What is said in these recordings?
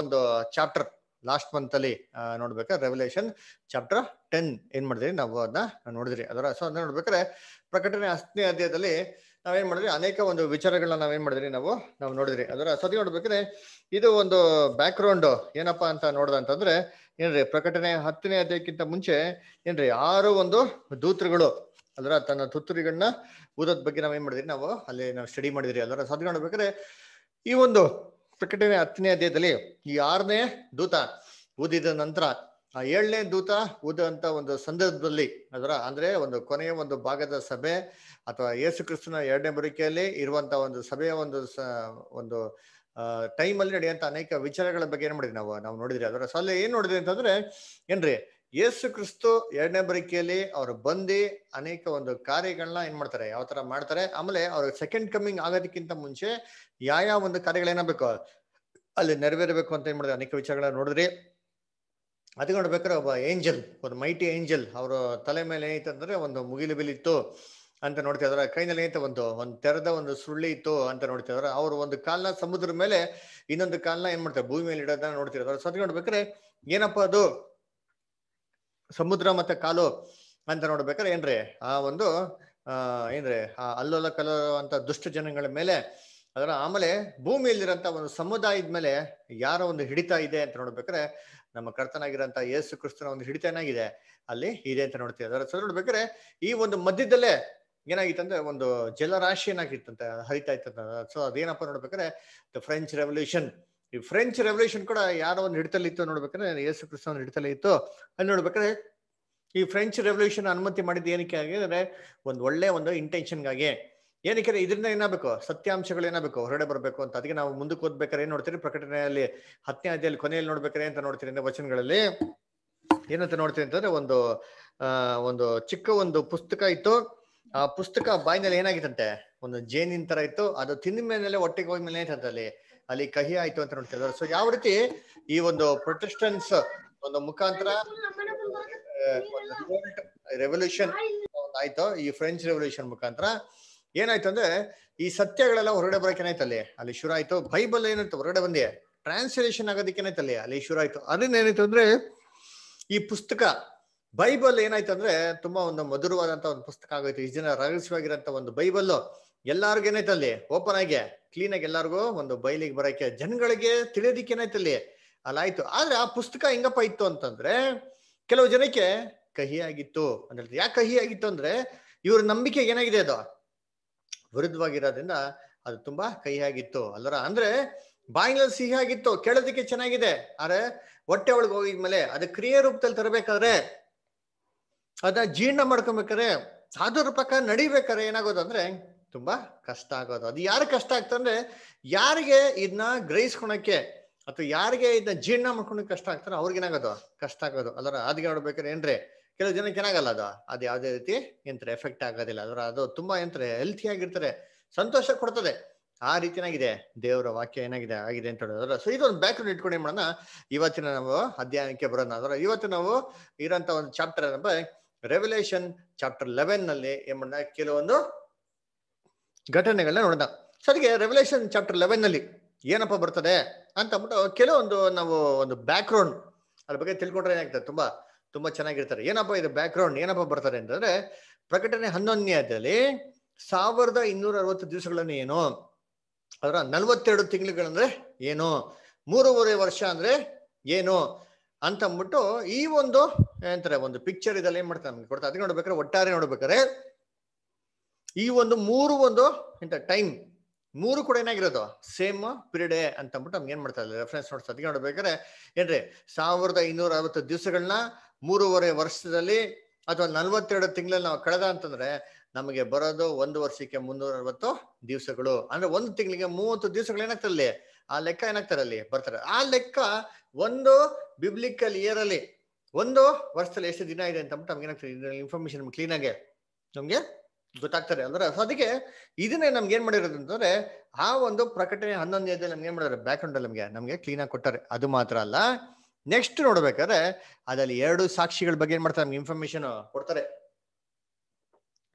ಒಂದು chapter last month ಅಲ್ಲಿ ನೋಡ್ಬೇಕಾದ್ರೆ ರೆವಲೇಷನ್ ಚಾಪ್ಟರ್ ಟೆನ್ ಏನ್ ಮಾಡಿದ್ರಿ ನಾವು ಅದನ್ನ ನೋಡಿದ್ರಿ ಅದರ ಸೊ ಅದನ್ನ ನೋಡ್ಬೇಕಾದ್ರೆ ಪ್ರಕಟಣೆ ಹತ್ತನೇ ಅಧ್ಯಾಯದಲ್ಲಿ ನಾವೇನ್ ಮಾಡಿದ್ರಿ ಅನೇಕ ಒಂದು ವಿಚಾರಗಳನ್ನ ನಾವೇನ್ ಮಾಡಿದ್ರಿ ನಾವು ನಾವು ನೋಡಿದ್ರಿ ಅದರ ಸತಿ ನೋಡ್ಬೇಕಾದ್ರೆ ಇದು ಒಂದು ಬ್ಯಾಕ್ ಗ್ರೌಂಡ್ ಏನಪ್ಪಾ ಅಂತ ನೋಡ್ದಂತಂದ್ರೆ ಏನ್ರಿ ಪ್ರಕಟಣೆ ಹತ್ತನೇ ಅಧ್ಯಾಯಕ್ಕಿಂತ ಮುಂಚೆ ಏನ್ರಿ ಆರು ಒಂದು ದೂತ್ರಗಳು ಅದರ ತನ್ನ ತುತ್ತುರಿಗಳನ್ನ ಊದೋದ್ ಬಗ್ಗೆ ನಾವೇನ್ ಮಾಡಿದ್ರಿ ನಾವು ಅಲ್ಲಿ ನಾವು ಸ್ಟಡಿ ಮಾಡಿದ್ರಿ ಅದರ ಸತಿ ನೋಡ್ಬೇಕಾದ್ರೆ ಈ ಒಂದು ಪ್ರಕಟಣೆ ಹತ್ತನೇ ಅಧ್ಯಾಯದಲ್ಲಿ ಈ ಆರನೇ ದೂತ ಊದಿದ ನಂತರ ಆ ಏಳನೇ ದೂತ ಊದಂತ ಒಂದು ಸಂದರ್ಭದಲ್ಲಿ ಅದರ ಅಂದ್ರೆ ಒಂದು ಕೊನೆಯ ಒಂದು ಭಾಗದ ಸಭೆ ಅಥವಾ ಯೇಸು ಕ್ರಿಸ್ತನ ಎರಡನೇ ಬರಿಕೆಯಲ್ಲಿ ಇರುವಂತ ಒಂದು ಸಭೆಯ ಒಂದು ಸ ಒಂದು ಟೈಮಲ್ಲಿ ನಡೆಯುವಂತ ಅನೇಕ ವಿಚಾರಗಳ ಬಗ್ಗೆ ಏನು ಮಾಡಿದ್ವಿ ನಾವು ನಾವು ನೋಡಿದ್ರಿ ಅದರ ಸಲ ಏನು ನೋಡಿದ್ರಿ ಅಂತಂದ್ರೆ ಏನ್ರಿ ಯೇಸು ಕ್ರಿಸ್ತು ಎರಡನೇ ಬರಿಕೆಯಲ್ಲಿ ಅವ್ರು ಬಂದು ಅನೇಕ ಒಂದು ಕಾರ್ಯಗಳನ್ನ ಏನ್ ಮಾಡ್ತಾರೆ ಯಾವ ತರ ಮಾಡ್ತಾರೆ ಆಮೇಲೆ ಅವ್ರ ಸೆಕೆಂಡ್ ಕಮ್ಮಿಂಗ್ ಆಗೋದಕ್ಕಿಂತ ಮುಂಚೆ ಯಾವ ಯಾವ ಒಂದು ಕಾರ್ಯಗಳೇನಾಗಬೇಕು ಅಲ್ಲಿ ನೆರವೇರಬೇಕು ಅಂತ ಏನ್ ಮಾಡಿದ್ರೆ ಅನೇಕ ವಿಚಾರಗಳನ್ನ ನೋಡಿದ್ರಿ ಅದು ನೋಡ್ಬೇಕಾದ್ರೆ ಒಬ್ಬ ಏಂಜಲ್ ಒಂದು ಮೈಟಿ ಏಂಜಲ್ ಅವರ ತಲೆ ಮೇಲೆ ಏನೈತೆ ಅಂದ್ರೆ ಒಂದು ಮುಗಿಲು ಇತ್ತು ಅಂತ ನೋಡ್ತಾ ಇದ್ರೆ ಕೈನಲ್ಲಿ ಏನಾಯ್ತು ಒಂದು ಒಂದು ತೆರೆದ ಒಂದು ಸುಳ್ಳಿ ಇತ್ತು ಅಂತ ನೋಡ್ತಾ ಇದ್ರೆ ಅವ್ರು ಒಂದು ಕಾಲ್ನ ಸಮುದ್ರ ಮೇಲೆ ಇನ್ನೊಂದು ಕಾಲ್ನ ಏನ್ ಮಾಡ್ತಾರೆ ಭೂಮಿ ಮೇಲೆ ಇಡೋದನ್ನ ನೋಡ್ತಿರ್ತಾರೆ ಸೊ ನೋಡ್ಬೇಕಾರೆ ಏನಪ್ಪಾ ಅದು ಸಮುದ್ರ ಮತ್ತೆ ಕಾಲು ಅಂತ ನೋಡ್ಬೇಕಾರೆ ಏನ್ರಿ ಆ ಒಂದು ಆ ಏನ್ರಿ ಆ ಅಲ್ಲೋಲ ಕಲೋ ಅಂತ ದುಷ್ಟ ಜನಗಳ ಮೇಲೆ ಅದರ ಆಮೇಲೆ ಭೂಮಿಯಲ್ಲಿರೋ ಒಂದು ಸಮುದಾಯದ ಮೇಲೆ ಯಾರ ಒಂದು ಹಿಡಿತ ಇದೆ ಅಂತ ನೋಡ್ಬೇಕಾದ್ರೆ ನಮ್ಮ ಕರ್ತನಾಗಿರೋಂಥ ಯೇಸು ಕ್ರಿಸ್ತನ ಒಂದು ಹಿಡಿತ ಏನಾಗಿದೆ ಅಲ್ಲಿ ಇದೆ ಅಂತ ನೋಡ್ತೀವಿ ಅದರ ಸೊ ನೋಡ್ಬೇಕಾದ್ರೆ ಈ ಒಂದು ಮಧ್ಯದಲ್ಲೇ ಏನಾಗಿತ್ತಂದ್ರೆ ಒಂದು ಜಲರಾಶಿ ಏನಾಗಿತ್ತಂತೆ ಹರಿತಾ ಇತ್ತಂತ ಸೊ ಅದೇನಪ್ಪ ನೋಡ್ಬೇಕಾದ್ರೆ ದ ಫ್ರೆಂಚ್ ರೆವಲ್ಯೂಷನ್ ಈ ಫ್ರೆಂಚ್ ರೆವಲ್ಯೂಷನ್ ಕೂಡ ಯಾರ ಒಂದು ಹಿಡಿತಲ್ಲಿ ಇತ್ತು ನೋಡ್ಬೇಕಾದ್ರೆ ಯೇಸು ಒಂದು ಹಿಡಿತಲ್ಲಿ ಇತ್ತು ಅಲ್ಲಿ ನೋಡ್ಬೇಕಾದ್ರೆ ಈ ಫ್ರೆಂಚ್ ರೆವಲ್ಯೂಷನ್ ಅನುಮತಿ ಮಾಡಿದ ಏನಕ್ಕೆ ಆಗಿದೆ ಅಂದ್ರೆ ಒಂದು ಒಳ್ಳೆ ಒಂದು ಇಂಟೆನ್ಷನ್ಗಾಗಿ ಏನಕ್ಕೆ ಇದರಿಂದ ಏನಾಗಬೇಕು ಸತ್ಯಾಂಶಗಳು ಏನಾಗಬೇಕು ಹೊರಡೆ ಬರಬೇಕು ಅಂತ ಅದಕ್ಕೆ ನಾವು ಮುಂದಕ್ಕೆ ಓದ್ಬೇಕಾದ್ರೆ ಏನ್ ನೋಡ್ತೀರಿ ಪ್ರಕಟಣೆಯಲ್ಲಿ ಹತ್ತನೇ ಅಧ್ಯಾಯಲ್ಲಿ ಕೊನೆಯಲ್ಲಿ ನೋಡ್ಬೇಕಾರೆ ಅಂತ ನೋಡ್ತೀರಿ ಅಂದ್ರೆ ವಚನಗಳಲ್ಲಿ ಏನಂತ ನೋಡ್ತೀರಿ ಅಂತಂದ್ರೆ ಒಂದು ಒಂದು ಚಿಕ್ಕ ಒಂದು ಪುಸ್ತಕ ಇತ್ತು ಆ ಪುಸ್ತಕ ಬಾಯಿನಲ್ಲಿ ಏನಾಗಿತ್ತಂತೆ ಒಂದು ಜೇನಿನ ತರ ಇತ್ತು ಅದು ತಿಂದ ಮೇಲೆ ಹೊಟ್ಟೆಗೆ ಹೋದ್ಮೇಲೆ ಏನಂತ ಅಲ್ಲಿ ಅಲ್ಲಿ ಕಹಿ ಆಯ್ತು ಅಂತ ನೋಡ್ತಿದ್ರು ಸೊ ಯಾವ ರೀತಿ ಈ ಒಂದು ಪ್ರೊಟೆಸ್ಟೆನ್ಸ್ ಒಂದು ಮುಖಾಂತರ ರೆವಲ್ಯೂಷನ್ ಆಯ್ತು ಈ ಫ್ರೆಂಚ್ ರೆವಲ್ಯೂಷನ್ ಮುಖಾಂತರ ಏನಾಯ್ತು ಅಂದ್ರೆ ಈ ಸತ್ಯಗಳೆಲ್ಲ ಹೊರಗಡೆ ಬರೋಕೇನಾಯ್ತು ಅಲ್ಲಿ ಅಲ್ಲಿ ಶುರು ಆಯ್ತು ಬೈಬಲ್ ಏನಾಯ್ತು ಹೊರಗಡೆ ಬಂದಿ ಟ್ರಾನ್ಸ್ಲೇಷನ್ ಆಗೋದಕ್ಕೇನಾಯ್ತು ಅಲ್ಲಿ ಅಲ್ಲಿ ಶುರು ಆಯ್ತು ಅದನ್ನ ಏನಾಯ್ತು ಅಂದ್ರೆ ಈ ಪುಸ್ತಕ ಬೈಬಲ್ ಏನಾಯ್ತು ಅಂದ್ರೆ ತುಂಬಾ ಒಂದು ಮಧುರವಾದಂತ ಒಂದು ಪುಸ್ತಕ ಆಗೋಯ್ತು ಈ ಜನ ರಹಸ್ಯವಾಗಿರೋಂಥ ಒಂದು ಬೈಬಲ್ ಎಲ್ಲಾರ್ಗು ಏನಾಯ್ತು ಅಲ್ಲಿ ಓಪನ್ ಆಗಿ ಕ್ಲೀನ್ ಆಗಿ ಎಲ್ಲಾರ್ಗು ಒಂದು ಬೈಲಿಗೆ ಬರೋಕೆ ಜನಗಳಿಗೆ ತಿಳಿಯೋದಿಕ್ಕೆ ಏನಾಯ್ತು ಅಲ್ಲಿ ಅಲ್ಲಾಯ್ತು ಆದ್ರೆ ಆ ಪುಸ್ತಕ ಹೆಂಗಪ್ಪ ಇತ್ತು ಅಂತಂದ್ರೆ ಕೆಲವು ಜನಕ್ಕೆ ಕಹಿ ಆಗಿತ್ತು ಅಂದ್ರೆ ಯಾಕೆ ಕಹಿ ಆಗಿತ್ತು ಅಂದ್ರೆ ಇವ್ರ ನಂಬಿಕೆ ಏನಾಗಿದೆ ಅದು ವಿರುದ್ಧವಾಗಿರೋದ್ರಿಂದ ಅದು ತುಂಬಾ ಕಹಿಯಾಗಿತ್ತು ಅಲ್ಲರ ಅಂದ್ರೆ ಬಾಯಿನಲ್ಲಿ ಆಗಿತ್ತು ಕೇಳೋದಕ್ಕೆ ಚೆನ್ನಾಗಿದೆ ಆದ್ರೆ ಹೊಟ್ಟೆ ಒಳಗೆ ಹೋಗಿದ್ಮೇಲೆ ಅದು ಕ್ರಿಯೆ ರೂಪದಲ್ಲಿ ತರಬೇಕಾದ್ರೆ ಅದನ್ನ ಜೀರ್ಣ ಮಾಡ್ಕೊಬೇಕಾರೆ ಅದ್ರ ಪಕ್ಕ ನಡಿಬೇಕಾರೆ ಏನಾಗೋದು ಅಂದ್ರೆ ತುಂಬಾ ಕಷ್ಟ ಆಗೋದು ಅದು ಯಾರು ಕಷ್ಟ ಆಗ್ತಂದ್ರೆ ಯಾರಿಗೆ ಇದನ್ನ ಗ್ರಹಿಸ್ಕೊಳಕ್ಕೆ ಅಥವಾ ಯಾರಿಗೆ ಇದನ್ನ ಜೀರ್ಣ ಮಾಡ್ಕೊಳಕ್ ಕಷ್ಟ ಆಗ್ತಾರೋ ಅವ್ರಿಗೇನಾಗೋದು ಕಷ್ಟ ಆಗೋದು ಅಲ್ಲರ ಅದ್ಗೆ ಆಡ್ಬೇಕಾದ್ರೆ ಏನ್ರಿ ಕೆಲವು ಜನಕ್ಕೆ ಏನಾಗಲ್ಲ ಅದು ಅದು ಯಾವುದೇ ರೀತಿ ಯಂತ್ರ ಎಫೆಕ್ಟ್ ಆಗೋದಿಲ್ಲ ಅದರ ಅದು ತುಂಬಾ ಯಂತ್ರ ಹೆಲ್ತಿ ಆಗಿರ್ತಾರೆ ಸಂತೋಷ ಕೊಡ್ತದೆ ಆ ರೀತಿ ದೇವರ ವಾಕ್ಯ ಏನಾಗಿದೆ ಆಗಿದೆ ಅಂತ ಹೇಳೋದ್ರ ಸೊ ಇದೊಂದು ಬ್ಯಾಕ್ ಇಟ್ಕೊಂಡು ಏನ್ ಮಾಡೋಣ ಇವತ್ತಿನ ನಾವು ಅಧ್ಯಯನಕ್ಕೆ ಬರೋಣ ಅದರ ಇವತ್ತು ನಾವು ಇರೋಂತ ಒಂದು ಚಾಪ್ಟರ್ ಏನಪ್ಪ ರೆವಲ್ಯೂಷನ್ ಚಾಪ್ಟರ್ ಲೆವೆನ್ ನಲ್ಲಿ ಏನ್ ಮಾಡ ಕೆಲವೊಂದು ಘಟನೆಗಳನ್ನ ನೋಡೋಣ ಸರಿಗೆ ರೆವಲ್ಯೂಷನ್ ಚಾಪ್ಟರ್ ಲೆವೆನ್ ನಲ್ಲಿ ಏನಪ್ಪ ಬರ್ತದೆ ಅಂತ ಅಂದ್ಬಿಟ್ಟು ಕೆಲವೊಂದು ನಾವು ಒಂದು ಬ್ಯಾಕ್ ಗ್ರೌಂಡ್ ಅದ್ರ ಬಗ್ಗೆ ತಿಳ್ಕೊಂಡ್ರೆ ಏನಾಗ್ತದೆ ತುಂಬಾ ತುಂಬಾ ಚೆನ್ನಾಗಿರ್ತಾರೆ ಏನಪ್ಪ ಇದು ಬ್ಯಾಕ್ ಗ್ರೌಂಡ್ ಏನಪ್ಪ ಬರ್ತಾರೆ ಅಂತಂದ್ರೆ ಪ್ರಕಟಣೆ ಹನ್ನೊಂದನೇದಲ್ಲಿ ಸಾವಿರದ ಇನ್ನೂರ ಅರವತ್ತು ದಿವಸಗಳನ್ನು ಏನು ಅದರ ನಲ್ವತ್ತೆರಡು ತಿಂಗಳುಗಳಂದ್ರೆ ಏನು ಮೂರುವರೆ ವರ್ಷ ಅಂದ್ರೆ ಏನು ಅಂತ ಈ ಒಂದು ಏನಂತಾರೆ ಒಂದು ಪಿಕ್ಚರ್ ಇದೆಲ್ಲ ಏನ್ ಮಾಡ್ತಾರೆ ನಮ್ಗೆ ಕೊಡ್ತಾರೆ ಅದಕ್ಕೆ ನೋಡ್ಬೇಕಾರೆ ಒಟ್ಟಾರೆ ನೋಡ್ಬೇಕಾರೆ ಈ ಒಂದು ಮೂರು ಒಂದು ಎಂತ ಟೈಮ್ ಮೂರು ಕೂಡ ಏನಾಗಿರೋದು ಸೇಮ್ ಪೀರಿಯಡ್ ಅಂತ ಅಂದ್ಬಿಟ್ಟು ನಮ್ಗೆ ಏನ್ ಮಾಡ್ತಾ ಇದ್ದಾರೆ ರೆಫರೆನ್ಸ್ ನೋಡ್ತಾ ಅದಕ್ಕೆ ನೋಡ್ಬೇಕಾರೆ ಏನ್ರಿ ಸಾವಿರದ ಇನ್ನೂರ ಅರವತ್ತು ದಿವಸಗಳನ್ನ ಮೂರುವರೆ ವರ್ಷದಲ್ಲಿ ಅಥವಾ ನಲ್ವತ್ತೆರಡು ತಿಂಗಳಲ್ಲಿ ನಾವು ಕಳೆದ ಅಂತಂದ್ರೆ ನಮಗೆ ಬರೋದು ಒಂದು ವರ್ಷಕ್ಕೆ ಮುನ್ನೂರ ಅರವತ್ತು ದಿವಸಗಳು ಅಂದ್ರೆ ಒಂದು ತಿಂಗಳಿಗೆ ಮೂವತ್ತು ದಿವಸಗಳು ಏನಾಗ್ತದೆ ಅಲ್ಲಿ ಆ ಲೆಕ್ಕ ಏನಾಗ್ತಾರೆ ಅಲ್ಲಿ ಬರ್ತಾರೆ ಆ ಲೆಕ್ಕ ಒಂದು ಬಿಬ್ಲಿಕಲ್ ಇಯರ್ ಅಲ್ಲಿ ಒಂದು ವರ್ಷದಲ್ಲಿ ಎಷ್ಟು ದಿನ ಇದೆ ಅಂತ ನಮ್ಗೆ ಏನಾಗ್ತದೆ ಇನ್ಫಾರ್ಮೇಶನ್ ಕ್ಲೀನ್ ಆಗಿ ನಮ್ಗೆ ಗೊತ್ತಾಗ್ತಾರೆ ಅಂದ್ರೆ ಅದಕ್ಕೆ ಇದನ್ನೇ ನಮ್ಗೆ ಏನ್ ಮಾಡಿರೋದು ಅಂತಂದ್ರೆ ಆ ಒಂದು ಪ್ರಕಟಣೆ ಹನ್ನೊಂದನೇದಲ್ಲಿ ನಮ್ಗೆ ಏನ್ ಮಾಡಿದ್ರೆ ಬ್ಯಾಕ್ ಗ್ರೌಂಡ್ ನಮಗೆ ನಮಗೆ ಕ್ಲೀನ್ ಆಗಿ ಕೊಟ್ಟಾರೆ ಅದು ಮಾತ್ರ ಅಲ್ಲ ನೆಕ್ಸ್ಟ್ ನೋಡ್ಬೇಕಾದ್ರೆ ಅದ್ರಲ್ಲಿ ಎರಡು ಸಾಕ್ಷಿಗಳ ಬಗ್ಗೆ ಏನ್ ಮಾಡ್ತಾರೆ ನಮ್ಗೆ ಇನ್ಫಾರ್ಮೇಶನ್ ಕೊಡ್ತಾರೆ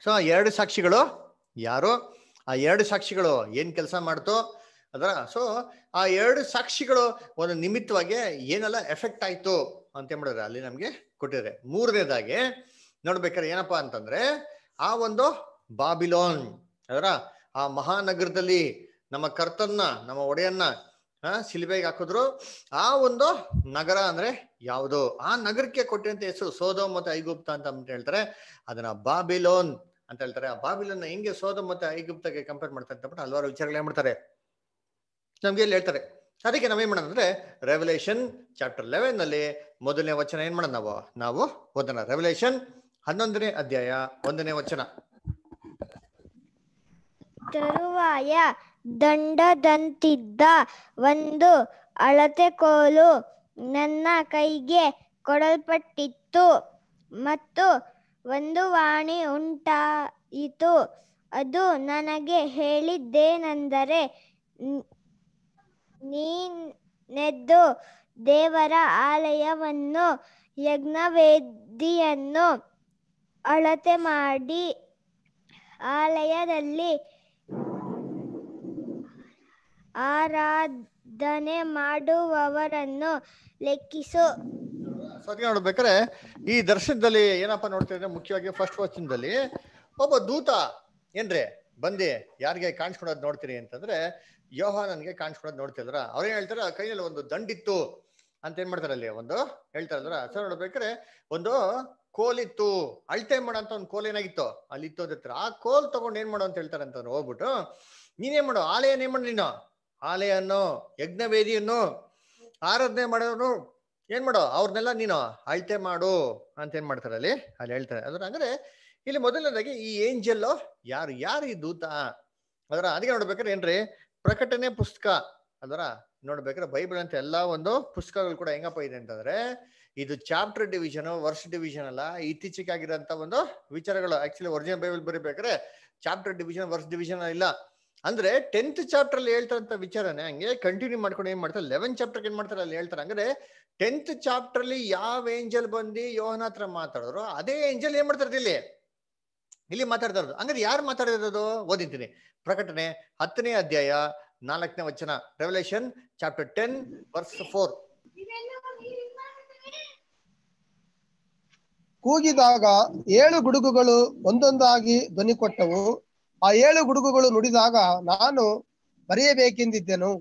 ಸೊ ಆ ಎರಡು ಸಾಕ್ಷಿಗಳು ಯಾರು ಆ ಎರಡು ಸಾಕ್ಷಿಗಳು ಏನ್ ಕೆಲಸ ಮಾಡ್ತೋ ಅದರ ಸೊ ಆ ಎರಡು ಸಾಕ್ಷಿಗಳು ಒಂದು ನಿಮಿತ್ತವಾಗಿ ಏನೆಲ್ಲ ಎಫೆಕ್ಟ್ ಆಯ್ತು ಅಂತ ಮಾಡಿದ್ರೆ ಅಲ್ಲಿ ನಮ್ಗೆ ಕೊಟ್ಟಿದ್ರೆ ಮೂರನೇದಾಗಿ ನೋಡ್ಬೇಕಾದ್ರೆ ಏನಪ್ಪಾ ಅಂತಂದ್ರೆ ಆ ಒಂದು ಬಾಬಿಲೋನ್ ಅದರ ಆ ಮಹಾನಗರದಲ್ಲಿ ನಮ್ಮ ಕರ್ತನ್ನ ನಮ್ಮ ಒಡೆಯನ್ನ ಶಿಲ್ಬೆಗೆ ಹಾಕಿದ್ರು ಆ ಒಂದು ನಗರ ಅಂದ್ರೆ ಯಾವುದು ಆ ನಗರಕ್ಕೆ ಕೊಟ್ಟಿರಂತ ಹೆಸರು ಸೋದೋ ಮತ್ತೆ ಐಗುಪ್ತ ಅಂತ ಹೇಳ್ತಾರೆ ಅದನ್ನ ಬಾಬಿಲೋನ್ ಅಂತ ಹೇಳ್ತಾರೆ ಆ ಬಾಬಿಲೋನ್ ಹೆಂಗೆ ಸೋದೋ ಮತ್ತೆ ಐಗುಪ್ತಕ್ಕೆ ಕಂಪೇರ್ ಮಾಡ್ತಾರೆ ಅಂತ ಹಲವಾರು ವಿಚಾರಗಳು ಏನ್ ಮಾಡ್ತಾರೆ ನಮ್ಗೆ ಇಲ್ಲಿ ಹೇಳ್ತಾರೆ ಅದಕ್ಕೆ ನಾವೇನ್ ಮಾಡೋಣ ಅಂದ್ರೆ ರೆವಲೇಷನ್ ಚಾಪ್ಟರ್ ಲೆವೆನ್ ಅಲ್ಲಿ ಮೊದಲನೇ ವಚನ ಏನ್ ಮಾಡೋಣ ನಾವು ನಾವು ಓದೋಣ ರೆವಲೇಷನ್ ಹನ್ನೊಂದನೇ ಅಧ್ಯಾಯ ಒಂದನೇ ವಚನ ತರುವಾಯ ದಂಡದಂತಿದ್ದ ಒಂದು ಅಳತೆ ಕೋಲು ನನ್ನ ಕೈಗೆ ಕೊಡಲ್ಪಟ್ಟಿತ್ತು ಮತ್ತು ಒಂದು ವಾಣಿ ಉಂಟಾಯಿತು ಅದು ನನಗೆ ಹೇಳಿದ್ದೇನೆಂದರೆ ನೀನೆದ್ದು ದೇವರ ಆಲಯವನ್ನು ಯಜ್ಞವೇದಿಯನ್ನು ಅಳತೆ ಮಾಡಿ ಆಲಯದಲ್ಲಿ ಆರಾಧನೆ ಮಾಡುವವರನ್ನು ಲೆಕ್ಕಿಸು ಸತ್ಯ ನೋಡ್ಬೇಕಾದ್ರೆ ಈ ದರ್ಶನದಲ್ಲಿ ಏನಪ್ಪಾ ನೋಡ್ತಾ ಮುಖ್ಯವಾಗಿ ಫಸ್ಟ್ ವಚನದಲ್ಲಿ ಒಬ್ಬ ದೂತ ಏನ್ರಿ ಬಂದೆ ಯಾರಿಗೆ ಕಾಣಿಸ್ಕೊಡೋದ್ ನೋಡ್ತೀರಿ ಅಂತಂದ್ರೆ ಯೋಹಾನನ್ಗೆ ಕಾಣಿಸ್ಕೊಳೋದ್ ನೋಡ್ತಿದ್ರ ಅವ್ರೇನ್ ಹೇಳ್ತಾರೆ ಕೈಯಲ್ಲಿ ಒಂದು ದಂಡಿತ್ತು ಅಂತ ಏನ್ ಮಾಡ್ತಾರೆ ಅಲ್ಲಿ ಒಂದು ಹೇಳ್ತಾರಲ್ರ ಸರ್ ನೋಡ್ಬೇಕಾದ್ರೆ ಒಂದು ಕೋಲಿತ್ತು ಅಳ್ತೆ ಮಾಡೋ ಒಂದು ಕೋಲ್ ಏನಾಗಿತ್ತು ಅಲ್ಲಿ ಇತ್ತು ಅಂತ ಆ ಕೋಲ್ ತಗೊಂಡು ಏನ್ ಮಾಡು ಅಂತ ಹೇಳ್ತಾರೆ ಅಂತಂದ್ರೆ ಹೋಗ್ಬಿಟ್ಟು ನೀನೇನ್ ಮಾಡು ಆಲೆ ಏನ್ ಮಾಡು ನೀನು ಆಲೆಯನ್ನು ವೇದಿಯನ್ನು ಆರಾಧನೆ ಮಾಡೋರು ಏನ್ ಮಾಡೋ ಅವ್ರನ್ನೆಲ್ಲ ನೀನು ಅಳತೆ ಮಾಡು ಅಂತ ಏನ್ ಮಾಡ್ತಾರೆ ಅಲ್ಲಿ ಅಲ್ಲಿ ಹೇಳ್ತಾರೆ ಅದ್ರ ಅಂದ್ರೆ ಇಲ್ಲಿ ಮೊದಲನೇದಾಗಿ ಈ ಏಂಜಲ್ ಯಾರು ಯಾರು ಈ ದೂತ ಅದರ ಅದಕ್ಕೆ ನೋಡ್ಬೇಕಾದ್ರೆ ಏನ್ರಿ ಪ್ರಕಟಣೆ ಪುಸ್ತಕ ಅದರ ನೋಡ್ಬೇಕಾರೆ ಬೈಬಲ್ ಅಂತ ಎಲ್ಲಾ ಒಂದು ಪುಸ್ತಕಗಳು ಕೂಡ ಹೆಂಗಪ್ಪ ಇದೆ ಅಂತಂದ್ರೆ ಇದು ಚಾಪ್ಟರ್ ಡಿವಿಷನ್ ವರ್ಷ ಡಿವಿಷನ್ ಅಲ್ಲ ಇತ್ತೀಚೆಗೆ ಆಗಿರೋಂತ ಒಂದು ವಿಚಾರಗಳು ಆಕ್ಚುಲಿ ಒರಿಜಿನಲ್ ಬೈಬಲ್ ಬರೀಬೇಕಾದ್ರೆ ಚಾಪ್ಟರ್ ಡಿವಿಷನ್ ವರ್ಷ ಡಿವಿಷನ್ ಇಲ್ಲ ಅಂದ್ರೆ ಟೆಂತ್ ಚಾಪ್ಟರ್ ಅಲ್ಲಿ ಹೇಳ್ತಾರಂತ ವಿಚಾರನೇ ಹಂಗೆ ಕಂಟಿನ್ಯೂ ಮಾಡ್ಕೊಂಡು ಏನ್ ಮಾಡ್ತಾರೆ ಲೆವೆನ್ ಚಾಪ್ಟರ್ ಏನ್ ಮಾಡ್ತಾರೆ ಅಲ್ಲಿ ಹೇಳ್ತಾರೆ ಅಂದ್ರೆ ಟೆಂತ್ ಚಾಪ್ಟರ್ ಅಲ್ಲಿ ಯಾವ ಏಂಜಲ್ ಬಂದು ಯೋಹನ ಹತ್ರ ಮಾತಾಡಿದ್ರು ಅದೇ ಏಂಜಲ್ ಏನ್ ಮಾಡ್ತಾರದು ಇಲ್ಲಿ ಇಲ್ಲಿ ಮಾತಾಡ್ತಾ ಇರೋದು ಯಾರು ಮಾತಾಡಿರೋದು ಓದಿಂತೀನಿ ಪ್ರಕಟಣೆ ಹತ್ತನೇ ಅಧ್ಯಾಯ ನಾಲ್ಕನೇ ವಚನ revelation chapter ten verse four ಕೂಗಿದಾಗ ಏಳು ಗುಡುಗುಗಳು ಒಂದೊಂದಾಗಿ ಧ್ವನಿ ಕೊಟ್ಟವು ಆ ಏಳು ಗುಡುಗುಗಳು ನುಡಿದಾಗ ನಾನು ಬರೆಯಬೇಕೆಂದಿದ್ದೆನು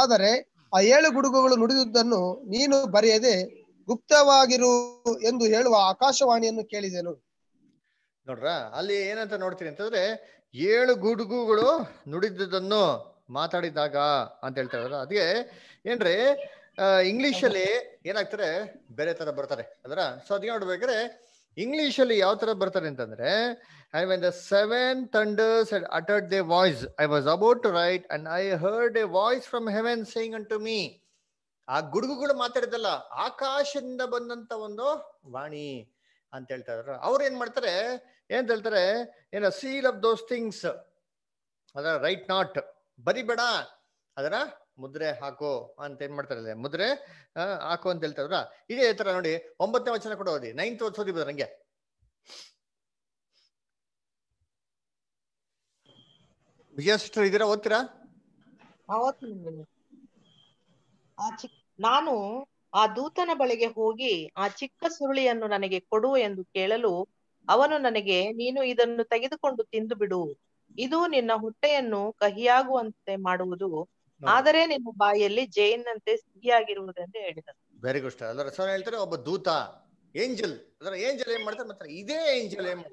ಆದರೆ ಆ ಏಳು ಗುಡುಗುಗಳು ನುಡಿದುದನ್ನು ನೀನು ಬರೆಯದೆ ಗುಪ್ತವಾಗಿರು ಎಂದು ಹೇಳುವ ಆಕಾಶವಾಣಿಯನ್ನು ಕೇಳಿದೆನು ನೋಡ್ರ ಅಲ್ಲಿ ಏನಂತ ನೋಡ್ತೀನಿ ಅಂತಂದ್ರೆ ಏಳು ಗುಡುಗುಗಳು ನುಡಿದುದನ್ನು ಮಾತಾಡಿದಾಗ ಅಂತ ಹೇಳ್ತಾ ಅದ್ಗೆ ಅದೇ ಏನ್ರಿ ಇಂಗ್ಲಿಷ್ ಅಲ್ಲಿ ಏನಾಗ್ತಾರೆ ಬೇರೆ ತರ ಬರ್ತಾರೆ ಅದರ ಸೊ ಅದ್ ನೋಡ್ಬೇಕಾದ್ರೆ ಇಂಗ್ಲಿಷ್ ಅಲ್ಲಿ ಯಾವ ತರ ಬರ್ತಾರೆ ಅಂತಂದ್ರೆ I when the seven thunders uttered their voice I was about to write I heard a voice from heaven saying unto me ಆ ಗುಡುಗುಗಳು ಮಾತಾಡಿದಲ್ಲ ಆಕಾಶದಿಂದ ಬಂದಂತ ಒಂದು ವಾಣಿ ಅಂತ ಹೇಳ್ತಾರೆ ಅವ್ರು ಏನ್ ಮಾಡ್ತಾರೆ ಸೀಲ್ ಏನ ದೋಸ್ ಥಿಂಗ್ಸ್ ಅದರ ರೈಟ್ ನಾಟ್ ಬರಿಬೇಡ ಬೇಡ ಅದರ ಮುದ್ರೆ ಹಾಕೋ ಅಂತ ಏನ್ ಮಾಡ್ತಾರೆ ಮುದ್ರೆ ಹಾಕೋ ಅಂತ ಹೇಳ್ತಾರಾ ಇದೇ ತರ ನೋಡಿ ಒಂಬತ್ತನೇ ವಚನ ಕೂಡ ಓದಿ ನೈನ್ತ್ ಓದಿ ಬದ ನಂಗೆ ವಿಜಯ ಇದೀರಾ ಓದ್ತೀರಾ ನಾನು ಆ ದೂತನ ಬಳಿಗೆ ಹೋಗಿ ಆ ಚಿಕ್ಕ ಸುರುಳಿಯನ್ನು ನನಗೆ ಕೊಡು ಎಂದು ಕೇಳಲು ಅವನು ನನಗೆ ನೀನು ಇದನ್ನು ತೆಗೆದುಕೊಂಡು ತಿಂದು ಬಿಡು ಇದು ನಿನ್ನ ಹೊಟ್ಟೆಯನ್ನು ಕಹಿಯಾಗುವಂತೆ ಮಾಡುವುದು ಆದರೆ ನಿಮ್ಮ ಬಾಯಲ್ಲಿ ಜೈನಂತೆ ಸಿಹಿಯಾಗಿರುವುದೆಂದು ಹೇಳಿದ ವೆರಿ ಗುಡ್ ಅದರ ಸರ್ ಹೇಳ್ತಾರೆ ಒಬ್ಬ ದೂತ ಏಂಜಲ್ ಅದರ ಏಂಜಲ್ ಏನ್ ಮಾಡ್ತಾರೆ ಮತ್ತೆ ಇದೇ ಏಂಜಲ್ ಏನ್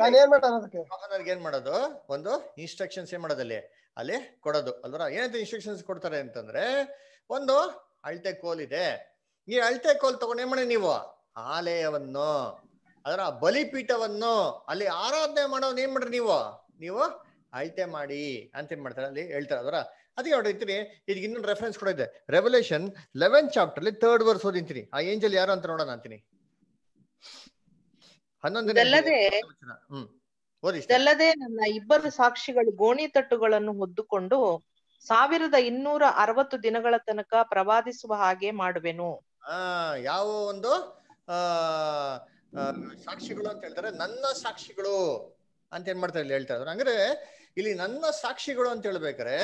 ನಾನು ಏನ್ ಮಾಡೋದು ಏನ್ ಮಾಡೋದು ಒಂದು ಇನ್ಸ್ಟ್ರಕ್ಷನ್ಸ್ ಏನ್ ಮಾಡೋದಲ್ಲಿ ಅಲ್ಲಿ ಅಲ್ಲಿ ಕೊಡೋದು ಅಲ್ವರ ಏನಂತ ಇನ್ಸ್ಟ್ರಕ್ಷನ್ಸ್ ಕೊಡ್ತಾರೆ ಅಂತಂದ್ರೆ ಒಂದು ಅಳತೆ ಕೋಲ್ ಇದೆ ಈ ಅಳತೆ ಕೋಲ್ ತಗೊಂಡು ಏನ್ ಮಾಡಿ ನೀವು ಆಲಯವನ್ನು ಅದರ ಬಲಿಪೀಠವನ್ನು ಅಲ್ಲಿ ಆರಾಧನೆ ಮಾಡೋನ್ ಏನ್ ಮಾಡ್ರಿ ನೀವು ನೀವು ಅಳತೆ ಮಾಡಿ ಅಂತ ಏನ್ ಮಾಡ್ತಾರೆ ಅಲ್ಲಿ ಹೇಳ್ತಾರೆ ಅದರ ಅದಕ್ಕೆ ನೋಡಿರ್ತೀನಿ ಇದಕ್ಕೆ ಇನ್ನೊಂದು ರೆಫರೆನ್ಸ್ ಕೂಡ ಇದೆ ರೆವಲ್ಯೂಷನ್ ಲೆವೆನ್ ಅಲ್ಲಿ ಥರ್ಡ್ ವರ್ಸ್ ಓದಿಂತೀನಿ ಆ ಏಂಜಲ್ ಯಾರು ಅಂತ ನೋಡೋಣ ಅಂತೀನಿ ಹನ್ನೊಂದನೇ ಹ್ಮ್ ಇದಲ್ಲದೆ ನನ್ನ ಇಬ್ಬರು ಸಾಕ್ಷಿಗಳು ಗೋಣಿ ತಟ್ಟುಗಳನ್ನು ಹೊದ್ದುಕೊಂಡು ಸಾವಿರದ ಇನ್ನೂರ ಅರವತ್ತು ದಿನಗಳ ತನಕ ಪ್ರವಾದಿಸುವ ಹಾಗೆ ಮಾಡುವೆನು ಯಾವ ಒಂದು ಸಾಕ್ಷಿಗಳು ಅಂತ ಹೇಳ್ತಾರೆ ನನ್ನ ಸಾಕ್ಷಿಗಳು ಅಂತ ಏನ್ ಮಾಡ್ತಾರೆ ಇಲ್ಲಿ ಹೇಳ್ತಾರೆ ಅಂದ್ರೆ ಇಲ್ಲಿ ನನ್ನ ಸಾಕ್ಷಿಗಳು ಅಂತ ಹೇಳ್ಬೇಕಾರೆ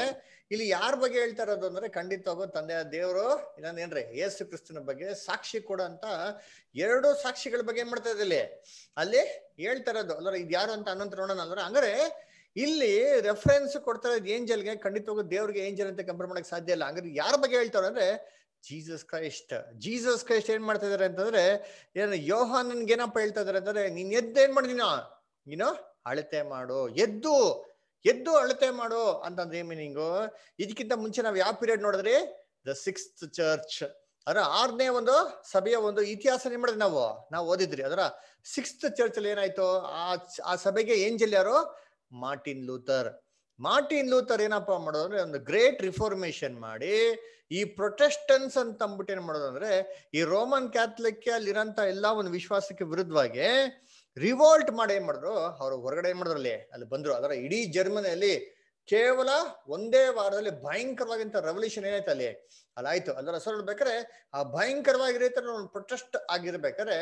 ಇಲ್ಲಿ ಯಾರ ಬಗ್ಗೆ ಹೇಳ್ತಾ ಇರೋದು ಅಂದ್ರೆ ಖಂಡಿತವಾಗೂ ತಂದೆ ದೇವರು ಇನ್ನೊಂದು ಏನ್ರಿ ಯೇಸು ಕ್ರಿಸ್ತನ ಬಗ್ಗೆ ಸಾಕ್ಷಿ ಅಂತ ಎರಡು ಸಾಕ್ಷಿಗಳ ಬಗ್ಗೆ ಏನ್ ಮಾಡ್ತಾ ಇಲ್ಲಿ ಅಲ್ಲಿ ಹೇಳ್ತಾ ಇರೋದು ಅಂದ್ರೆ ಇದು ಯಾರು ಅಂತ ಅನಂತ ನೋಡೋಣ ಅಂದ್ರೆ ಅಂದ್ರೆ ಇಲ್ಲಿ ರೆಫರೆನ್ಸ್ ಕೊಡ್ತಾ ಇರೋದು ಏಂಜಲ್ಗೆ ಖಂಡಿತವಾಗೂ ದೇವ್ರಿಗೆ ಏಂಜಲ್ ಅಂತ ಕಂಪೇರ್ ಮಾಡಕ್ ಸಾಧ್ಯ ಇಲ್ಲ ಹಂಗಾದ್ರೆ ಯಾರ ಬಗ್ಗೆ ಹೇಳ್ತಾರೆ ಅಂದ್ರೆ ಜೀಸಸ್ ಕ್ರೈಸ್ಟ್ ಜೀಸಸ್ ಕ್ರೈಸ್ಟ್ ಏನ್ ಮಾಡ್ತಾ ಇದಾರೆ ಅಂತಂದ್ರೆ ಏನು ಯೋಹಾನ್ ಏನಪ್ಪ ಹೇಳ್ತಾ ಇದಾರೆ ಅಂದ್ರೆ ನೀನ್ ಎದ್ದು ಏನ್ ಮಾಡಿದೀನೋ ನೀನು ಅಳತೆ ಮಾಡು ಎದ್ದು ಎದ್ದು ಅಳತೆ ಮಾಡು ಅಂತಂದ್ರೆ ಮೀನಿಂಗು ಇದಕ್ಕಿಂತ ಮುಂಚೆ ನಾವು ಯಾವ ಪೀರಿಯಡ್ ನೋಡಿದ್ರಿ ದ ಸಿಕ್ಸ್ತ್ ಚರ್ಚ್ ಅದರ ಆರನೇ ಒಂದು ಸಭೆಯ ಒಂದು ಇತಿಹಾಸ ಮಾಡಿದ್ವಿ ನಾವು ನಾವು ಓದಿದ್ರಿ ಅದರ ಸಿಕ್ಸ್ತ್ ಚರ್ಚ್ ಅಲ್ಲಿ ಏನಾಯ್ತು ಆ ಆ ಸಭೆಗೆ ಏಂಜಲ್ ಯಾರು ಮಾರ್ಟಿನ್ ಲೂಥರ್ ಮಾರ್ಟಿನ್ ಲೂಥರ್ ಏನಪ್ಪ ಮಾಡೋದು ಅಂದ್ರೆ ಒಂದು ಗ್ರೇಟ್ ರಿಫಾರ್ಮೇಶನ್ ಮಾಡಿ ಈ ಪ್ರೊಟೆಸ್ಟೆನ್ಸ್ ಅಂತ ಅಂದ್ಬಿಟ್ಟು ಏನ್ ಮಾಡೋದಂದ್ರೆ ಈ ರೋಮನ್ ಕ್ಯಾಥಲಿಕ್ ಅಲ್ಲಿರಂತ ಎಲ್ಲಾ ಒಂದು ವಿಶ್ವಾಸಕ್ಕೆ ವಿರುದ್ಧವಾಗಿ ರಿವೋಲ್ಟ್ ಮಾಡಿ ಏನ್ ಮಾಡಿದ್ರು ಅವರು ಹೊರಗಡೆ ಏನ್ ಮಾಡಿದ್ರು ಅಲ್ಲಿ ಅಲ್ಲಿ ಬಂದ್ರು ಅದರ ಇಡೀ ಜರ್ಮನಿಯಲ್ಲಿ ಕೇವಲ ಒಂದೇ ವಾರದಲ್ಲಿ ಭಯಂಕರವಾಗಿಂತ ರೆವಲ್ಯೂಷನ್ ಏನಾಯ್ತು ಅಲ್ಲಿ ಅಲ್ಲಾಯ್ತು ಅದರ ಹೆಸರು ಬೇಕಾದ್ರೆ ಆ ಭಯಂಕರವಾಗಿ ಪ್ರೊಟೆಸ್ಟ್ ಆಗಿರ್ಬೇಕಾದ್ರೆ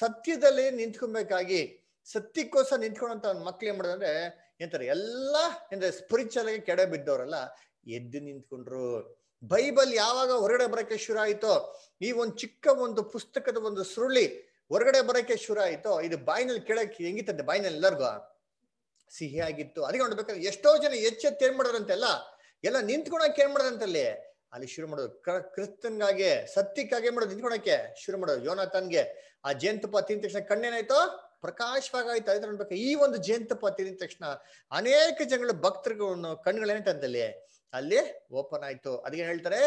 ಸತ್ಯದಲ್ಲಿ ನಿಂತ್ಕೊಬೇಕಾಗಿ ಸತ್ಯಕ್ಕೋಸ್ಕರ ನಿಂತ್ಕೊಂಡಂತ ಮಕ್ಳು ಏನ್ ಮಾಡಿದ್ರೆ ಏನಂತಾರೆ ಎಲ್ಲ ಏನಂದ್ರೆ ಸ್ಪಿರಿಚುವಲ್ ಆಗಿ ಕೆಡೆ ಬಿದ್ದವರೆಲ್ಲ ಎದ್ದು ನಿಂತ್ಕೊಂಡ್ರು ಬೈಬಲ್ ಯಾವಾಗ ಹೊರಗಡೆ ಬರಕ್ಕೆ ಶುರು ಆಯ್ತೋ ಈ ಒಂದು ಚಿಕ್ಕ ಒಂದು ಪುಸ್ತಕದ ಒಂದು ಸುರುಳಿ ಹೊರಗಡೆ ಬರೋಕೆ ಶುರು ಆಯ್ತು ಇದು ಬಾಯಿನಲ್ಲಿ ಕೆಳಕ್ಕೆ ಹೆಂಗಿತ್ತಂತೆ ಬಾಯಿನಲ್ಲಿ ಎಲ್ಲರಿಗೂ ಸಿಹಿ ಆಗಿತ್ತು ಅದಕ್ಕೆ ನೋಡ್ಬೇಕಾದ್ರೆ ಎಷ್ಟೋ ಜನ ಎಚ್ಚೆತ್ತು ಏನ್ ಮಾಡೋದಂತೆಲ್ಲ ಎಲ್ಲ ನಿಂತ್ಕೊಳಕ್ ಏನ್ ಮಾಡೋದಂತಲ್ಲಿ ಅಲ್ಲಿ ಶುರು ಮಾಡೋದು ಸತ್ತಿಕ್ಕಾಗಿ ಏನ್ ಮಾಡೋದು ನಿಂತ್ಕೊಳಕ್ಕೆ ಶುರು ಮಾಡೋದು ಯೋನಾಥನ್ಗೆ ಆ ಜೇನುತುಪ್ಪ ತಿಂದ ತಕ್ಷಣ ಕಣ್ಣೇನಾಯ್ತು ಪ್ರಕಾಶವಾಗಾಯ್ತು ಅದ್ರ ನೋಡ್ಬೇಕು ಈ ಒಂದು ಜೇನುತುಪ್ಪ ತಿಂದ ತಕ್ಷಣ ಅನೇಕ ಜನಗಳು ಭಕ್ತರು ಕಣ್ಗಳೇನಾಯ್ತು ಅಲ್ಲಿ ಓಪನ್ ಆಯ್ತು ಅದಕ್ಕೆ ಹೇಳ್ತಾರೆ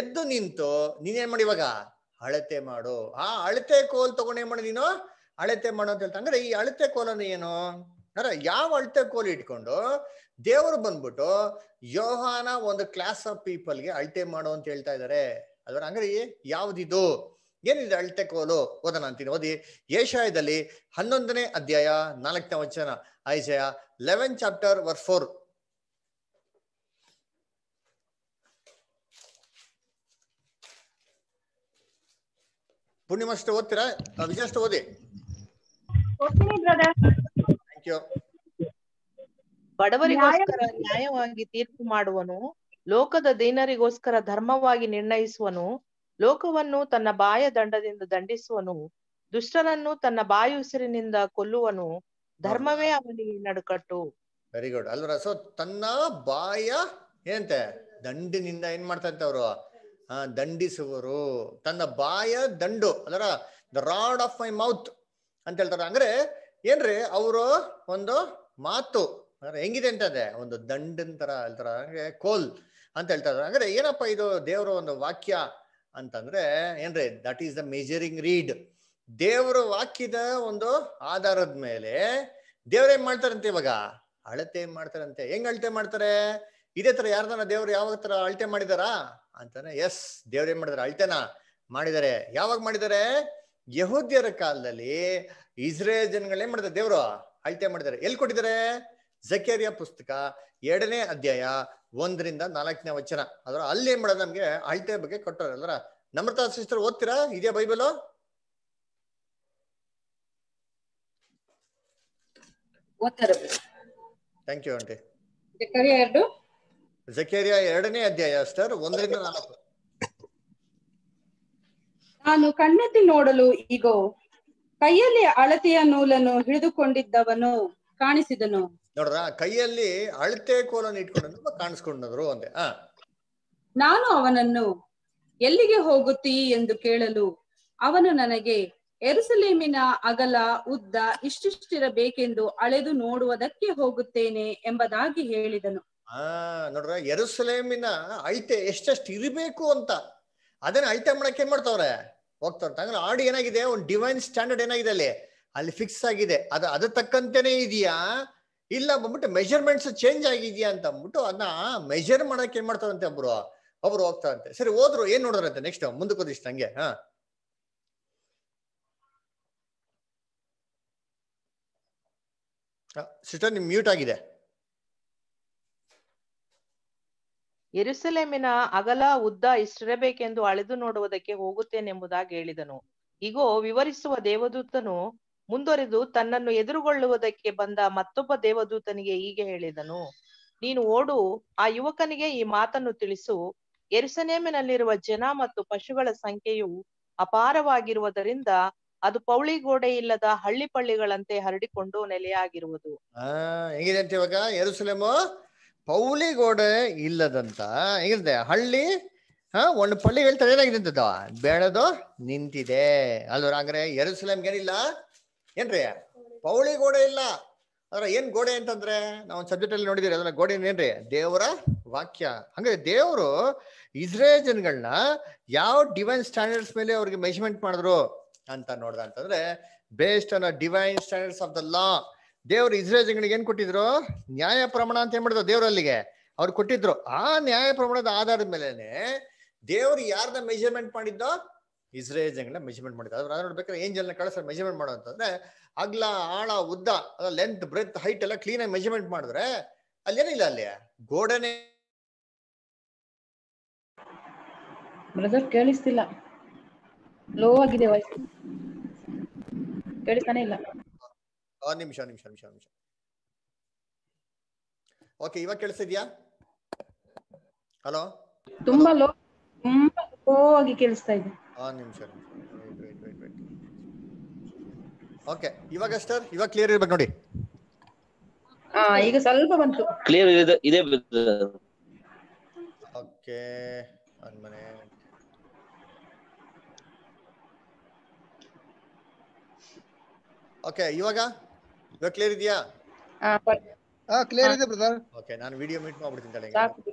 ಎದ್ದು ನಿಂತು ನೀನೇನ್ ಮಾಡಿ ಇವಾಗ ಅಳತೆ ಮಾಡು ಆ ಅಳತೆ ಕೋಲ್ ತಗೊಂಡೇ ಮಾಡು ನೀನು ಅಳತೆ ಮಾಡು ಅಂತ ಹೇಳ್ತಾ ಅಂದ್ರೆ ಈ ಅಳತೆ ಕೋಲನ್ನು ಏನು ಅರ ಯಾವ ಅಳತೆ ಕೋಲ್ ಇಟ್ಕೊಂಡು ದೇವರು ಬಂದ್ಬಿಟ್ಟು ಯೋಹಾನ ಒಂದು ಕ್ಲಾಸ್ ಆಫ್ ಪೀಪಲ್ಗೆ ಅಳತೆ ಮಾಡು ಅಂತ ಹೇಳ್ತಾ ಇದಾರೆ ಅದರ ಅಂದ್ರೆ ಯಾವ್ದಿದು ಏನಿದೆ ಅಳತೆ ಕೋಲು ಓದೋಣ ಅಂತೀನಿ ಓದಿ ಏಷಾಯದಲ್ಲಿ ಹನ್ನೊಂದನೇ ಅಧ್ಯಾಯ ನಾಲ್ಕನೇ ವಚನ Isaiah eleven chapter verse four ಪೂರ್ಣಿಮಾಷ್ಟ ಓದ್ತೀರಾ ವಿಜಯಷ್ಟ ಓದಿ ಬಡವರಿಗೋಸ್ಕರ ನ್ಯಾಯವಾಗಿ ತೀರ್ಪು ಮಾಡುವನು ಲೋಕದ ದೀನರಿಗೋಸ್ಕರ ಧರ್ಮವಾಗಿ ನಿರ್ಣಯಿಸುವನು ಲೋಕವನ್ನು ತನ್ನ ಬಾಯ ದಂಡದಿಂದ ದಂಡಿಸುವನು ದುಷ್ಟನನ್ನು ತನ್ನ ಬಾಯಿ ಉಸಿರಿನಿಂದ ಕೊಲ್ಲುವನು ಧರ್ಮವೇ ಅವನಿಗೆ ನಡುಕಟ್ಟು ವೆರಿ ಗುಡ್ ಅಲ್ವರ ಸೊ ತನ್ನ ಬಾಯ ಏನಂತೆ ದಂಡಿನಿಂದ ಏನ್ ಮಾಡ್ತಂತೆ ಅವರು ದಂಡಿಸುವರು ತನ್ನ ಬಾಯ ದಂಡು ಅಂದ್ರ the rod of my mouth ಅಂತ ಹೇಳ್ತಾರೆ ಅಂದ್ರೆ ಏನ್ರಿ ಅವರು ಒಂದು ಮಾತು ಹೆಂಗಿದೆ ಅದೇ ಒಂದು ದಂಡನ್ ತರ ಹೇಳ್ತಾರ ಅಂದ್ರೆ ಕೋಲ್ ಅಂತ ಹೇಳ್ತಾರೆ ಅಂದ್ರೆ ಏನಪ್ಪಾ ಇದು ದೇವರ ಒಂದು ವಾಕ್ಯ ಅಂತಂದ್ರೆ ಏನ್ರಿ that is the measuring reed ದೇವರ ವಾಕ್ಯದ ಒಂದು ಆಧಾರದ ಮೇಲೆ ದೇವ್ರೇನ್ ಮಾಡ್ತಾರಂತೆ ಇವಾಗ ಅಳತೆ ಮಾಡ್ತಾರಂತೆ ಹೆಂಗ್ ಅಳತೆ ಮಾಡ್ತಾರೆ ಇದೇ ತರ ಯಾರ್ದನ ದೇವ್ರು ಯಾವ ತರ ಅಳತೆ ಮಾಡಿದಾರಾ ಅಂತಾನೆ ಎಸ್ ದೇವ್ರೇನ್ ಮಾಡಿದಾರೆ ಅಳ್ತೆನ ಮಾಡಿದ್ದಾರೆ ಯಾವಾಗ ಮಾಡಿದ್ದಾರೆ ಯಹೂದ್ಯರ ಕಾಲದಲ್ಲಿ ಇಸ್ರೇಲ್ ಏನ್ ಮಾಡಿದಾರೆ ದೇವ್ರು ಅಳ್ತೆ ಮಾಡಿದ್ದಾರೆ ಎಲ್ಲಿ ಕೊಟ್ಟಿದ್ದಾರೆ ಜಕೇರಿಯ ಪುಸ್ತಕ ಎರಡನೇ ಅಧ್ಯಾಯ ಒಂದರಿಂದ ನಾಲ್ಕನೇ ವಚನ ಅದರ ಅಲ್ಲಿ ಏನ್ ಮಾಡೋದು ನಮ್ಗೆ ಅಳ್ತೆ ಬಗ್ಗೆ ಕೊಟ್ಟವ್ರೆ ಅಲ್ರ ನಮ್ರತಾ ಸಿಸ್ಟರ್ ಓದ್ತೀರಾ ಇದೆಯಾ ಬೈಬಲು ಥ್ಯಾಂಕ್ ಯು ಆಂಟಿ ಎರಡು ಎರಡನೇ ಅಧ್ಯಾಯ ಸರ್ ಒಂದರಿಂದ ನಾಲ್ಕು ನಾನು ಕಣ್ಣೆತ್ತಿ ನೋಡಲು ಈಗ ಕೈಯಲ್ಲಿ ಅಳತೆಯ ನೂಲನ್ನು ಹಿಡಿದುಕೊಂಡಿದ್ದವನು ಕಾಣಿಸಿದನು ನೋಡ್ರ ಕೈಯಲ್ಲಿ ಅಳತೆ ಕೋಲನ್ನು ಇಟ್ಕೊಂಡು ಕಾಣಿಸ್ಕೊಂಡ್ರು ಅಂದೆ ನಾನು ಅವನನ್ನು ಎಲ್ಲಿಗೆ ಹೋಗುತ್ತೀ ಎಂದು ಕೇಳಲು ಅವನು ನನಗೆ ಎರುಸಲೇಮಿನ ಅಗಲ ಉದ್ದ ಇಷ್ಟಿಷ್ಟಿರಬೇಕೆಂದು ಅಳೆದು ನೋಡುವುದಕ್ಕೆ ಹೋಗುತ್ತೇನೆ ಎಂಬುದಾಗಿ ಹೇಳಿದನು ಆ ನೋಡ್ರ ಎರಸಲೇಮಿನ ಐತೆ ಎಷ್ಟೆಷ್ಟು ಇರಬೇಕು ಅಂತ ಅದನ್ನ ಐತೆ ಮಾಡಕ್ ಏನ್ ಮಾಡ್ತಾವ್ರೆ ಹೋಗ್ತಾವ್ರೆ ಹಂಗಂದ್ರೆ ಆಡು ಏನಾಗಿದೆ ಒಂದು ಡಿವೈನ್ ಸ್ಟ್ಯಾಂಡರ್ಡ್ ಏನಾಗಿದೆ ಅಲ್ಲಿ ಅಲ್ಲಿ ಫಿಕ್ಸ್ ಆಗಿದೆ ಅದು ಅದ ತಕ್ಕಂತೆನೇ ಇದೆಯಾ ಇಲ್ಲ ಬಂದ್ಬಿಟ್ಟು ಮೆಜರ್ಮೆಂಟ್ಸ್ ಚೇಂಜ್ ಆಗಿದೆಯಾ ಅಂತ ಅಂದ್ಬಿಟ್ಟು ಅದನ್ನ ಮೆಜರ್ ಮಾಡಕ್ ಏನ್ ಮಾಡ್ತಾರಂತೆ ಒಬ್ರು ಒಬ್ರು ಹೋಗ್ತಾರಂತೆ ಸರಿ ಹೋದ್ರು ಏನ್ ನೋಡ್ರಂತೆ ನೆಕ್ಸ್ಟ್ ಮುಂದಕ್ಕೆ ಹಂಗೆ ಹ ಸಿಸ್ಟರ್ ನಿಮ್ ಮ್ಯೂಟ್ ಆಗಿದೆ ಎರುಸಲೇಮಿನ ಅಗಲ ಉದ್ದ ಇಷ್ಟಿರಬೇಕೆಂದು ಅಳೆದು ನೋಡುವುದಕ್ಕೆ ಹೋಗುತ್ತೇನೆಂಬುದಾಗಿ ಹೇಳಿದನು ಈಗೋ ವಿವರಿಸುವ ದೇವದೂತನು ಮುಂದುವರೆದು ತನ್ನನ್ನು ಎದುರುಗೊಳ್ಳುವುದಕ್ಕೆ ಬಂದ ಮತ್ತೊಬ್ಬ ದೇವದೂತನಿಗೆ ಹೀಗೆ ಹೇಳಿದನು ನೀನು ಓಡು ಆ ಯುವಕನಿಗೆ ಈ ಮಾತನ್ನು ತಿಳಿಸು ಎರುಸಲೇಮಿನಲ್ಲಿರುವ ಜನ ಮತ್ತು ಪಶುಗಳ ಸಂಖ್ಯೆಯು ಅಪಾರವಾಗಿರುವುದರಿಂದ ಅದು ಪೌಳಿ ಗೋಡೆ ಇಲ್ಲದ ಹಳ್ಳಿ ಪಳ್ಳಿಗಳಂತೆ ಹರಡಿಕೊಂಡು ನೆಲೆಯಾಗಿರುವುದು ಪೌಳಿ ಗೋಡೆ ಇಲ್ಲದಂತ ಹೇಗಿದೆ ಹಳ್ಳಿ ಹಾ ಒಂದು ಪಳ್ಳಿ ಹೇಳ್ತಾರೆ ನಿಂತದ ಬೆಳೆದು ನಿಂತಿದೆ ಅಲ್ವರ ಅಂದ್ರೆ ಎರಸಲೇಮ್ಗೆ ಏನಿಲ್ಲ ಏನ್ರಿ ಪೌಳಿ ಗೋಡೆ ಇಲ್ಲ ಅದ್ರ ಏನ್ ಗೋಡೆ ಅಂತಂದ್ರೆ ನಾವು ಸಬ್ಜೆಕ್ಟ್ ಅಲ್ಲಿ ನೋಡಿದಿರಿ ಅದನ್ನ ಗೋಡೆ ಏನ್ರಿ ದೇವರ ವಾಕ್ಯ ಹಂಗ್ರೆ ದೇವರು ಇಸ್ರೇಲ್ ಜನಗಳನ್ನ ಯಾವ ಡಿವೈನ್ ಸ್ಟ್ಯಾಂಡರ್ಡ್ಸ್ ಮೇಲೆ ಅವ್ರಿಗೆ ಮೆಜರ್ಮೆಂಟ್ ಮಾಡಿದ್ರು ಅಂತ ನೋಡ್ದ ಅಂತಂದ್ರೆ based on divine standards of the law ದೇವ್ರು ಜನಗಳಿಗೆ ಏನ್ ಕೊಟ್ಟಿದ್ರು ನ್ಯಾಯ ಪ್ರಮಾಣ ಅಂತ ಏನ್ ಮಾಡಿದ್ರು ದೇವ್ರಲ್ಲಿಗೆ ಅವ್ರು ಕೊಟ್ಟಿದ್ರು ಆ ನ್ಯಾಯ ಪ್ರಮಾಣದ ಆಧಾರದ ಮೇಲೆನೆ ದೇವ್ರು ಯಾರ್ದ ಮೆಜರ್ಮೆಂಟ್ ಮಾಡಿದ್ದು ಇಸ್ರೇಲ್ ಜಂಗ್ನ ಮೆಜರ್ಮೆಂಟ್ ಮಾಡಿದ್ರು ಅದ್ರ ನೋಡ್ಬೇಕಾದ್ರೆ ಜನ ಕಳಿಸ್ತಾರೆ ಮೆಜರ್ಮೆಂಟ್ ಮಾಡೋ ಅಂತಂದ್ರೆ ಅಗ್ಲ ಆಳ ಉದ್ದ ಲೆಂತ್ ಬ್ರೆತ್ ಹೈಟ್ ಎಲ್ಲ ಕ್ಲೀನ್ ಆಗಿ ಮೆಜರ್ಮೆಂಟ್ ಮಾಡಿದ್ರೆ ಏನಿಲ್ಲ ಅಲ್ಲಿ ಗೋಡನೆ ಬ್ರದರ್ ಕೇಳಿಸ್ತಿಲ್ಲ ಲೋ ಆಗಿದೆ ವಾಯ್ಸ್ ಕೇಳಿಸ್ತಾನೆ ಇಲ್ಲ ನಿಮಿಷ ನಿಮಿಷ ನಿಮಿಷ ನಿಮಿಷ ಓಕೆ ಇವಾಗ ಕೇಳಿಸ್ತಿದ್ಯಾ ಹಲೋ ತುಂಬಾ ಲೋ ತುಂಬಾ ಲೋ ಆಗಿ ಕೇಳಿಸ್ತಾ ಇದೆ ಆ ನಿಮಿಷ ಓಕೆ ಇವಾಗ ಸ್ಟರ್ ಇವಾಗ ಕ್ಲಿಯರ್ ಇರ್ಬೇಕು ನೋಡಿ ಆ ಈಗ ಸ್ವಲ್ಪ ಬಂತು ಕ್ಲಿಯರ್ ಇದೆ ಇದೆ ಓಕೆ ಒಂದ್ ಮನೆ ಓಕೆ ಇವಾಗ ಕ್ಲಿಯರ್ ಇದೆಯಾ ಕ್ಲಿಯರ್ ಇದೆ ಬ್ರದರ್ ಓಕೆ ನಾನು ವಿಡಿಯೋ ಮೀಟ್ ಮಾಡ್ಬಿಡ್ತೀನಿ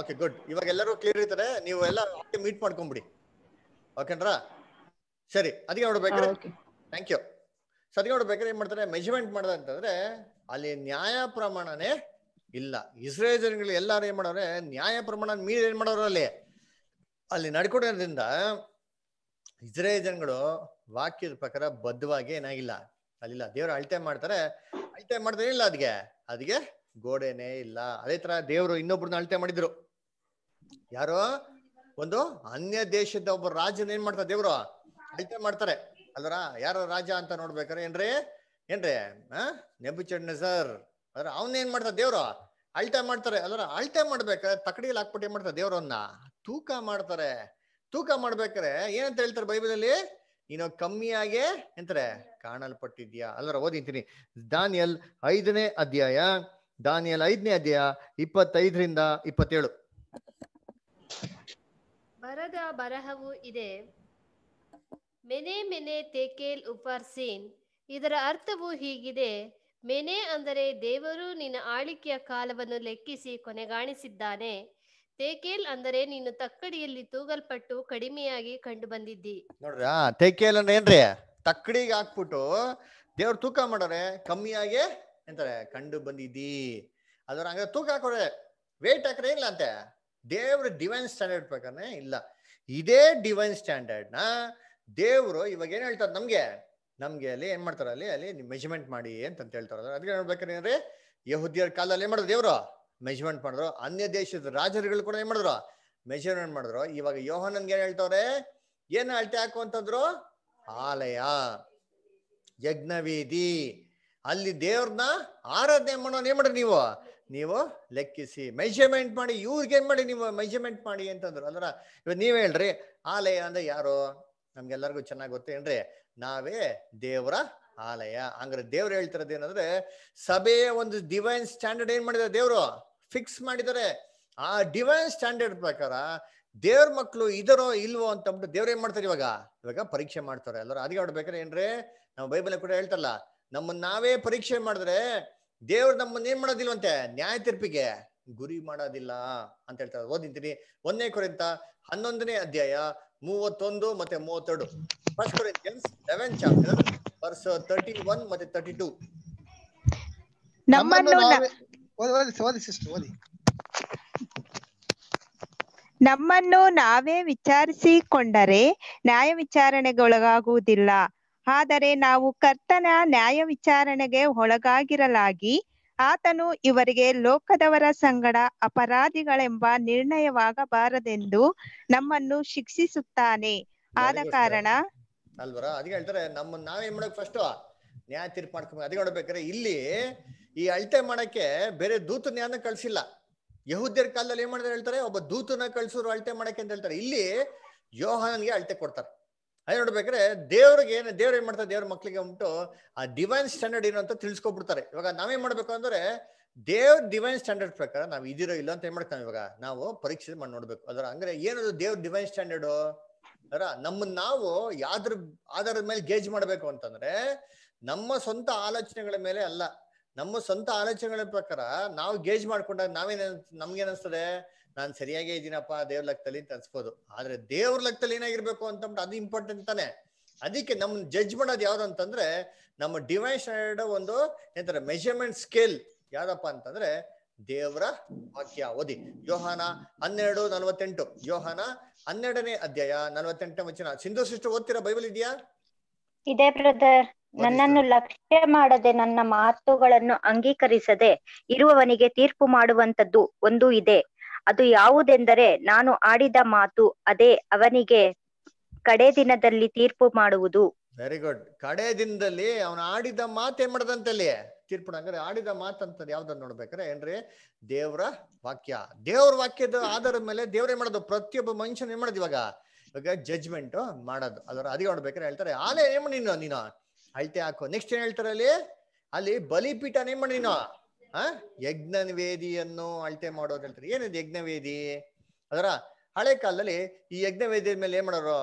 ಓಕೆ ಗುಡ್ ಇವಾಗ ಎಲ್ಲರೂ ಕ್ಲಿಯರ್ ಇರ್ತಾರೆ ನೀವು ಎಲ್ಲ ಮೀಟ್ ಮಾಡ್ಕೊಂಬಿಡಿ ಓಕೆನ್ರಾ ಸರಿ ಅದಕ್ಕೆ ನೋಡ್ಬೇಕಾದ್ರೆ ಥ್ಯಾಂಕ್ ಯು ಸರಿ ಅದಕ್ಕೆ ನೋಡ್ಬೇಕಾದ್ರೆ ಏನ್ ಮಾಡ್ತಾರೆ ಮೆಜರ್ಮೆಂಟ್ ಮಾಡಿದೆ ಅಂತಂದ್ರೆ ಅಲ್ಲಿ ನ್ಯಾಯ ಪ್ರಮಾಣನೇ ಇಲ್ಲ ಇಸ್ರೇಲ್ ಜನಗಳು ಎಲ್ಲಾರು ಏನ್ ಮಾಡೋರೆ ನ್ಯಾಯ ಪ್ರಮಾಣ ಮೀರಿ ಏನ್ ಮಾಡೋರು ಅಲ್ಲಿ ಅಲ್ಲಿ ನಡ್ಕೊಡೋದ್ರಿಂದ ಇಸ್ರೇಲ್ ಜನಗಳು ವಾಕ್ಯದ ಪ್ರಕಾರ ಬದ್ಧವಾಗಿ ಏನಾಗಿಲ್ಲ ಅಲ್ಲಿಲ್ಲ ದೇವ್ರು ಅಳತೆ ಮಾಡ್ತಾರೆ ಅಳತೆ ಮಾಡ್ತಾರೆ ಇಲ್ಲ ಅದ್ಗೆ ಅದ್ಗೆ ಗೋಡೆನೆ ಇಲ್ಲ ಅದೇ ತರ ದೇವ್ರು ಇನ್ನೊಬ್ರನ್ನ ಅಳತೆ ಮಾಡಿದ್ರು ಯಾರೋ ಒಂದು ಅನ್ಯ ದೇಶದ ಒಬ್ಬ ರಾಜನ ಏನ್ ಮಾಡ್ತಾರೆ ದೇವ್ರು ಅಳತೆ ಮಾಡ್ತಾರೆ ಅಲ್ವರ ಯಾರ ರಾಜ ಅಂತ ನೋಡ್ಬೇಕಾರೆ ಏನ್ರಿ ಏನ್ರಿ ಆ ನೆಬ್ಬು ಸರ್ ಸರ್ ಅದ್ರ ಏನ್ ಮಾಡ್ತಾರೆ ದೇವ್ರು ಅಳತೆ ಮಾಡ್ತಾರೆ ಅಲ್ವರ ಅಳತೆ ಮಾಡ್ಬೇಕಾದ್ರೆ ತಕಡಿಯಲ್ಲಿ ಹಾಕ್ಬಿಟ್ಟು ಏನ್ ಮಾಡ್ತಾರೆ ದೇವ್ರನ್ನ ತೂಕ ಮಾಡ್ತಾರೆ ತೂಕ ಮಾಡ್ಬೇಕಾರೆ ಏನಂತ ಹೇಳ್ತಾರೆ ಬೈಬಲಲ್ಲಿ ನೀನು ಕಮ್ಮಿಯಾಗೆ ಎಂತಾರೆ ಕಾಣಲ್ಪಟ್ಟಿದ್ಯಾ ಅಲ್ಲರ ಓದಿಂತೀನಿ ದಾನಿಯಲ್ ಐದನೇ ಅಧ್ಯಾಯ ದಾನಿಯಲ್ ಐದನೇ ಅಧ್ಯಾಯ ಇಪ್ಪತ್ತೈದರಿಂದ ಇಪ್ಪತ್ತೇಳು ಬರದ ಬರಹವು ಇದೆ ಮೆನೆ ಮೆನೆ ತೇಕೇಲ್ ಉಪಾರ್ಸೀನ್ ಇದರ ಅರ್ಥವು ಹೀಗಿದೆ ಮೆನೆ ಅಂದರೆ ದೇವರು ನಿನ್ನ ಆಳಿಕೆಯ ಕಾಲವನ್ನು ಲೆಕ್ಕಿಸಿ ಕೊನೆಗಾಣಿಸಿದ್ದಾನೆ ತೇಕೇಲ್ ಅಂದರೆ ನೀನು ತಕ್ಕಡಿಯಲ್ಲಿ ತೂಗಲ್ಪಟ್ಟು ಕಡಿಮೆಯಾಗಿ ಕಂಡು ಬಂದಿದ್ದಿ ನೋಡ್ರಿ ತೇಕೇಲ್ ಅಂದ್ರೆ ಏನ್ರಿ ತಕ್ಕಡಿಗೆ ಹಾಕ್ಬಿಟ್ಟು ದೇವ್ರ ತೂಕ ಮಾಡೋರೆ ಕಮ್ಮಿಯಾಗಿ ಎಂತಾರೆ ಕಂಡು ಬಂದಿದ್ದಿ ಅದ್ರ ಹಂಗ ತೂಕ ಹಾಕೋರೆ ವೇಟ್ ಹಾಕ್ರೆ ಇಲ್ಲ ಅಂತೆ ದೇವ್ರ ಡಿವೈನ್ ಸ್ಟ್ಯಾಂಡರ್ಡ್ ಪ್ರಕಾರ ಇಲ್ಲ ಇದೇ ಡಿವೈನ್ ಸ್ಟ್ಯಾಂಡರ್ಡ್ ನ ದೇವ್ರು ಇವಾಗ ಏನ್ ಹೇಳ್ತಾರೆ ನಮ್ಗೆ ನಮ್ಗೆ ಅಲ್ಲಿ ಏನ್ ಮಾಡ್ತಾರ ಅಲ್ಲಿ ಅಲ್ಲಿ ಮೆಜರ್ಮೆಂಟ್ ಮಾಡಿ ಅಂತ ಹೇಳ್ತಾರ ಅದಕ್ಕೆ ಏನ್ರಿ ಯಹುದಿಯರ್ ಕಾಲದಲ್ಲಿ ಏನ್ ಮಾಡೋದು ದೇವ್ರು ಮೆಜರ್ಮೆಂಟ್ ಮಾಡಿದ್ರು ಅನ್ಯ ದೇಶದ ರಾಜರುಗಳು ಕೂಡ ಏನ್ ಮಾಡಿದ್ರು ಮೆಜರ್ಮೆಂಟ್ ಮಾಡಿದ್ರು ಇವಾಗ ಯೋಹನನ್ಗೆ ಏನ್ ಹೇಳ್ತವ್ರೆ ಏನ್ ಅಳತೆ ಹಾಕು ಆಲಯ ಯಜ್ಞವೀದಿ ಅಲ್ಲಿ ದೇವ್ರನ್ನ ಆರಾಧನೆ ಮಾಡೋ ಏನ್ ಮಾಡ್ರಿ ನೀವು ನೀವು ಲೆಕ್ಕಿಸಿ ಮೆಜರ್ಮೆಂಟ್ ಮಾಡಿ ಇವ್ರಿಗೆ ಏನ್ ಮಾಡಿ ನೀವು ಮೆಜರ್ಮೆಂಟ್ ಮಾಡಿ ಅಂತಂದ್ರು ಅಂದ್ರ ಇವಾಗ ನೀವ್ ಹೇಳ್ರಿ ಆಲಯ ಅಂದ್ರೆ ಯಾರು ನಮ್ಗೆಲ್ಲರಿಗೂ ಚೆನ್ನಾಗಿ ಗೊತ್ತೇನ್ರಿ ನಾವೇ ದೇವ್ರ ಆಲಯ ಅಂದ್ರೆ ದೇವ್ರು ಹೇಳ್ತಿರೋದು ಏನಂದ್ರೆ ಸಭೆಯ ಒಂದು ಡಿವೈನ್ ಸ್ಟ್ಯಾಂಡರ್ಡ್ ಏನ್ ಮಾಡಿದ ದೇವ್ರು ಫಿಕ್ಸ್ ಮಾಡಿದರೆ ಆ ಡಿವೈನ್ ಸ್ಟ್ಯಾಂಡರ್ಡ್ ಪ್ರಕಾರ ದೇವ್ರ ಮಕ್ಕಳು ಇದರೋ ಇಲ್ವೋ ಅಂತಂದ್ಬಿಟ್ಟು ದೇವ್ರ ಏನ್ ಮಾಡ್ತಾರೆ ಇವಾಗ ಇವಾಗ ಪರೀಕ್ಷೆ ಮಾಡ್ತಾರೆ ಎಲ್ಲರೂ ಅದಕ್ಕೆ ಹೊಡ್ಬೇಕಾರೆ ಏನ್ರಿ ನಾವು ಬೈಬಲ್ ಕೂಡ ಹೇಳ್ತಲ್ಲ ನಮ್ಮನ್ನ ನಾವೇ ಪರೀಕ್ಷೆ ಮಾಡಿದ್ರೆ ದೇವ್ರು ನಮ್ಮನ್ನ ಏನ್ ಮಾಡೋದಿಲ್ವಂತೆ ನ್ಯಾಯ ತೀರ್ಪಿಗೆ ಗುರಿ ಮಾಡೋದಿಲ್ಲ ಅಂತ ಹೇಳ್ತಾರೆ ಓದಿಂತೀನಿ ಒಂದನೇ ಕುರಿತ ಹನ್ನೊಂದನೇ ಅಧ್ಯಾಯ ಮೂವತ್ತೊಂದು ಮತ್ತೆ ಮೂವತ್ತೆರಡು first Corinthians eleven chapter thirty one ಮತ್ತೆ ತರ್ಟಿ ಟೂ ಓದಿ ಓದಿ ಸಿಸ್ಟರ್ ಓದಿ ನಮ್ಮನ್ನು ನಾವೇ ವಿಚಾರಿಸಿಕೊಂಡರೆ ನ್ಯಾಯ ವಿಚಾರಣೆಗೆ ಒಳಗಾಗುವುದಿಲ್ಲ ಆದರೆ ನಾವು ಕರ್ತನ ನ್ಯಾಯ ವಿಚಾರಣೆಗೆ ಒಳಗಾಗಿರಲಾಗಿ ಆತನು ಇವರಿಗೆ ಲೋಕದವರ ಸಂಗಡ ಅಪರಾಧಿಗಳೆಂಬ ನಿರ್ಣಯವಾಗಬಾರದೆಂದು ನಮ್ಮನ್ನು ಶಿಕ್ಷಿಸುತ್ತಾನೆ ಆದ ಕಾರಣ ಅಲ್ವರ ಅದಕ್ಕೆ ಹೇಳ್ತಾರೆ ನಮ್ಮ ನಾವೇನ್ ಮಾಡಕ್ ಫಸ್ಟ್ ನ್ಯಾಯ ತೀರ್ಪು ಮಾಡ್ಕೊಂಬ ಅದೇ ನೋಡ್ಬೇಕಾದ್ರೆ ಇಲ್ಲಿ ಈ ಅಳತೆ ಮಾಡಕ್ಕೆ ಬೇರೆ ನ್ಯಾಯ ಕಳ್ಸಿಲ್ಲ ಯಹುದ್ಯರ ಕಾಲದಲ್ಲಿ ಏನ್ ಮಾಡಿದ್ರೆ ಹೇಳ್ತಾರೆ ಒಬ್ಬ ದೂತನ ಕಳ್ಸೋರು ಅಳತೆ ಮಾಡಕ್ಕೆ ಅಂತ ಹೇಳ್ತಾರೆ ಇಲ್ಲಿ ಯೋಹನನ್ಗೆ ಅಳತೆ ಕೊಡ್ತಾರೆ ಅದೇ ನೋಡ್ಬೇಕಾದ್ರೆ ದೇವ್ರಿಗೆ ಏನು ದೇವ್ರು ಏನ್ ಮಾಡ್ತಾರೆ ದೇವ್ರ ಮಕ್ಳಿಗೆ ಉಂಟು ಆ ಡಿವೈನ್ ಸ್ಟ್ಯಾಂಡರ್ಡ್ ಏನು ಅಂತ ತಿಳ್ಸ್ಕೊಬಿಡ್ತಾರೆ ಇವಾಗ ನಾವೇನ್ ಮಾಡ್ಬೇಕು ಅಂದ್ರೆ ದೇವ್ರ ಡಿವೈನ್ ಸ್ಟ್ಯಾಂಡರ್ಡ್ ಪ್ರಕಾರ ನಾವು ಇದಿರೋ ಇಲ್ಲ ಅಂತ ಏನ್ ಮಾಡ್ತಾನೆ ಇವಾಗ ನಾವು ಪರೀಕ್ಷೆ ಮಾಡಿ ನೋಡ್ಬೇಕು ಅದರ ಅಂದ್ರೆ ಏನದು ದೇವ್ರ ಡಿವೈನ್ ಸ್ಟ್ಯಾಂಡರ್ಡು ಅದರ ನಮ್ಮನ್ನ ನಾವು ಯಾವ್ದ್ರ ಆಧಾರದ ಮೇಲೆ ಗೇಜ್ ಮಾಡ್ಬೇಕು ಅಂತಂದ್ರೆ ನಮ್ಮ ಸ್ವಂತ ಆಲೋಚನೆಗಳ ಮೇಲೆ ಅಲ್ಲ ನಮ್ಮ ಸ್ವಂತ ಆಲೋಚನೆಗಳ ಪ್ರಕಾರ ನಾವು ಗೇಜ್ ಮಾಡ್ಕೊಂಡಾಗ ನಾವೇನ್ ನಮ್ಗೆ ನಾನು ಸರಿಯಾಗೇ ಇದ್ದೀನಪ್ಪ ದೇವ್ರ ಲೆಕ್ಕದಲ್ಲಿ ಅಂತ ಅನ್ಸ್ಬೋದು ಆದ್ರೆ ದೇವ್ರ ಲೆಕ್ಕದಲ್ಲಿ ಏನಾಗಿರ್ಬೇಕು ಅಂತಂದ್ರೆ ಅದು ಇಂಪಾರ್ಟೆಂಟ್ ತಾನೆ ಅದಕ್ಕೆ ನಮ್ ಜಡ್ಜ್ ಮಾಡೋದು ಅಂತಂದ್ರೆ ನಮ್ಮ ಡಿವೈಸ್ ಒಂದು ಏನಂತಾರೆ ಮೆಷರ್ಮೆಂಟ್ ಸ್ಕೇಲ್ ಯಾವ್ದಪ್ಪ ಅಂತಂದ್ರೆ ದೇವ್ರ ವಾಕ್ಯ ಓದಿ ಯೋಹಾನ ಹನ್ನೆರಡು ನಲ್ವತ್ತೆಂಟು ಯೋಹಾನ ಹನ್ನೆರಡನೇ ಅಧ್ಯಾಯ ನಲ್ವತ್ತೆಂಟನೇ ವಚನ ಸಿಂಧು ಸಿಸ್ಟರ್ ಓದ್ತೀರಾ ಬೈಬಲ್ ಇದೆಯಾ ಇದೆ ಬ್ರದರ್ ನನ್ನನ್ನು ಲಕ್ಷ್ಯ ಮಾಡದೆ ನನ್ನ ಮಾತುಗಳನ್ನು ಅಂಗೀಕರಿಸದೆ ಇರುವವನಿಗೆ ತೀರ್ಪು ಮಾಡುವಂತದ್ದು ಒಂದು ಇದೆ ಅದು ಯಾವುದೆಂದರೆ ನಾನು ಆಡಿದ ಮಾತು ಅದೇ ಅವನಿಗೆ ಕಡೆ ದಿನದಲ್ಲಿ ತೀರ್ಪು ಮಾಡುವುದು ವೆರಿ ಗುಡ್ ಕಡೆ ದಿನದಲ್ಲಿ ಅವನು ಆಡಿದ ಮಾತು ಏನ್ ಮಾಡದಂತಲ್ಲಿ ತೀರ್ಪು ಅಂದ್ರೆ ಆಡಿದ ಮಾತು ಅಂತ ಯಾವ್ದನ್ನ ನೋಡ್ಬೇಕಾರೆ ಏನ್ರಿ ದೇವ್ರ ವಾಕ್ಯ ದೇವ್ರ ವಾಕ್ಯದ ಆಧಾರದ ಮೇಲೆ ದೇವ್ರ ಏನ್ ಮಾಡೋದು ಪ್ರತಿಯೊಬ್ಬ ಮನುಷ್ಯನ ಏನ್ ಮಾಡೋದು ಇವಾಗ ಇವಾಗ ಜಜ್ಮೆಂಟ್ ಮಾಡೋದು ಅದರ ಅದಿಗೆ ನೋಡ್ಬೇಕಾರೆ ಹೇಳ್ತಾರೆ ಆಲೆ ಏನ್ ನೀನು ನೀನು ಅಳತೆ ಹಾಕು ನೆಕ್ಸ್ಟ್ ಏನ್ ಹೇಳ್ತಾರೆ ಅಲ್ಲಿ ಅಲ್ಲಿ ನೇಮ್ ಮಾಡಿ ನೀನು ಆ ಯಜ್ಞ ವೇದಿಯನ್ನು ಅಳತೆ ಮಾಡೋದು ಹೇಳ್ತಾರೆ ಏನಿದೆ ಯಜ್ಞ ವೇದಿ ಅದರ ಹಳೆ ಕಾಲದಲ್ಲಿ ಈ ಯಜ್ಞ ವೇದಿಯ ಮೇಲೆ ಏನ್ ಮಾಡೋರು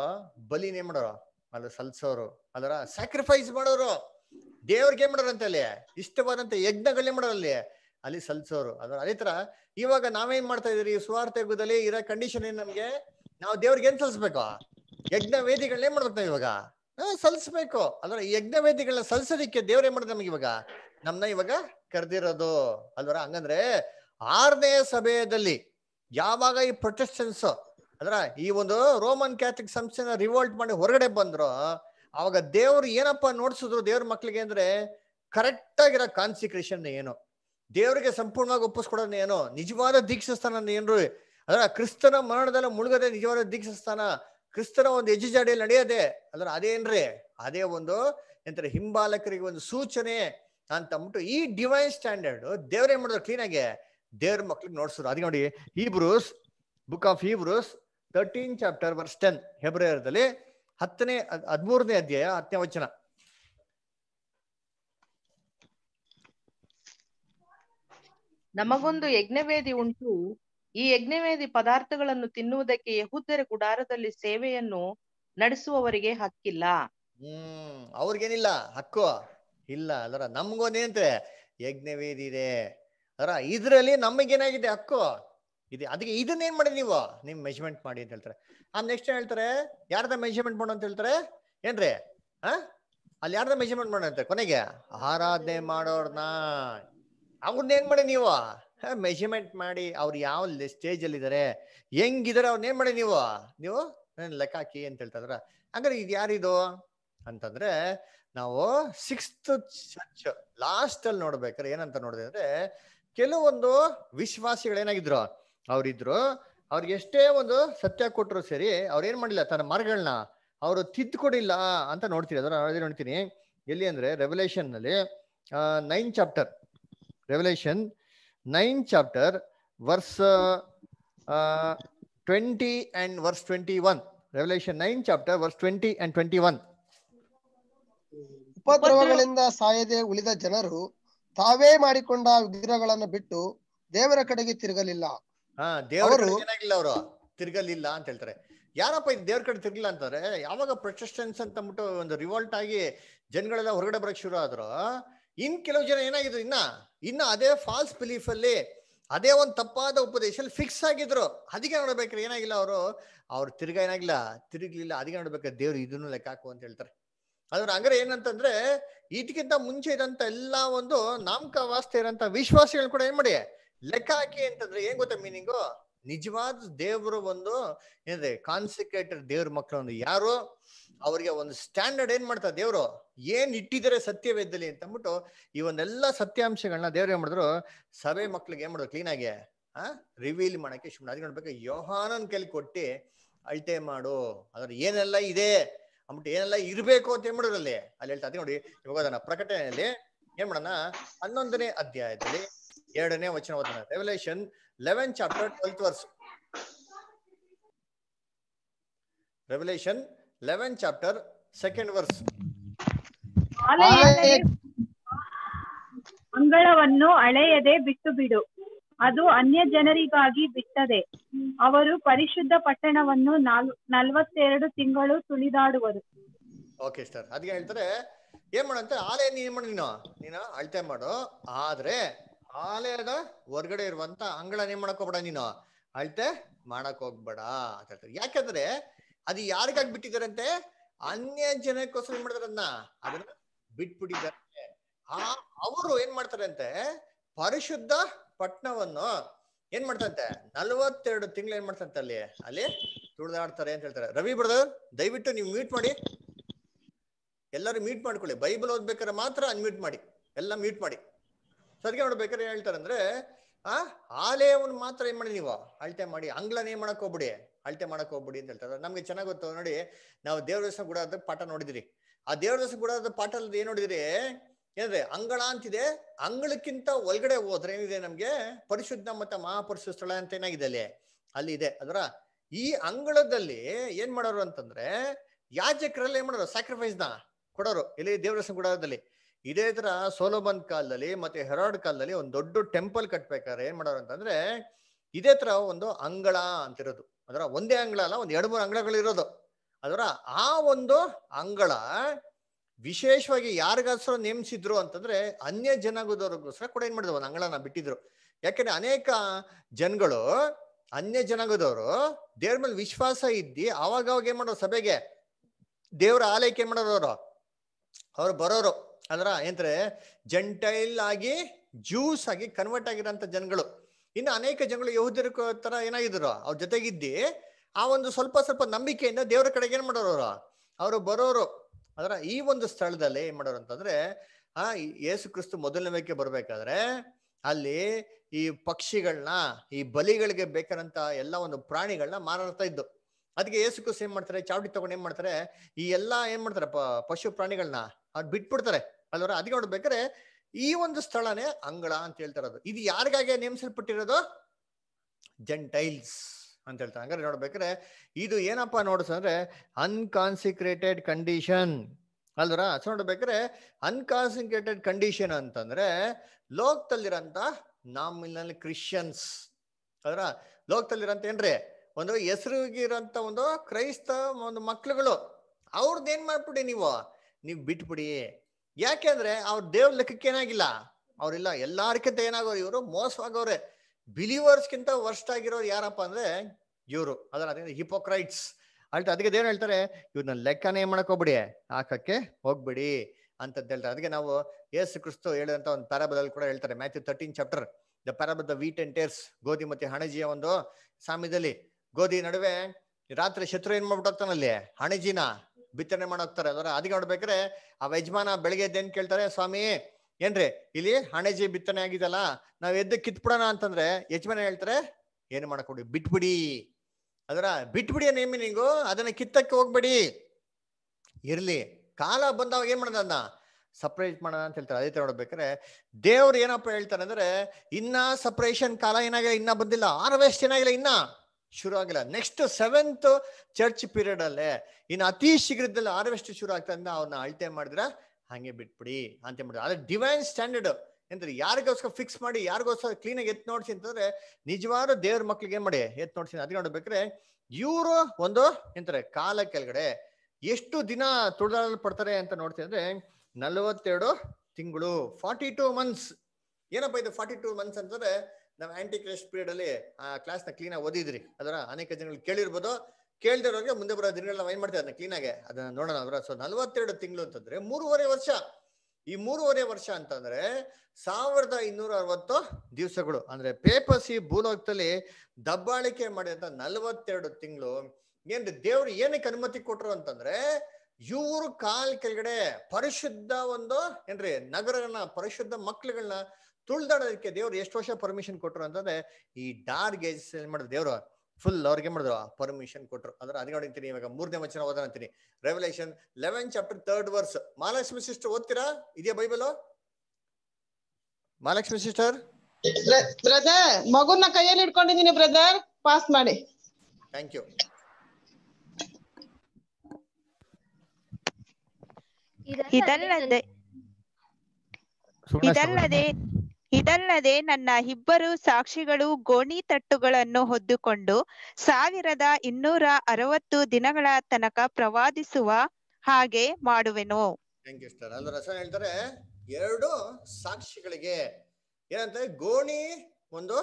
ಬಲಿನೇ ಮಾಡೋರು ಅಲ್ಲ ಸಲ್ಸೋರು ಅದರ ಸ್ಯಾಕ್ರಿಫೈಸ್ ಮಾಡೋರು ದೇವ್ರಿಗೆ ಏನ್ ಅಂತ ಅಲ್ಲಿ ಇಷ್ಟವಾದಂತ ಯಜ್ಞಗಳನ್ನೇ ಮಾಡೋರು ಅಲ್ಲಿ ಅಲ್ಲಿ ಸಲ್ಸೋರು ಅದರ ಅದೇ ತರ ಇವಾಗ ನಾವೇನ್ ಮಾಡ್ತಾ ಇದೀರಿ ಸುವಾರ್ಥ ಯುಗದಲ್ಲಿ ಇರೋ ಕಂಡೀಷನ್ ಏನ್ ನಮ್ಗೆ ನಾವು ದೇವ್ರಿಗೆ ಏನ್ ಸಲ್ಸ್ಬೇಕು ಯಜ್ಞ ವೇದಿಗಳನ್ನೇ ಮಾಡ್ಬೇಕು ಇವಾಗ ಸಲ್ಲಿಸ್ಬೇಕು ಅಲ್ವರ ಈ ಯಜ್ಞವೇದಿಗಳನ್ನ ಸಲ್ಲಿಸೋದಿಕ್ಕೆ ದೇವ್ರೇ ಏನ್ ನಮ್ಗೆ ಇವಾಗ ನಮ್ನ ಇವಾಗ ಕರೆದಿರೋದು ಅಲ್ವರ ಹಂಗಂದ್ರೆ ಆರನೇ ಸಭೆಯಲ್ಲಿ ಯಾವಾಗ ಈ ಪ್ರೊಟೆಸ್ಟನ್ಸ್ ಅಂದ್ರ ಈ ಒಂದು ರೋಮನ್ ಕ್ಯಾಥಲಿಕ್ ಸಂಸ್ಥೆನ ರಿವೋಲ್ಟ್ ಮಾಡಿ ಹೊರಗಡೆ ಬಂದ್ರು ಅವಾಗ ದೇವ್ರು ಏನಪ್ಪಾ ನೋಡ್ಸಿದ್ರು ದೇವ್ರ ಮಕ್ಳಿಗೆ ಅಂದ್ರೆ ಕರೆಕ್ಟ್ ಆಗಿರೋ ಕಾನ್ಸಿಕ್ರೇಷನ್ ಏನು ದೇವ್ರಿಗೆ ಸಂಪೂರ್ಣವಾಗಿ ಒಪ್ಪಿಸ್ಕೊಡೋದ್ ಏನು ನಿಜವಾದ ದೀಕ್ಷಾಸ್ಥಾನ ಏನ್ರೀ ಅದರ ಕ್ರಿಸ್ತನ ಮರಣದಲ್ಲ ಮುಳುಗದೆ ನಿಜವಾದ ದೀಕ್ಷಸ್ಥಾನ ಕ್ರಿಸ್ತನ ಒಂದು ಎಜುಜಾಡಿಯಲ್ಲಿ ನಡೆಯದೆ ಅಂದ್ರೆ ಅದೇನ್ರಿ ಅದೇ ಒಂದು ಎಂತಾರೆ ಹಿಂಬಾಲಕರಿಗೆ ಒಂದು ಸೂಚನೆ ಅಂತ ಅಂದ್ಬಿಟ್ಟು ಈ ಡಿವೈನ್ ಸ್ಟ್ಯಾಂಡರ್ಡ್ ದೇವ್ರೇನ್ ಮಾಡಿದ್ರು ಕ್ಲೀನಾಗಿ ದೇವ್ರ ಮಕ್ಳಿಗೆ ನೋಡ್ಸೋರು ಅದಕ್ಕೆ ನೋಡಿ Hebrews book of Hebrews thirteen chapter verse ten ಹೆಬ್ರವರದಲ್ಲಿ ಹತ್ತನೇ ಹದ್ಮೂರನೇ ಅಧ್ಯಾಯ ಹತ್ತನೇ ವಚನ ನಮಗೊಂದು ಯಜ್ಞವೇದಿ ಉಂಟು ಈ ಯಜ್ಞವೇದಿ ಪದಾರ್ಥಗಳನ್ನು ತಿನ್ನುವುದಕ್ಕೆ ಯಹುದ್ದರ ಗುಡಾರದಲ್ಲಿ ಸೇವೆಯನ್ನು ನಡೆಸುವವರಿಗೆ ಹಕ್ಕಿಲ್ಲ ಹ್ಮ್ ಅವ್ರಿಗೇನಿಲ್ಲ ಹಕ್ಕು ಇಲ್ಲ ಅದರ ನಮ್ಗೊಂದೇನಂತೆ ಯಜ್ಞವೇದಿ ಇದೆ ಅದರ ಇದ್ರಲ್ಲಿ ನಮಗೇನಾಗಿದೆ ಹಕ್ಕು ಇದೆ ಅದಕ್ಕೆ ಏನ್ ಮಾಡಿ ನೀವು ನಿಮ್ ಮೆಜರ್ಮೆಂಟ್ ಮಾಡಿ ಅಂತ ಹೇಳ್ತಾರೆ ಆ ನೆಕ್ಸ್ಟ್ ಹೇಳ್ತಾರೆ ಯಾರ್ದ ಮೆಜರ್ಮೆಂಟ್ ಮಾಡು ಅಂತ ಹೇಳ್ತಾರೆ ಏನ್ರಿ ಆ ಅಲ್ಲಿ ಯಾರ್ದ ಮೆಜರ್ಮೆಂಟ್ ಮಾಡು ಅಂತ ಕೊನೆಗೆ ಆರಾಧನೆ ಮಾಡೋರ್ನ ಅವ್ರನ್ನ ಏನ್ ಮಾಡಿ ನೀವು ಮೆಷರ್ಮೆಂಟ್ ಮಾಡಿ ಅವ್ರು ಯಾವ ಸ್ಟೇಜ್ ಅಲ್ಲಿ ಇದಾರೆ ಹೆಂಗಿದಾರೆ ಅವ್ರನ್ನ ಏನ್ ಮಾಡಿ ನೀವು ನೀವು ಲೆಕ್ಕ ಹಾಕಿ ಅಂತ ಹೇಳ್ತಾ ಹಂಗಾರೆ ಇದು ಯಾರಿದು ಅಂತಂದ್ರೆ ನಾವು ಸಿಕ್ಸ್ತ್ ಚರ್ಚ್ ಲಾಸ್ಟ್ ಅಲ್ಲಿ ನೋಡ್ಬೇಕಾರೆ ಏನಂತ ನೋಡಿದೆ ಅಂದ್ರೆ ಕೆಲವೊಂದು ವಿಶ್ವಾಸಿಗಳು ಏನಾಗಿದ್ರು ಅವ್ರಿದ್ರು ಅವ್ರಿಗೆ ಎಷ್ಟೇ ಒಂದು ಸತ್ಯ ಕೊಟ್ಟರು ಸರಿ ಏನ್ ಮಾಡಿಲ್ಲ ತನ್ನ ಮರಗಳನ್ನ ಅವರು ತಿದ್ದುಕೊಡಿಲ್ಲ ಅಂತ ನೋಡ್ತೀರಿ ಅದೇ ನೋಡ್ತೀನಿ ಎಲ್ಲಿ ಅಂದ್ರೆ ರೆವಲೇಷನ್ ನಲ್ಲಿ nine chapter revelation 9th chapter verse twenty and 20 twenty one 21. Nine 9 verse twenty 20 twenty 21. ಉಪದ್ರವಗಳಿಂದ ಸಾಯದೆ ಉಳಿದ ಜನರು ತಾವೇ ಮಾಡಿಕೊಂಡ ವಿಗ್ರಹಗಳನ್ನು ಬಿಟ್ಟು ದೇವರ ಕಡೆಗೆ ತಿರುಗಲಿಲ್ಲ ದೇವರು ಅವರು ತಿರುಗಲಿಲ್ಲ ಅಂತ ಹೇಳ್ತಾರೆ ಯಾರಪ್ಪ ಇದು ದೇವ್ರ ಕಡೆ ತಿರ್ಗಿಲ್ಲ ಅಂತಾರೆ ಯಾವಾಗ ಪ್ರೊಟೆಸ್ಟೆನ್ಸ್ ಅಂತ ಅಂದ್ಬಿಟ್ಟು ಒಂದು ರಿವಾಲ್ಟ್ ಆಗಿ ಜನಗಳೆಲ್ಲ ಹೊರಗಡೆ ಬರಕ್ ಶುರು ಆದ್ರು ಇನ್ ಕೆಲವು ಜನ ಏನಾಗಿದ್ರು ಇನ್ನ ಇನ್ನ ಅದೇ ಫಾಲ್ಸ್ ಬಿಲೀಫ್ ಅಲ್ಲಿ ಅದೇ ಒಂದು ತಪ್ಪಾದ ಉಪದೇಶದಲ್ಲಿ ಫಿಕ್ಸ್ ಆಗಿದ್ರು ಅದಕ್ಕೆ ನೋಡ್ಬೇಕ್ರೆ ಏನಾಗಿಲ್ಲ ಅವರು ಅವ್ರು ತಿರ್ಗಾ ಏನಾಗಿಲ್ಲ ತಿರುಗಲಿಲ್ಲ ಅದಕ್ಕೆ ನೋಡ್ಬೇಕು ದೇವ್ರು ಇದನ್ನು ಲೆಕ್ಕ ಹಾಕು ಅಂತ ಹೇಳ್ತಾರೆ ಅದ್ರ ಹಂಗಾರೆ ಏನಂತಂದ್ರೆ ಇದಕ್ಕಿಂತ ಮುಂಚೆ ಇದಂತ ಎಲ್ಲಾ ಒಂದು ನಾಮಕ ವಾಸ್ತೆ ಇರೋಂತ ವಿಶ್ವಾಸಗಳು ಕೂಡ ಏನ್ ಮಾಡಿ ಲೆಕ್ಕ ಹಾಕಿ ಅಂತಂದ್ರೆ ಏನ್ ಗೊತ್ತಾ ಮೀನಿಂಗು ನಿಜವಾದ ದೇವರು ಒಂದು ಏನಿದೆ ಕಾನ್ಸಿಕ್ರೇಟರ್ ದೇವ್ರ ಮಕ್ಕಳು ಒಂದು ಯಾರು ಅವರಿಗೆ ಒಂದು ಸ್ಟ್ಯಾಂಡರ್ಡ್ ಏನ್ ಮಾಡ್ತಾರೆ ದೇವ್ರು ಏನ್ ಇಟ್ಟಿದ್ದಾರೆ ಸತ್ಯವೇದಲಿ ಅಂತ ಅಂದ್ಬಿಟ್ಟು ಈ ಒಂದೆಲ್ಲ ಸತ್ಯಾಂಶಗಳನ್ನ ದೇವ್ರು ಏನ್ ಮಾಡಿದ್ರು ಸಭೆ ಮಕ್ಳಿಗೆ ಏನ್ ಮಾಡಿದ್ರು ಕ್ಲೀನ್ ಆಗಿ ಆ ರಿವೀಲ್ ಮಾಡಕ್ಕೆ ಶುರು ಅದಕ್ಕೆ ನೋಡ್ಬೇಕು ಯೋಹಾನನ್ ಕೈಲಿ ಕೊಟ್ಟಿ ಅಳ್ತೆ ಮಾಡು ಅದ್ರ ಏನೆಲ್ಲ ಇದೆ ಅಂದ್ಬಿಟ್ಟು ಏನೆಲ್ಲ ಇರ್ಬೇಕು ಅಂತ ಏನ್ ಮಾಡಿದ್ರು ಅಲ್ಲಿ ಅಲ್ಲಿ ಹೇಳ್ತಾ ಅದೇ ನೋಡಿ ಇವಾಗ ಅದನ್ನ ಪ್ರಕಟಣೆಯಲ್ಲಿ ಏನ್ ಮಾಡೋಣ ಹನ್ನೊಂದನೇ ಅಧ್ಯಾಯದಲ್ಲಿ ಎರಡನೇ ವಚನ ಓದೋಣ revelation eleven chapter twelfth verse revelation eleven chapter second verse ಅಂಗಳವನ್ನು ಅಳೆಯದೆ ಬಿಟ್ಟು ಬಿಡು ಅದು ಅನ್ಯ ಜನರಿಗಾಗಿ ಬಿಟ್ಟದೆ ಅವರು ಪರಿಶುದ್ಧ ಪಟ್ಟಣವನ್ನು ನಲ್ವತ್ತೆರಡು ತಿಂಗಳು ತುಳಿದಾಡುವರು ಓಕೆ ಸ್ಟಾರ್ ಅದಕ್ಕೆ ಹೇಳ್ತಾರೆ ಏನ್ ಅಂತ ಆಲಯ ನೀನ್ ನೀನು ನೀನು ಅಳತೆ ಮಾಡು ಆದ್ರೆ ಆಲಯದ ಹೊರ್ಗಡೆ ಇರುವಂತ ಅಂಗಳ ಏನ್ ಮಾಡಕ್ ಹೋಗ್ಬೇಡ ನೀನು ಅಳತೆ ಮಾಡಕ್ ಹೋಗ್ಬೇಡ ಅಂತ ಹೇಳ್ತಾರೆ ಯಾಕಂದ್ರೆ ಅದು ಯಾರಿಗಾಗಿ ಬಿಟ್ಟಿದಾರಂತೆ ಅನ್ಯ ಜನಕ್ಕೋಸ್ಕರ ಏನ್ ಮಾಡ್ತಾರನ್ನ ಅದನ್ನ ಬಿಟ್ಬಿಟ್ಟಿದ್ದಾರೆ ಆ ಅವರು ಏನ್ ಮಾಡ್ತಾರಂತೆ ಪರಿಶುದ್ಧ ಪಟ್ಟಣವನ್ನು ಏನ್ ಮಾಡ್ತಂತೆ ನಲ್ವತ್ತೆರಡು ತಿಂಗಳು ಏನ್ ಮಾಡ್ತಂತೆ ಅಲ್ಲಿ ಅಲ್ಲಿ ತುಳಿದಾಡ್ತಾರೆ ಅಂತ ಹೇಳ್ತಾರೆ ರವಿ ಬ್ರದರ್ ದಯವಿಟ್ಟು ನೀವು ಮ್ಯೂಟ್ ಮಾಡಿ ಎಲ್ಲರೂ ಮೀಟ್ ಮಾಡ್ಕೊಳ್ಳಿ ಬೈಬಲ್ ಓದ್ಬೇಕಾದ್ರೆ ಮಾತ್ರ ಅನ್ಮ್ಯೂಟ್ ಮಾಡಿ ಎಲ್ಲ ಮ್ಯೂಟ್ ಮಾಡಿ ಸದ್ಗೆ ನೋಡ್ಬೇಕಾದ್ರೆ ಏನ್ ಹೇಳ್ತಾರಂದ್ರೆ ಆ ಆಲಯವನ್ನು ಮಾತ್ರ ಏನ್ ಮಾಡಿ ನೀವು ಅಳತೆ ಮಾಡಿ ಆಂಗ್ಲನೇ ಏನ್ ಮಾಡಕ್ ಹೋಗ್ಬಿಡಿ ಅಳತೆ ಮಾಡಕ್ ಹೋಗ್ಬಿಡಿ ಅಂತ ಹೇಳ್ತಾರೆ ನಮ್ಗೆ ಚೆನ್ನಾಗ್ ಗೊತ್ತು ನೋಡಿ ನಾವು ದೇವ್ರ ದೇವರಸ ಗುಡದ ಪಾಠ ನೋಡಿದ್ರಿ ಆ ದೇವ್ರ ದೇವರಸ ಗುಡದ ಪಾಠದಲ್ಲಿ ಏನ್ ನೋಡಿದ್ರಿ ಏನಂದ್ರೆ ಅಂಗಳ ಅಂತಿದೆ ಅಂಗಳಕ್ಕಿಂತ ಒಳಗಡೆ ಹೋದ್ರೆ ಏನಿದೆ ನಮ್ಗೆ ಪರಿಶುದ್ಧ ಮತ್ತೆ ಮಹಾಪರಿಶು ಸ್ಥಳ ಅಂತ ಏನಾಗಿದೆ ಅಲ್ಲಿ ಅಲ್ಲಿ ಇದೆ ಅದರ ಈ ಅಂಗಳದಲ್ಲಿ ಏನ್ ಮಾಡೋರು ಅಂತಂದ್ರೆ ಯಾಜಕರಲ್ಲಿ ಏನ್ ಮಾಡೋರು ಸ್ಯಾಕ್ರಿಫೈಸ್ ನ ಕೊಡೋರು ಇಲ್ಲಿ ದೇವರಸ ಗುಡದಲ್ಲಿ ಇದೇ ತರ ಸೋಲೋಬನ್ ಕಾಲದಲ್ಲಿ ಮತ್ತೆ ಹೆರಾಡ್ ಕಾಲದಲ್ಲಿ ಒಂದ್ ದೊಡ್ಡ ಟೆಂಪಲ್ ಕಟ್ಬೇಕಾದ್ರೆ ಏನ್ ಮಾಡೋರು ಅಂತಂದ್ರೆ ಇದೇ ತರ ಒಂದು ಅಂಗಳ ಅಂತಿರೋದು ಅದರ ಒಂದೇ ಅಂಗಳ ಅಲ್ಲ ಒಂದು ಎರಡು ಮೂರು ಅಂಗಳಗಳಿರೋದು ಅದರ ಆ ಒಂದು ಅಂಗಳ ವಿಶೇಷವಾಗಿ ಯಾರಿಗೋಸ್ಕರ ನೇಮಿಸಿದ್ರು ಅಂತಂದ್ರೆ ಅನ್ಯ ಜನಾಂಗದವ್ರಿಗೋಸ್ಕರ ಕೂಡ ಏನ್ ಮಾಡಿದ್ರು ಒಂದು ಅಂಗಳನ ಬಿಟ್ಟಿದ್ರು ಯಾಕಂದ್ರೆ ಅನೇಕ ಜನಗಳು ಅನ್ಯ ಜನಾಂಗದವರು ದೇವ್ರ ಮೇಲೆ ವಿಶ್ವಾಸ ಇದ್ದಿ ಅವಾಗ ಅವಾಗ ಏನ್ ಮಾಡೋರು ಸಭೆಗೆ ದೇವ್ರ ಆಲಯಕ್ಕೆ ಏನ್ ಮಾಡೋರು ಅವರು ಅವ್ರು ಬರೋರು ಅಂದ್ರ ಏನ್ ಜಂಟೈಲ್ ಆಗಿ ಜ್ಯೂಸ್ ಆಗಿ ಕನ್ವರ್ಟ್ ಆಗಿರೋಂಥ ಜನಗಳು ಇನ್ನು ಅನೇಕ ಜನಗಳು ಯಹೂದ್ಯರ ತರ ಏನಾಗಿದ್ರು ಅವ್ರ ಜೊತೆಗಿದ್ದಿ ಆ ಒಂದು ಸ್ವಲ್ಪ ಸ್ವಲ್ಪ ನಂಬಿಕೆಯಿಂದ ದೇವರ ಕಡೆಗೆ ಏನ್ ಮಾಡೋರು ಅವರು ಬರೋರು ಅದರ ಈ ಒಂದು ಸ್ಥಳದಲ್ಲಿ ಏನ್ ಮಾಡೋರು ಅಂತಂದ್ರೆ ಆ ಯೇಸು ಕ್ರಿಸ್ತು ಮೊದಲನೇಕ್ಕೆ ಬರ್ಬೇಕಾದ್ರೆ ಅಲ್ಲಿ ಈ ಪಕ್ಷಿಗಳನ್ನ ಈ ಬಲಿಗಳಿಗೆ ಬೇಕಾದಂತ ಎಲ್ಲ ಒಂದು ಪ್ರಾಣಿಗಳನ್ನ ಮಾರಾಡ್ತಾ ಇದ್ದು ಅದಕ್ಕೆ ಯೇಸು ಕ್ರಿಸ್ತು ಏನ್ ಮಾಡ್ತಾರೆ ಚಾವಡಿ ತಗೊಂಡು ಏನ್ ಮಾಡ್ತಾರೆ ಈ ಎಲ್ಲಾ ಏನ್ ಮಾಡ್ತಾರೆ ಪಶು ಪ್ರಾಣಿಗಳನ್ನ ಅವ್ರು ಬಿಟ್ಬಿಡ್ತಾರೆ ಅಲ್ವರ ಅದಕ್ಕೆ ನೋಡ್ಬೇಕಾರೆ ಈ ಒಂದು ಸ್ಥಳನೇ ಅಂಗಳ ಅಂತ ಹೇಳ್ತಾರೆ ಅದು ಇದು ಯಾರಿಗಾಗಿ ನೇಮಿಸಲ್ಪಟ್ಟಿರೋದು ಜೆಂಟೈಲ್ಸ್ ಅಂತ ಹೇಳ್ತಾರೆ ಹಂಗಾರೆ ನೋಡ್ಬೇಕಾದ್ರೆ ಇದು ಏನಪ್ಪಾ ನೋಡಿಸ್ ಅಂದ್ರೆ ಅನ್ಕಾನ್ಸಿಕ್ರೇಟೆಡ್ ಕಂಡೀಷನ್ ಅಲ್ದ್ರ ಸೊ ನೋಡ್ಬೇಕಾದ್ರೆ ಅನ್ಕಾನ್ಸಿಕ್ರೇಟೆಡ್ ಕಂಡೀಷನ್ ಅಂತಂದ್ರೆ ಲೋಕದಲ್ಲಿರಂತ ನಾಮಿನಲ್ ಕ್ರಿಶ್ಚಿಯನ್ಸ್ ಅದ್ರ ಲೋಕದಲ್ಲಿರಂತ ಏನ್ರಿ ಒಂದು ಹೆಸರುಗಿರಂತ ಒಂದು ಕ್ರೈಸ್ತ ಒಂದು ಮಕ್ಳುಗಳು ಅವ್ರದ್ದು ಏನ್ ಮಾಡ್ಬಿಡಿ ನೀವು ನೀವು ಬಿಟ್ಬಿಡಿ ಯಾಕೆಂದ್ರೆ ಅವ್ರ ದೇವ್ರ ಲೆಕ್ಕಕ್ಕೆ ಏನಾಗಿಲ್ಲ ಅವ್ರಿಲ್ಲ ಎಲ್ಲಾರ್ಕಿಂತ ಏನಾಗೋರು ಇವರು ಮೋಸವಾಗೋರೆ ಬಿಲೀವರ್ಸ್ಗಿಂತ ವರ್ಸ್ಟ್ ಆಗಿರೋರು ಯಾರಪ್ಪ ಅಂದ್ರೆ ಇವರು ಅದರ ಅದರಿಂದ ಹಿಪೋಕ್ರೈಟ್ಸ್ ಅಲ್ಟ ಅದಕ್ಕೆ ಏನ್ ಹೇಳ್ತಾರೆ ಇವ್ರನ್ನ ಲೆಕ್ಕನೇ ಹೋಗ್ಬಿಡಿ ಹಾಕಕ್ಕೆ ಹೋಗ್ಬಿಡಿ ಅಂತದ್ ಹೇಳ್ತಾರೆ ಅದಕ್ಕೆ ನಾವು ಯೇಸು ಕ್ರಿಸ್ತು ಹೇಳಿದಂತ ಒಂದು ಪ್ಯಾರಾಬಲ್ ಕೂಡ ಹೇಳ್ತಾರೆ Matthew thirteen chapter the parable the wheat and tares ಗೋಧಿ ಮತ್ತೆ ಹಣಜಿಯ ಒಂದು ಸಾಮ್ಯದಲ್ಲಿ ಗೋಧಿ ನಡುವೆ ರಾತ್ರಿ ಶತ್ರು ಏನ್ ಮಾಡ್ಬಿಟ್ಟು ಹಣಜಿನ ಬಿತ್ತನೆ ಮಾಡೋಗ್ತಾರೆ ಅದರ ಅದಿಗೆ ನೋಡ್ಬೇಕ್ರೆ ಆ ಯಜಮಾನ ಬೆಳಿಗ್ಗೆ ಎದ್ದೇನ್ ಕೇಳ್ತಾರೆ ಸ್ವಾಮಿ ಏನ್ರಿ ಇಲ್ಲಿ ಹಣೆಜಿ ಬಿತ್ತನೆ ಆಗಿದಲ್ಲ ನಾವ್ ಎದ್ದು ಕಿತ್ಬಿಡೋಣ ಅಂತಂದ್ರೆ ಯಜಮಾನ ಹೇಳ್ತಾರೆ ಏನು ಮಾಡಕೊಡಿ ಬಿಟ್ಬಿಡಿ ಅದರ ಬಿಟ್ಬಿಡಿ ಅನ್ನೋ ನಿಂಗು ಅದನ್ನ ಕಿತ್ತಕ್ಕೆ ಹೋಗ್ಬೇಡಿ ಇರ್ಲಿ ಕಾಲ ಬಂದಾಗ ಏನ್ ಮಾಡದ ಅದನ್ನ ಸಪ್ರೇಟ್ ಮಾಡೋಣ ಅಂತ ಹೇಳ್ತಾರೆ ಅದೇ ತರ ನೋಡ್ಬೇಕಾದ್ರೆ ದೇವ್ರು ಏನಪ್ಪ ಹೇಳ್ತಾರೆ ಅಂದ್ರೆ ಇನ್ನ ಸಪ್ರೇಷನ್ ಕಾಲ ಏನಾಗಿಲ್ಲ ಇನ್ನ ಬಂದಿಲ್ಲ ಹಾರ್ವೆಸ್ಟ್ ಏನಾಗಿಲ್ಲ ಇನ್ನ ಶುರು ಆಗಿಲ್ಲ ನೆಕ್ಸ್ಟ್ ಸೆವೆಂತ್ ಚರ್ಚ್ ಪೀರಿಯಡ್ ಅಲ್ಲೇ ಇನ್ನು ಅತಿ ಶೀಘ್ರದಲ್ಲಿ ಆರ್ವೆಸ್ಟ್ ಶುರು ಆಗ್ತದೆ ಅವ್ರನ್ನ ಅಳತೆ ಮಾಡಿದ್ರ ಹಂಗೆ ಬಿಟ್ಬಿಡಿ ಅಂತ ಮಾಡಿದ್ರೆ ಅದೇ ಡಿವೈನ್ ಸ್ಟ್ಯಾಂಡರ್ಡ್ ಎಂದ್ರೆ ಯಾರಿಗೋಸ್ಕರ ಫಿಕ್ಸ್ ಮಾಡಿ ಯಾರಿಗೋಸ್ಕರ ಆಗಿ ಎತ್ತು ನೋಡ್ಸಿ ಅಂತಂದ್ರೆ ನಿಜವಾದ ದೇವ್ರ ಮಕ್ಳಿಗೆ ಏನ್ ಮಾಡಿ ಎತ್ ನೋಡ್ಸಿ ಅದಕ್ಕೆ ನೋಡ್ಬೇಕ್ರೆ ಇವರು ಒಂದು ಎಂತಾರೆ ಕಾಲ ಕೆಳಗಡೆ ಎಷ್ಟು ದಿನ ಪಡ್ತಾರೆ ಅಂತ ಅಂದ್ರೆ ನಲವತ್ತೆರಡು ತಿಂಗಳು ಫಾರ್ಟಿ ಟೂ ಮಂತ್ಸ್ ಏನಪ್ಪ ಇದು ಫಾರ್ಟಿ ಟೂ ಮಂತ್ಸ್ ಅಂತಂದ್ರೆ ನಮ್ಮ ಆಂಟಿ ಕ್ರಾಶ್ ಪೀರಿಯಡ್ ಅಲ್ಲಿ ಆ ಕ್ಲಾಸ್ ಕ್ಲೀನ್ ಕ್ಲೀನಾಗಿ ಓದಿದ್ರಿ ಅದರ ಅನೇಕ ಜನಗಳು ಕೇಳಿರ್ಬೋದು ಕೇಳ್ದಿರೋರಿಗೆ ಮುಂದೆ ಬರೋ ದಿನಗಳನ್ನ ಏನ್ ಮಾಡ್ತಾರೆ ಅದನ್ನ ಕ್ಲೀನಾಗೆ ಅದನ್ನ ನೋಡೋಣ ಅವರ ಸೊ ನಲ್ವತ್ತೆರಡು ತಿಂಗಳು ಅಂತಂದ್ರೆ ಮೂರುವರೆ ವರ್ಷ ಈ ಮೂರುವರೆ ವರ್ಷ ಅಂತಂದ್ರೆ ಸಾವಿರದ ಇನ್ನೂರ ಅರವತ್ತು ದಿವಸಗಳು ಅಂದ್ರೆ ಪೇಪಸಿ ಭೂಲೋಕದಲ್ಲಿ ದಬ್ಬಾಳಿಕೆ ಮಾಡಿದಂತ ನಲ್ವತ್ತೆರಡು ತಿಂಗಳು ಏನ್ರಿ ದೇವ್ರು ಏನಕ್ಕೆ ಅನುಮತಿ ಕೊಟ್ರು ಅಂತಂದ್ರೆ ಇವರು ಕಾಲ್ ಕೆಳಗಡೆ ಪರಿಶುದ್ಧ ಒಂದು ಏನ್ರಿ ನಗರಗಳನ್ನ ಪರಿಶುದ್ಧ ಮಕ್ಳುಗಳನ್ನ ತುಳ್ದಾಡೋದಕ್ಕೆ ದೇವ್ರು ಎಷ್ಟು ವರ್ಷ ಪರ್ಮಿಷನ್ ಕೊಟ್ಟರು ಅಂತಂದ್ರೆ ಈ ಡಾರ್ ಗೇಜಸ್ ಏನ್ ಮಾಡಿದ್ರು ದೇವ್ರು ಫುಲ್ ಅವ್ರಿಗೆ ಮಾಡಿದ್ರು ಪರ್ಮಿಷನ್ ಕೊಟ್ಟರು ಅಂದ್ರೆ ಅದನ್ನ ಇವಾಗ ಮೂರನೇ ವಚನ ಓದೋಣ ಅಂತೀನಿ revelation eleven chapter third verse Mahalakshmi sister ಓದ್ತೀರಾ ಇದೆಯಾ ಬೈಬಲ್ ಮಹಾಲಕ್ಷ್ಮಿ ಸಿಸ್ಟರ್ ಬ್ರದರ್ ಮಗುನ ಕೈಯಲ್ಲಿ ಇಟ್ಕೊಂಡಿದ್ದೀನಿ ಬ್ರದರ್ ಪಾಸ್ ಮಾಡಿ ಥ್ಯಾಂಕ್ ಯು ಇದಲ್ಲದೆ ಇದಲ್ಲದೆ ಇದಲ್ಲದೆ ನನ್ನ ಇಬ್ಬರು ಸಾಕ್ಷಿಗಳು ಗೋಣಿ ತಟ್ಟುಗಳನ್ನು ಹೊದ್ದುಕೊಂಡು ಸಾವಿರದ ಇನ್ನೂರ ಅರವತ್ತು ದಿನಗಳ ತನಕ ಪ್ರವಾದಿಸುವ ಹಾಗೆ ಮಾಡುವೆನು ಹೇಳ್ತಾರೆ ಎರಡು ಸಾಕ್ಷಿಗಳಿಗೆ ಏನಂತ ಗೋಣಿ ಒಂದು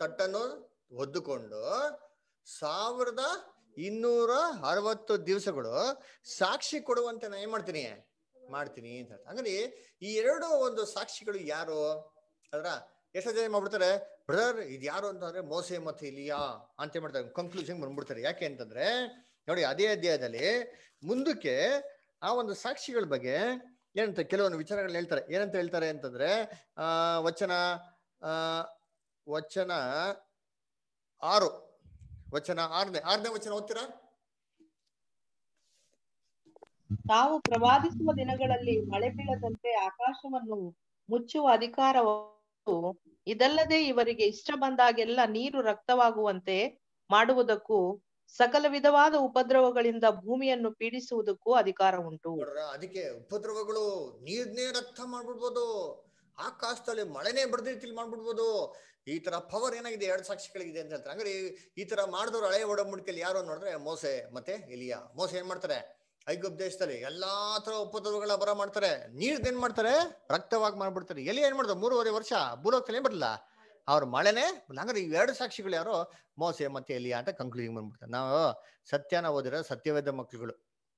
ತಟ್ಟನ್ನು ಹೊದ್ದುಕೊಂಡು ಸಾವಿರದ ಇನ್ನೂರ ಅರವತ್ತು ದಿವಸಗಳು ಸಾಕ್ಷಿ ಕೊಡುವಂತೆ ನಾನು ಏನ್ ಮಾಡ್ತೀನಿ ಮಾಡ್ತೀನಿ ಅಂತ ಅಂದ್ರೆ ಈ ಎರಡು ಒಂದು ಸಾಕ್ಷಿಗಳು ಯಾರು ಅದರ ಎಷ್ಟೋ ಜನ ಮಾಡ್ಬಿಡ್ತಾರೆ ಬ್ರದರ್ ಇದು ಯಾರು ಅಂತಂದ್ರೆ ಮೋಸೆ ಮತ್ತು ಇಲಿಯಾ ಅಂತ ಮಾಡ್ತಾರೆ ಕನ್ಕ್ಲೂಷನ್ ಬಂದ್ಬಿಡ್ತಾರೆ ಯಾಕೆ ಅಂತಂದ್ರೆ ನೋಡಿ ಅದೇ ಅಧ್ಯಾಯದಲ್ಲಿ ಮುಂದಕ್ಕೆ ಆ ಒಂದು ಸಾಕ್ಷಿಗಳ ಬಗ್ಗೆ ಏನಂತ ಕೆಲವೊಂದು ವಿಚಾರಗಳನ್ನ ಹೇಳ್ತಾರೆ ಏನಂತ ಹೇಳ್ತಾರೆ ಅಂತಂದ್ರೆ ಆ ವಚನ ಆ ವಚನ ಆರು ವಚನ ಆರನೇ ಆರನೇ ವಚನ ಓದ್ತೀರಾ ತಾವು ಪ್ರವಾದಿಸುವ ದಿನಗಳಲ್ಲಿ ಮಳೆ ಬೀಳದಂತೆ ಆಕಾಶವನ್ನು ಮುಚ್ಚುವ ಅಧಿಕಾರವು ಇದಲ್ಲದೆ ಇವರಿಗೆ ಇಷ್ಟ ಬಂದಾಗೆಲ್ಲ ನೀರು ರಕ್ತವಾಗುವಂತೆ ಮಾಡುವುದಕ್ಕೂ ಸಕಲ ವಿಧವಾದ ಉಪದ್ರವಗಳಿಂದ ಭೂಮಿಯನ್ನು ಪೀಡಿಸುವುದಕ್ಕೂ ಅಧಿಕಾರ ಉಂಟು ಅದಕ್ಕೆ ಉಪದ್ರವಗಳು ನೀರ್ನೇ ರಕ್ತ ಮಾಡ್ಬಿಡ್ಬೋದು ಆಕಾಶದಲ್ಲಿ ಮಳೆನೇ ಬರ್ದಿರ್ತಿಲ್ ಮಾಡ್ಬಿಡ್ಬೋದು ಈ ತರ ಪವರ್ ಏನಾಗಿದೆ ಎರಡು ಸಾಕ್ಷಿಗಳಿಗಿದೆ ಅಂತ ಹೇಳ್ತಾರೆ ಅಂದ್ರೆ ಈ ತರ ಮಾಡಿದವರು ಹಳೆ ಒಡಂಬಡಿಕೆಯಲ್ಲಿ ಯಾರು ನೋಡಿದ್ರೆ ಮೋಸೆ ಮತ್ತೆ ಇಲಿಯಾ ಮೋಸೆ ಏನ್ ಮಾಡ್ತಾರೆ ಐಗುಪ್ ದೇಶದಲ್ಲಿ ಎಲ್ಲಾ ತರ ಉಪದ್ರವಗಳ ಬರ ಮಾಡ್ತಾರೆ ನೀರ್ದ ಏನ್ ಮಾಡ್ತಾರೆ ರಕ್ತವಾಗಿ ಮಾಡ್ಬಿಡ್ತಾರೆ ಎಲ್ಲಿ ಏನ್ ಮಾಡ್ತಾರೆ ಮೂರುವರೆ ವರ್ಷ ಭೂಲೋಕದಲ್ಲಿ ಬಿಡಲ್ಲ ಅವ್ರ ಮಳೆನೆ ಅಂದ್ರೆ ಈ ಎರಡು ಸಾಕ್ಷಿಗಳು ಯಾರು ಮೋಸೆ ಮತ್ತೆ ಎಲಿಯಾ ಅಂತ ಕಂಕ್ಲೂಷನ್ ಬಂದ್ಬಿಡ್ತಾರೆ ನಾವು ಸತ್ಯನ ಓದಿರೋ ಸತ್ಯವೇದ ಮಕ್ಕಳುಗಳು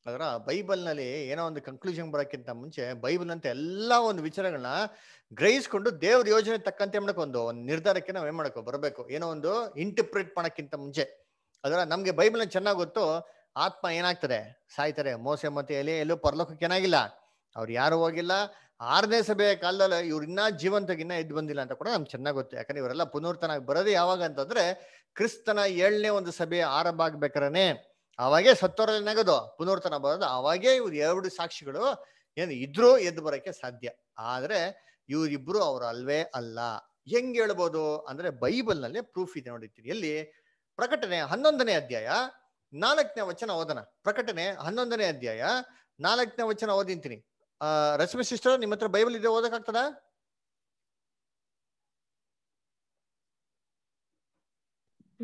ಅದರ ಬೈಬಲ್ನಲ್ಲಿ ಏನೋ ಒಂದು ಕಂಕ್ಲೂಷನ್ ಬರೋಕ್ಕಿಂತ ಮುಂಚೆ ಬೈಬಲ್ ಅಂತ ಎಲ್ಲ ಒಂದು ವಿಚಾರಗಳನ್ನ ಗ್ರಹಿಸ್ಕೊಂಡು ದೇವ್ರ ಯೋಜನೆ ತಕ್ಕಂತೆ ಮಾಡಕ್ಕೆ ಒಂದು ನಿರ್ಧಾರಕ್ಕೆ ನಾವು ಏನ್ ಮಾಡಬೇಕು ಬರಬೇಕು ಏನೋ ಒಂದು ಇಂಟಿಪ್ರೇಟ್ ಮಾಡೋಕ್ಕಿಂತ ಮುಂಚೆ ಅದರ ನಮಗೆ ಬೈಬಲ್ ಚೆನ್ನಾಗಿ ಗೊತ್ತು ಆತ್ಮ ಏನಾಗ್ತದೆ ಸಾಯ್ತಾರೆ ಮೋಸ ಮತ್ತೆ ಎಲೆ ಎಲ್ಲೂ ಪರಲೋಕಕ್ಕೆ ಏನಾಗಿಲ್ಲ ಅವ್ರು ಯಾರು ಹೋಗಿಲ್ಲ ಆರನೇ ಸಭೆಯ ಕಾಲದಲ್ಲಿ ಇವ್ರು ಇನ್ನೂ ಜೀವಂತಗಿನ್ನ ಎದ್ದು ಬಂದಿಲ್ಲ ಅಂತ ಕೂಡ ನಮ್ಗೆ ಚೆನ್ನಾಗಿ ಗೊತ್ತು ಯಾಕಂದ್ರೆ ಇವರೆಲ್ಲ ಪುನರ್ತನ ಬರೋದು ಯಾವಾಗ ಅಂತಂದ್ರೆ ಕ್ರಿಸ್ತನ ಏಳನೇ ಒಂದು ಸಭೆ ಆರಂಭ ಆಗ್ಬೇಕಾರನೆ ಅವಾಗೇ ಸತ್ತೋರಲ್ಲಿ ನಗದು ಪುನರ್ತನ ಬರೋದು ಅವಾಗೇ ಇವ್ರು ಎರಡು ಸಾಕ್ಷಿಗಳು ಏನು ಇದ್ರೂ ಎದ್ದು ಬರೋಕ್ಕೆ ಸಾಧ್ಯ ಆದರೆ ಇವರಿಬ್ರು ಅವರು ಅಲ್ವೇ ಅಲ್ಲ ಹೆಂಗ್ ಹೇಳ್ಬೋದು ಅಂದ್ರೆ ಬೈಬಲ್ನಲ್ಲಿ ಪ್ರೂಫ್ ಇದೆ ನೋಡಿರ್ತೀರಿ ಎಲ್ಲಿ ಪ್ರಕಟಣೆ ಹನ್ನೊಂದನೇ ಅಧ್ಯಾಯ ನಾಲ್ಕನೇ ವಚನ ಓದನ ಪ್ರಕಟಣೆ ಹನ್ನೊಂದನೇ ಅಧ್ಯಾಯ ನಾಲ್ಕನೇ ವಚನ ಓದಿಂತೀನಿ ಆ ರಶ್ಮಿ ಸಿಸ್ಟರ್ ನಿಮ್ಮ ಹತ್ರ ಬೈಬಲ್ ಇದೆ ಓದಕ್ಕಾಗ್ತದ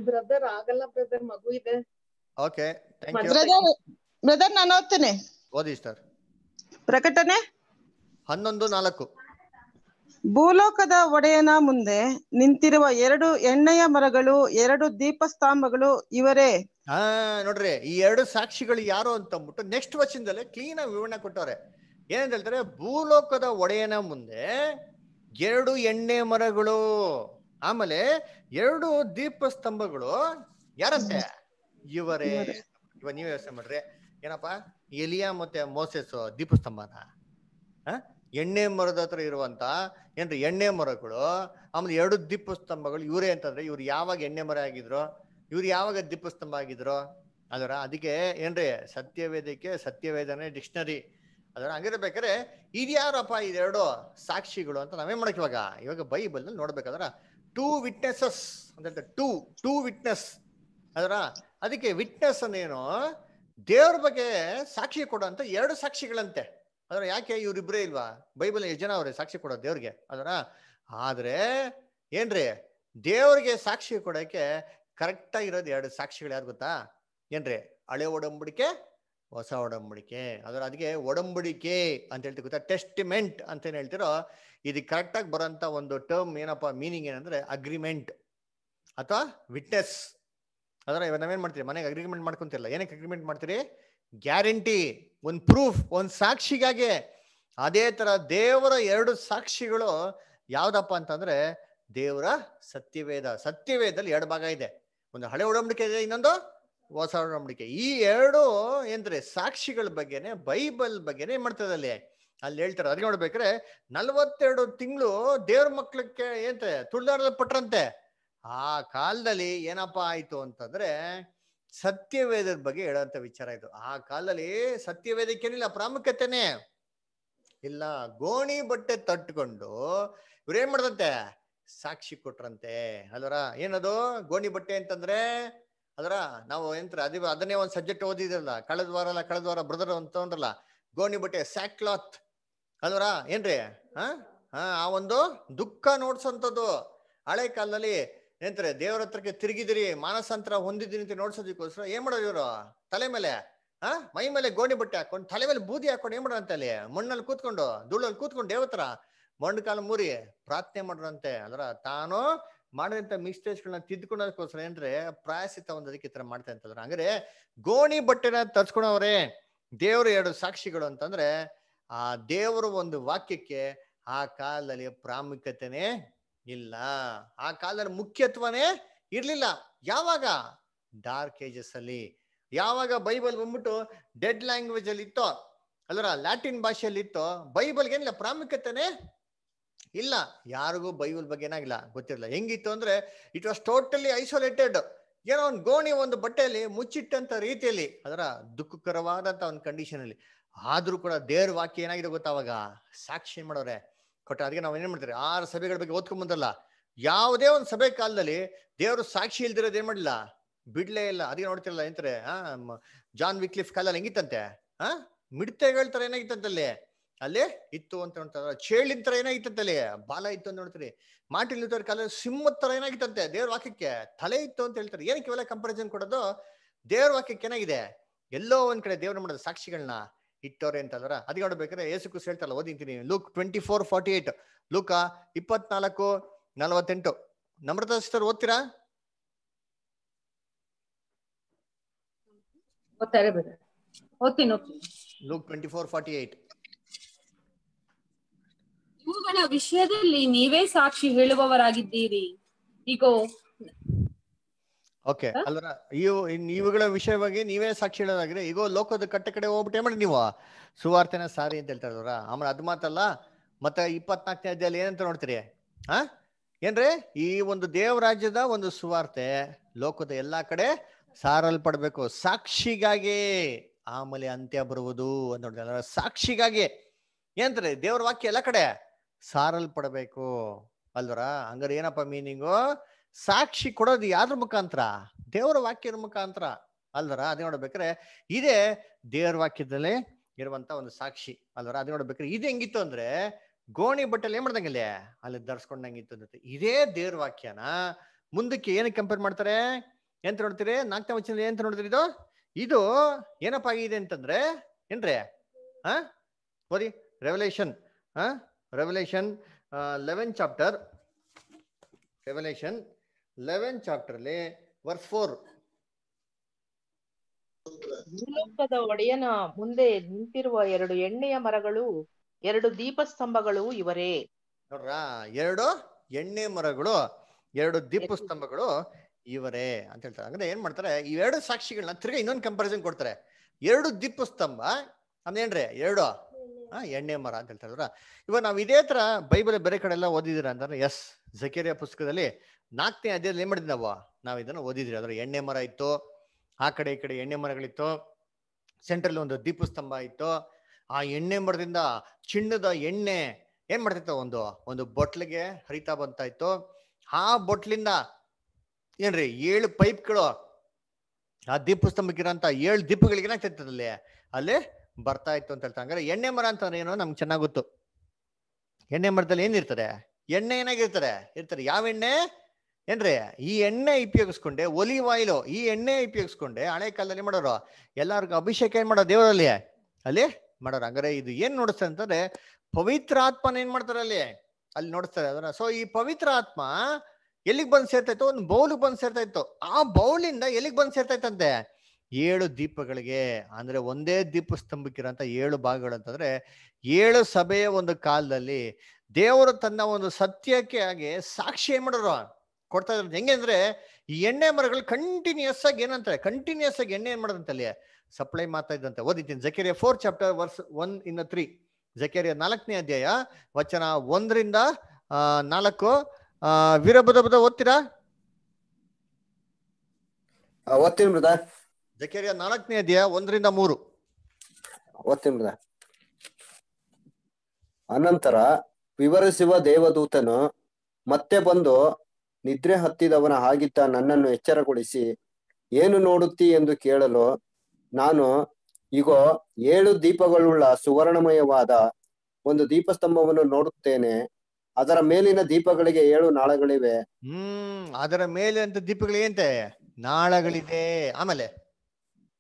ಬ್ರದರ್ ಆಗಲ್ಲ ಬ್ರದರ್ ಮಗು ಇದೆ ಓಕೆ ಥ್ಯಾಂಕ್ ಯು ಬ್ರದರ್ ನಾನು ಓದ್ತೀನಿ ಓದಿ ಸರ್ ಪ್ರಕಟಣೆ ಹನ್ನೊಂದು ನಾಲ್ಕು ಭೂಲೋಕದ ಒಡೆಯನ ಮುಂದೆ ನಿಂತಿರುವ ಎರಡು ಎಣ್ಣೆಯ ಮರಗಳು ಎರಡು ದೀಪಸ್ತಂಭಗಳು ಇವರೇ ಹಾ ನೋಡ್ರಿ ಈ ಎರಡು ಸಾಕ್ಷಿಗಳು ಯಾರು ಅಂತ ಅಂದ್ಬಿಟ್ಟು ನೆಕ್ಸ್ಟ್ ವಚನದಲ್ಲೇ ಕ್ಲೀನ್ ಆಗಿ ವಿವರಣೆ ಕೊಟ್ಟವ್ರೆ ಏನಂತ ಹೇಳ್ತಾರೆ ಭೂಲೋಕದ ಒಡೆಯನ ಮುಂದೆ ಎರಡು ಎಣ್ಣೆ ಮರಗಳು ಆಮೇಲೆ ಎರಡು ದೀಪಸ್ತಂಭಗಳು ಯಾರಂತೆ ಇವರೇ ಇವ ನೀವ್ ವ್ಯವಸ್ಥೆ ಮಾಡ್ರಿ ಏನಪ್ಪಾ ಎಲಿಯಾ ಮತ್ತೆ ಮೋಸೆಸ್ ದೀಪಸ್ತಂಭನ ಎಣ್ಣೆ ಮರದ ಹತ್ರ ಇರುವಂಥ ಏನ್ರಿ ಎಣ್ಣೆ ಮರಗಳು ಆಮೇಲೆ ಎರಡು ದೀಪಸ್ತಂಭಗಳು ಸ್ತಂಭಗಳು ಇವರೇ ಅಂತಂದ್ರೆ ಇವ್ರು ಯಾವಾಗ ಎಣ್ಣೆ ಮರ ಆಗಿದ್ರು ಇವ್ರು ಯಾವಾಗ ದೀಪಸ್ತಂಭ ಸ್ತಂಭ ಆಗಿದ್ರು ಅದರ ಅದಕ್ಕೆ ಏನ್ರಿ ಸತ್ಯವೇದಿಕೆ ಸತ್ಯವೇದನೆ ಡಿಕ್ಷನರಿ ಅದರ ಹಂಗಿರ್ಬೇಕಾದ್ರೆ ಇದ್ಯಾರಪ್ಪ ಇದೆರಡು ಸಾಕ್ಷಿಗಳು ಅಂತ ನಾವೇ ಮಾಡಕ್ ಇವಾಗ ಇವಾಗ ಬೈಬಲ್ ನೋಡ್ಬೇಕಾದ್ರ ಟೂ ವಿಟ್ನೆಸಸ್ ಅಂತ ಹೇಳ್ತಾರೆ ಟೂ ಟೂ ವಿಟ್ನೆಸ್ ಅದರ ಅದಕ್ಕೆ ವಿಟ್ನೆಸ್ ಅನ್ನೇನು ದೇವ್ರ ಬಗ್ಗೆ ಸಾಕ್ಷಿ ಕೊಡುವಂತ ಎರಡು ಸಾಕ್ಷಿಗಳಂತೆ ಅದರ ಯಾಕೆ ಇವ್ರಿಬ್ರೇ ಇಲ್ವಾ ಬೈಬಲ್ ಎಷ್ಟು ಜನ ಅವ್ರೆ ಸಾಕ್ಷಿ ಕೊಡೋ ದೇವ್ರಿಗೆ ಅದರ ಆದರೆ ಏನ್ರಿ ದೇವ್ರಿಗೆ ಸಾಕ್ಷಿ ಕೊಡೋಕೆ ಕರೆಕ್ಟ್ ಇರೋದು ಎರಡು ಸಾಕ್ಷಿಗಳು ಯಾರು ಗೊತ್ತಾ ಏನ್ರಿ ಹಳೆ ಒಡಂಬಡಿಕೆ ಹೊಸ ಒಡಂಬಡಿಕೆ ಅದರ ಅದಕ್ಕೆ ಒಡಂಬಡಿಕೆ ಅಂತ ಹೇಳ್ತೀವಿ ಗೊತ್ತಾ ಟೆಸ್ಟಿಮೆಂಟ್ ಅಂತ ಏನ್ ಹೇಳ್ತಿರೋ ಇದು ಕರೆಕ್ಟಾಗಿ ಬರೋಂತ ಒಂದು ಟರ್ಮ್ ಏನಪ್ಪ ಮೀನಿಂಗ್ ಏನಂದ್ರೆ ಅಗ್ರಿಮೆಂಟ್ ಅಥವಾ ವಿಟ್ನೆಸ್ ಅದರ ಇವಾಗ ನಾವೇನ್ ಮಾಡ್ತೀರಿ ಮನೆಗೆ ಅಗ್ರಿಮೆಂಟ್ ಮಾಡ್ಕೊಂತಿರಲ್ಲ ಏನಕ್ಕೆ ಅಗ್ರಿಮೆಂಟ್ ಮಾಡ್ತೀರಿ ಗ್ಯಾರಂಟಿ ಒಂದು ಪ್ರೂಫ್ ಒಂದು ಸಾಕ್ಷಿಗಾಗೆ ಅದೇ ಥರ ದೇವರ ಎರಡು ಸಾಕ್ಷಿಗಳು ಯಾವುದಪ್ಪ ಅಂತಂದ್ರೆ ದೇವರ ಸತ್ಯವೇದ ಸತ್ಯವೇದಲ್ಲಿ ಎರಡು ಭಾಗ ಇದೆ ಒಂದು ಹಳೆ ಒಡಂಬಡಿಕೆ ಇದೆ ಇನ್ನೊಂದು ಹೊಸ ಒಡಂಬಡಿಕೆ ಈ ಎರಡು ಏನ್ರಿ ಸಾಕ್ಷಿಗಳ ಬಗ್ಗೆನೆ ಬೈಬಲ್ ಬಗ್ಗೆನೇ ಮಾಡ್ತದೆ ಅಲ್ಲಿ ಅಲ್ಲಿ ಹೇಳ್ತಾರೆ ಅದಕ್ಕೆ ನೋಡ್ಬೇಕ್ರೆ ನಲ್ವತ್ತೆರಡು ತಿಂಗಳು ದೇವ್ರ ಮಕ್ಳಕ್ಕೆ ಏನಂತೆ ತುಳಿದಾಡದ ಪಟ್ರಂತೆ ಆ ಕಾಲದಲ್ಲಿ ಏನಪ್ಪಾ ಆಯ್ತು ಅಂತಂದ್ರೆ ಸತ್ಯವೇದದ ಬಗ್ಗೆ ಹೇಳುವಂತ ವಿಚಾರ ಇದು ಆ ಕಾಲದಲ್ಲಿ ಸತ್ಯವೇದಕ್ಕೇನಿಲ್ಲ ಪ್ರಾಮುಖ್ಯತೆನೇ ಇಲ್ಲ ಗೋಣಿ ಬಟ್ಟೆ ತಟ್ಕೊಂಡು ಇವ್ರೇನ್ ಮಾಡ್ದಂತೆ ಸಾಕ್ಷಿ ಕೊಟ್ರಂತೆ ಅಲ್ವರ ಏನದು ಗೋಣಿ ಬಟ್ಟೆ ಅಂತಂದ್ರೆ ಅದರ ನಾವು ಎಂತರ ಅದೇ ಅದನ್ನೇ ಒಂದು ಸಬ್ಜೆಕ್ಟ್ ಓದಿದ್ರಲ್ಲ ಕಳೆದ ವಾರ ಅಲ್ಲ ಕಳೆದ ವಾರ ಬ್ರದರ್ ಅಂತಂದ್ರಲ್ಲ ಗೋಣಿ ಬಟ್ಟೆ ಸ್ಯಾಕ್ ಕ್ಲಾತ್ ಅಲ್ವರ ಏನ್ರಿ ಹ ಆ ಒಂದು ದುಃಖ ನೋಡ್ಸಂಥದ್ದು ಹಳೆ ಕಾಲದಲ್ಲಿ ಏನಂತಾರೆ ದೇವ್ರ ಹತ್ರಕ್ಕೆ ತಿರುಗಿದಿರಿ ಮಾನಸಂತ್ರ ಹೊಂದಿದ್ದೀನಿ ಅಂತ ನೋಡ್ಸೋದಕ್ಕೋಸ್ಕರ ಏನ್ ಮಾಡೋದು ಇವರು ತಲೆ ಮೇಲೆ ಆ ಮೈ ಮೇಲೆ ಗೋಣಿ ಬಟ್ಟೆ ಹಾಕೊಂಡು ತಲೆ ಮೇಲೆ ಬೂದಿ ಹಾಕೊಂಡು ಏನ್ ಮಾಡೋರಂತೆ ಅಲ್ಲಿ ಮಣ್ಣಲ್ಲಿ ಕೂತ್ಕೊಂಡು ಧೂಳಲ್ಲಿ ಕೂತ್ಕೊಂಡು ದೇವತರ ಮಣ್ಣು ಕಾಲ ಮೂರಿ ಪ್ರಾರ್ಥನೆ ಮಾಡ್ರಂತೆ ಅದರ ತಾನು ಮಾಡಿದಂತ ಗಳನ್ನ ತಿದ್ದುಕೊಳ್ಳೋದಕ್ಕೋಸ್ಕರ ಏನ್ರೆ ಪ್ರಾಯಸಿತ ಒಂದು ಅದಕ್ಕೆ ಇತರ ತರ ಮಾಡ್ತಾ ಅಂತಂದ್ರೆ ಹಂಗ್ರೆ ಗೋಣಿ ಬಟ್ಟೆನ ತರ್ಸ್ಕೊಳವ್ರೆ ದೇವರು ಎರಡು ಸಾಕ್ಷಿಗಳು ಅಂತಂದ್ರೆ ಆ ದೇವರ ಒಂದು ವಾಕ್ಯಕ್ಕೆ ಆ ಕಾಲದಲ್ಲಿ ಪ್ರಾಮುಖ್ಯತೆನೆ ಇಲ್ಲ ಆ ಕಾಲದ ಮುಖ್ಯತ್ವನೇ ಇರ್ಲಿಲ್ಲ ಯಾವಾಗ ಡಾರ್ಕ್ ಏಜಸ್ ಅಲ್ಲಿ ಯಾವಾಗ ಬೈಬಲ್ ಬಂದ್ಬಿಟ್ಟು ಡೆಡ್ ಲ್ಯಾಂಗ್ವೇಜ್ ಅಲ್ಲಿ ಇತ್ತೋ ಅಲ್ಲರ ಲ್ಯಾಟಿನ್ ಭಾಷೆಯಲ್ಲಿ ಇತ್ತೋ ಬೈಬಲ್ಗೆ ಏನಿಲ್ಲ ಪ್ರಾಮುಖ್ಯತೆನೇ ಇಲ್ಲ ಯಾರಿಗೂ ಬೈಬಲ್ ಬಗ್ಗೆ ಏನಾಗಿಲ್ಲ ಗೊತ್ತಿರಲ್ಲ ಹೆಂಗಿತ್ತು ಅಂದ್ರೆ ಇಟ್ ವಾಸ್ ಟೋಟಲಿ ಐಸೋಲೇಟೆಡ್ ಏನೋ ಒಂದು ಗೋಣಿ ಒಂದು ಬಟ್ಟೆಯಲ್ಲಿ ಮುಚ್ಚಿಟ್ಟಂತ ರೀತಿಯಲ್ಲಿ ಅದರ ದುಃಖಕರವಾದಂತ ಒಂದು ಕಂಡೀಷನ್ ಅಲ್ಲಿ ಆದ್ರೂ ಕೂಡ ದೇವ್ರ ವಾಕ್ಯ ಏನಾಗಿದೆ ಗೊತ್ತಾವಾಗ ಸಾಕ್ಷಿ ಮಾಡೋರೆ ಕೊಟ್ಟ ಅದಕ್ಕೆ ನಾವು ಏನ್ ಮಾಡ್ತೀರಿ ಆರು ಸಭೆಗಳ ಬಗ್ಗೆ ಬಂದಲ್ಲ ಯಾವುದೇ ಒಂದು ಸಭೆ ಕಾಲದಲ್ಲಿ ದೇವರು ಸಾಕ್ಷಿ ಇಲ್ದಿರೋದು ಏನ್ ಮಾಡಲಿಲ್ಲ ಬಿಡ್ಲೇ ಇಲ್ಲ ಅದಕ್ಕೆ ನೋಡ್ತಿರಲ್ಲ ಎಂತಾರೆ ಜಾನ್ ವಿಕ್ಲಿಫ್ ಕಾಲಲ್ಲಿ ಹೆಂಗಿತ್ತಂತೆ ಆ ಮಿಡ್ತೆಗಳ ತರ ಏನಾಗಿತ್ತಂತಲ್ಲಿ ಅಲ್ಲಿ ಇತ್ತು ಅಂತ ನೋಡ್ತಾರ ಚೇಳಿನ ತರ ಅಲ್ಲಿ ಬಾಲ ಇತ್ತು ಅಂತ ನೋಡ್ತೀರಿ ಮಾಟಿ ಲೂಥರ್ ಕಾಲದಲ್ಲಿ ಸಿಂಹದ ತರ ಏನಾಗಿತ್ತಂತೆ ದೇವ್ರ ವಾಕ್ಯಕ್ಕೆ ತಲೆ ಇತ್ತು ಅಂತ ಹೇಳ್ತಾರೆ ಏನಕ್ಕೆ ಇವೆಲ್ಲ ಕಂಪಾರಿಸನ್ ಕೊಡೋದು ದೇವ್ರ ವಾಕ್ಯಕ್ಕೆ ಏನಾಗಿದೆ ಎಲ್ಲೋ ಒಂದ್ ಕಡೆ ದೇವ್ರ ಮಾಡೋದು ಸಾಕ್ಷಿಗಳನ್ನ ಇಟ್ಟವ್ರೆ ಅಂತಲ್ವರ ಅದಕ್ಕೆ ಬೇಕಾದ್ರೆ ಯೇಸು ಕುಸ್ ಹೇಳ್ತಾರಲ್ಲ ಓದಿಂತೀನಿ Luke twenty four forty eight ಲುಕ ಇಪ್ಪತ್ನಾಲ್ಕು ನಲವತ್ತೆಂಟು ನಮ್ರತಾ ಸಿಸ್ಟರ್ ಓದ್ತೀರಾ ಲುಕ್ ಟ್ವೆಂಟಿ ಫೋರ್ ಇವುಗಳ ವಿಷಯದಲ್ಲಿ ನೀವೇ ಸಾಕ್ಷಿ ಹೇಳುವವರಾಗಿದ್ದೀರಿ ಈಗ ಓಕೆ ಅಲ್ಲರ ಇವು ನೀವುಗಳ ವಿಷಯವಾಗಿ ನೀವೇ ಸಾಕ್ಷಿ ಹೇಳೋದಾಗಿದೆ ಈಗ ಲೋಕದ ಕಟ್ಟೆ ಕಡೆ ಹೋಗ್ಬಿಟ್ಟೆ ಮಾಡಿ ನೀವು ಸುವಾರ್ತೆನ ಸಾರಿ ಅಂತ ಹೇಳ್ತಾ ಇದ್ರ ಆಮೇಲೆ ಅದು ಮಾತಲ್ಲ ಮತ್ತೆ ಇಪ್ಪತ್ನಾಲ್ಕನೇ ಅಧ್ಯಾಯ ಏನಂತ ನೋಡ್ತೀರಿ ಹಾ ಏನ್ರಿ ಈ ಒಂದು ದೇವರಾಜ್ಯದ ಒಂದು ಸುವಾರ್ತೆ ಲೋಕದ ಎಲ್ಲಾ ಕಡೆ ಸಾರಲ್ಪಡ್ಬೇಕು ಸಾಕ್ಷಿಗಾಗಿ ಆಮೇಲೆ ಅಂತ್ಯ ಬರುವುದು ಅಂತ ಅಲ್ಲ ಸಾಕ್ಷಿಗಾಗಿ ಏನ್ರಿ ದೇವ್ರ ವಾಕ್ಯ ಎಲ್ಲ ಕಡೆ ಸಾರಲ್ಪಡಬೇಕು ಅಲ್ವರ ಹಂಗಾರೆ ಏನಪ್ಪ ಮೀನಿಂಗು ಸಾಕ್ಷಿ ಕೊಡೋದು ಯಾವ್ದ್ರ ಮುಖಾಂತರ ದೇವರ ವಾಕ್ಯದ ಮುಖಾಂತರ ಅಲ್ದರ ಅದೇ ನೋಡ್ಬೇಕಾರೆ ಇದೇ ದೇವರ ವಾಕ್ಯದಲ್ಲೇ ಇರುವಂತ ಒಂದು ಸಾಕ್ಷಿ ಅಲ್ದರ ಅದೇ ನೋಡ್ಬೇಕಾರೆ ಇದು ಹೆಂಗಿತ್ತು ಅಂದ್ರೆ ಗೋಣಿ ಬಟ್ಟೆಲಿ ಏನ್ ಮಾಡ್ದಂಗಿಲ್ಲ ಅಲ್ಲಿ ಧರ್ಸ್ಕೊಂಡಂಗಿತ್ತು ಅಂತ ಇದೇ ದೇವ್ರ ವಾಕ್ಯನ ಮುಂದಕ್ಕೆ ಏನಕ್ಕೆ ಕಂಪೇರ್ ಮಾಡ್ತಾರೆ ಎಂತ ನೋಡ್ತೀರಿ ನಾಲ್ಕನೇ ವಚನ ಎಂತ ನೋಡಿದ್ರಿ ಇದು ಇದು ಏನಪ್ಪ ಆಗಿದೆ ಅಂತಂದ್ರೆ ಏನ್ರಿ ಹಾ ಓದಿ ರೆವಲೇಷನ್ ಹಾ revelation eleven chapter revelation eleven chapter verse four ಭೂಲೋಕದ ಒಡೆಯನ ಮುಂದೆ ನಿಂತಿರುವ ಎರಡು ಎಣ್ಣೆಯ ಮರಗಳು ಎರಡು ದೀಪಸ್ತಂಭಗಳು ಇವರೇ ನೋಡ್ರ ಎರಡು ಎಣ್ಣೆ ಮರಗಳು ಎರಡು ದೀಪಸ್ತಂಭಗಳು ಇವರೇ ಅಂತ ಹೇಳ್ತಾರೆ ಅಂದ್ರೆ ಏನ್ ಮಾಡ್ತಾರೆ ಈ ಎರಡು ಸಾಕ್ಷಿಗಳನ್ನ ತಿರ್ಗಾ ಇನ್ನೊಂದು ಕಂಪಾರಿಸನ್ ಕೊಡ್ತಾರೆ ಎರಡು ದೀಪಸ್ತಂಭ ಅಂದ್ರೆ ಏನ್ರೀ ಎರಡು ಎಣ್ಣೆ ಮರ ಅಂತ ಹೇಳ್ತಾ ಇದ್ರ ಇವಾಗ ನಾವು ಇದೇ ತರ ಬೈಬಲ್ ಬೇರೆ ಕಡೆ ಎಲ್ಲ ಓದಿದಿರ ಅಂತಂದ್ರೆ ಎಸ್ ಜಕೇರಿಯ ಪುಸ್ತಕದಲ್ಲಿ ನಾಲ್ಕನೇ ಅಧ್ಯಾಯದಲ್ಲಿ ಏನ್ ಮಾಡಿದ್ವಿ ನಾವು ಇದನ್ನ ಓದಿದ್ರಿ ಅದ್ರ ಎಣ್ಣೆ ಮರ ಇತ್ತು ಆ ಕಡೆ ಈ ಕಡೆ ಎಣ್ಣೆ ಮರಗಳಿತ್ತು ಸೆಂಟ್ರಲ್ಲಿ ಒಂದು ದೀಪಸ್ತಂಭ ಇತ್ತು ಆ ಎಣ್ಣೆ ಮರದಿಂದ ಚಿಣ್ಣದ ಎಣ್ಣೆ ಏನ್ ಮಾಡ್ತಿತ್ತು ಒಂದು ಒಂದು ಬೊಟ್ಲಿಗೆ ಹರಿತಾ ಬಂತಾ ಇತ್ತು ಆ ಬೊಟ್ಲಿಂದ ಏನ್ರಿ ಏಳು ಪೈಪ್ಗಳು ಆ ದೀಪಸ್ತಂಭಕ್ಕಿರೋಂಥ ಏಳು ದೀಪಗಳಿಗೆ ಏನಾಗ್ತಿತ್ತು ಅಲ್ಲಿ ಅಲ್ಲಿ ಬರ್ತಾ ಇತ್ತು ಅಂತ ಹೇಳ್ತಾರೆ ಹಂಗಾರೆ ಎಣ್ಣೆ ಮರ ಅಂತಂದ್ರೆ ಏನೋ ನಮ್ಗೆ ಚೆನ್ನಾಗಿ ಗೊತ್ತು ಎಣ್ಣೆ ಮರದಲ್ಲಿ ಏನಿರ್ತದೆ ಎಣ್ಣೆ ಏನಾಗಿರ್ತಾರೆ ಇರ್ತಾರೆ ಯಾವ ಎಣ್ಣೆ ಏನ್ರಿ ಈ ಎಣ್ಣೆ ಉಪಯೋಗಿಸ್ಕೊಂಡೆ ಒಲಿ ವಾಯ್ಲು ಈ ಎಣ್ಣೆ ಉಪಯೋಗಿಸ್ಕೊಂಡೆ ಹಳೆ ಕಾಲದಲ್ಲಿ ಮಾಡೋರು ಎಲ್ಲರಿಗೂ ಅಭಿಷೇಕ ಏನ್ ಮಾಡೋ ದೇವರಲ್ಲಿ ಅಲ್ಲಿ ಮಾಡೋರು ಹಂಗಾರೆ ಇದು ಏನ್ ನೋಡಿಸ್ತಾರೆ ಅಂತಂದ್ರೆ ಪವಿತ್ರ ಆತ್ಮನ ಏನ್ ಮಾಡ್ತಾರೆ ಅಲ್ಲಿ ಅಲ್ಲಿ ನೋಡಿಸ್ತಾರೆ ಅದನ್ನ ಸೊ ಈ ಪವಿತ್ರ ಆತ್ಮ ಎಲ್ಲಿಗೆ ಬಂದು ಸೇರ್ತಾ ಇತ್ತು ಒಂದು ಬೌಲಿಗೆ ಬಂದು ಸೇರ್ತಾ ಇತ್ತು ಆ ಬೌಲಿಂದ ಎಲ್ಲಿಗೆ ಬಂದು ಸೇರ್ತಾ ಇತ್ತಂತೆ ಏಳು ದೀಪಗಳಿಗೆ ಅಂದರೆ ಒಂದೇ ದೀಪ ಸ್ತಂಭಕ್ಕಿರೋಂಥ ಏಳು ಭಾಗಗಳಂತಂದ್ರೆ ಏಳು ಸಭೆಯ ಒಂದು ಕಾಲದಲ್ಲಿ ದೇವರು ತನ್ನ ಒಂದು ಸತ್ಯಕ್ಕೆ ಆಗಿ ಸಾಕ್ಷಿ ಏನ್ ಮಾಡೋರು ಕೊಡ್ತಾ ಇದ್ರು ಹೆಂಗೆ ಅಂದರೆ ಈ ಎಣ್ಣೆ ಮರಗಳು ಕಂಟಿನ್ಯೂಸ್ ಆಗಿ ಏನಂತಾರೆ ಕಂಟಿನ್ಯೂಸ್ ಆಗಿ ಎಣ್ಣೆ ಏನು ಮಾಡೋದಂತೆ ಅಲ್ಲಿ ಸಪ್ಲೈ ಮಾಡ್ತಾ ಇದ್ದಂತೆ ಓದಿದ್ದೀನಿ Zechariah four chapter verse one ಇನ್ನ ತ್ರೀ ಜಕೆರಿಯ ನಾಲ್ಕನೇ ಅಧ್ಯಾಯ ವಚನ ಒಂದರಿಂದ ನಾಲ್ಕು ಆ ಬದ ಓದ್ತೀರಾ ಓದ್ತೀನಿ ನಾಲ್ಕನೇ ಅಧ್ಯಾಯ ಒಂದರಿಂದ ಮೂರು ಅನಂತರ ವಿವರಿಸುವ ದೇವದೂತನು ಮತ್ತೆ ಬಂದು ನಿದ್ರೆ ಹತ್ತಿದವನ ಆಗಿದ್ದ ನನ್ನನ್ನು ಎಚ್ಚರಗೊಳಿಸಿ ಏನು ನೋಡುತ್ತಿ ಎಂದು ಕೇಳಲು ನಾನು ಇಗೋ ಏಳು ದೀಪಗಳುಳ್ಳ ಸುವರ್ಣಮಯವಾದ ಒಂದು ದೀಪಸ್ತಂಭವನ್ನು ನೋಡುತ್ತೇನೆ ಅದರ ಮೇಲಿನ ದೀಪಗಳಿಗೆ ಏಳು ನಾಳಗಳಿವೆ ಹ್ಮ್ ಅದರ ಮೇಲಿನ ದೀಪಗಳಿಗೇಂತೆ ನಾಳಗಳಿದೆ ಆಮೇಲೆ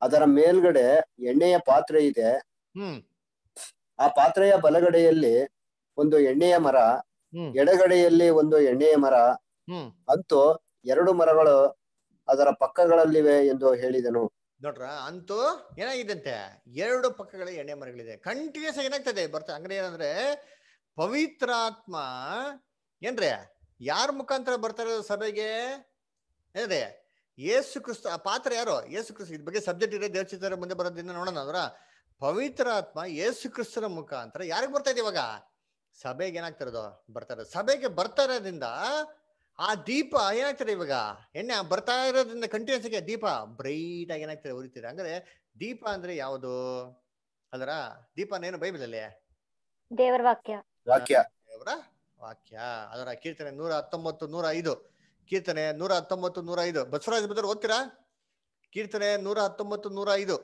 ಅದರ ಮೇಲ್ಗಡೆ ಎಣ್ಣೆಯ ಪಾತ್ರೆ ಇದೆ ಆ ಪಾತ್ರೆಯ ಬಲಗಡೆಯಲ್ಲಿ ಒಂದು ಎಣ್ಣೆಯ ಮರ ಎಡಗಡೆಯಲ್ಲಿ ಒಂದು ಎಣ್ಣೆಯ ಮರ ಅಂತೂ ಎರಡು ಮರಗಳು ಅದರ ಪಕ್ಕಗಳಲ್ಲಿವೆ ಎಂದು ಹೇಳಿದನು ನೋಡ್ರ ಅಂತೂ ಏನಾಗಿದಂತೆ ಎರಡು ಪಕ್ಕಗಳ ಎಣ್ಣೆ ಮರಗಳಿದೆ ಕಂಟಿನ್ಯೂಸ್ ಏನಾಗ್ತದೆ ಬರ್ತದೆ ಅಂದ್ರೆ ಏನಂದ್ರೆ ಪವಿತ್ರಾತ್ಮ ಏನ್ರಿ ಯಾರ ಮುಖಾಂತರ ಬರ್ತಾರ ಸಭೆಗೆ ಏನ್ರಿ ಯೇಸು ಕ್ರಿಸ್ತ ಆ ಪಾತ್ರ ಯಾರೋ ಯೇಸು ಕ್ರಿಸ್ತ ಇದ್ರ ಬಗ್ಗೆ ಸಬ್ಜೆಕ್ಟ್ ಇದೆ ದೇವಚಿತ್ರ ಮುಂದೆ ಬರೋದ್ರಿಂದ ನೋಡೋಣ ಪವಿತ್ರಾತ್ಮ ಪವಿತ್ರ ಆತ್ಮ ಯೇಸು ಕ್ರಿಸ್ತನ ಮುಖಾಂತರ ಯಾರಿಗೆ ಬರ್ತಾ ಇದೆ ಇವಾಗ ಸಭೆಗೆ ಏನಾಗ್ತಿರೋದು ಇರೋದು ಬರ್ತಾ ಸಭೆಗೆ ಬರ್ತಾ ಇರೋದ್ರಿಂದ ಆ ದೀಪ ಏನಾಗ್ತದೆ ಇವಾಗ ಎಣ್ಣೆ ಬರ್ತಾ ಇರೋದ್ರಿಂದ ಕಂಟಿನ್ಯೂಸ್ ಆಗಿ ದೀಪ ಬ್ರೈಟ್ ಆಗಿ ಏನಾಗ್ತದೆ ಉರಿತೀರ ಅಂದ್ರೆ ದೀಪ ಅಂದ್ರೆ ಯಾವುದು ಅದರ ದೀಪ ಏನು ಬೈಬಲ್ ಅಲ್ಲಿ ದೇವರ ವಾಕ್ಯ ವಾಕ್ಯ ದೇವರ ವಾಕ್ಯ ಅದರ ಕೀರ್ತನೆ ನೂರ ಹತ್ತೊಂಬತ್ತು ನೂರ ಐದು ಕೀರ್ತನೆ ನೂರ ಹತ್ತೊಂಬತ್ತು ನೂರ ಐದು ಬಸವರಾಜ್ ಬದರ್ ಓದ್ತೀರಾ ಕೀರ್ತನೆ ನೂರ ಹತ್ತೊಂಬತ್ತು ನೂರ ಐದು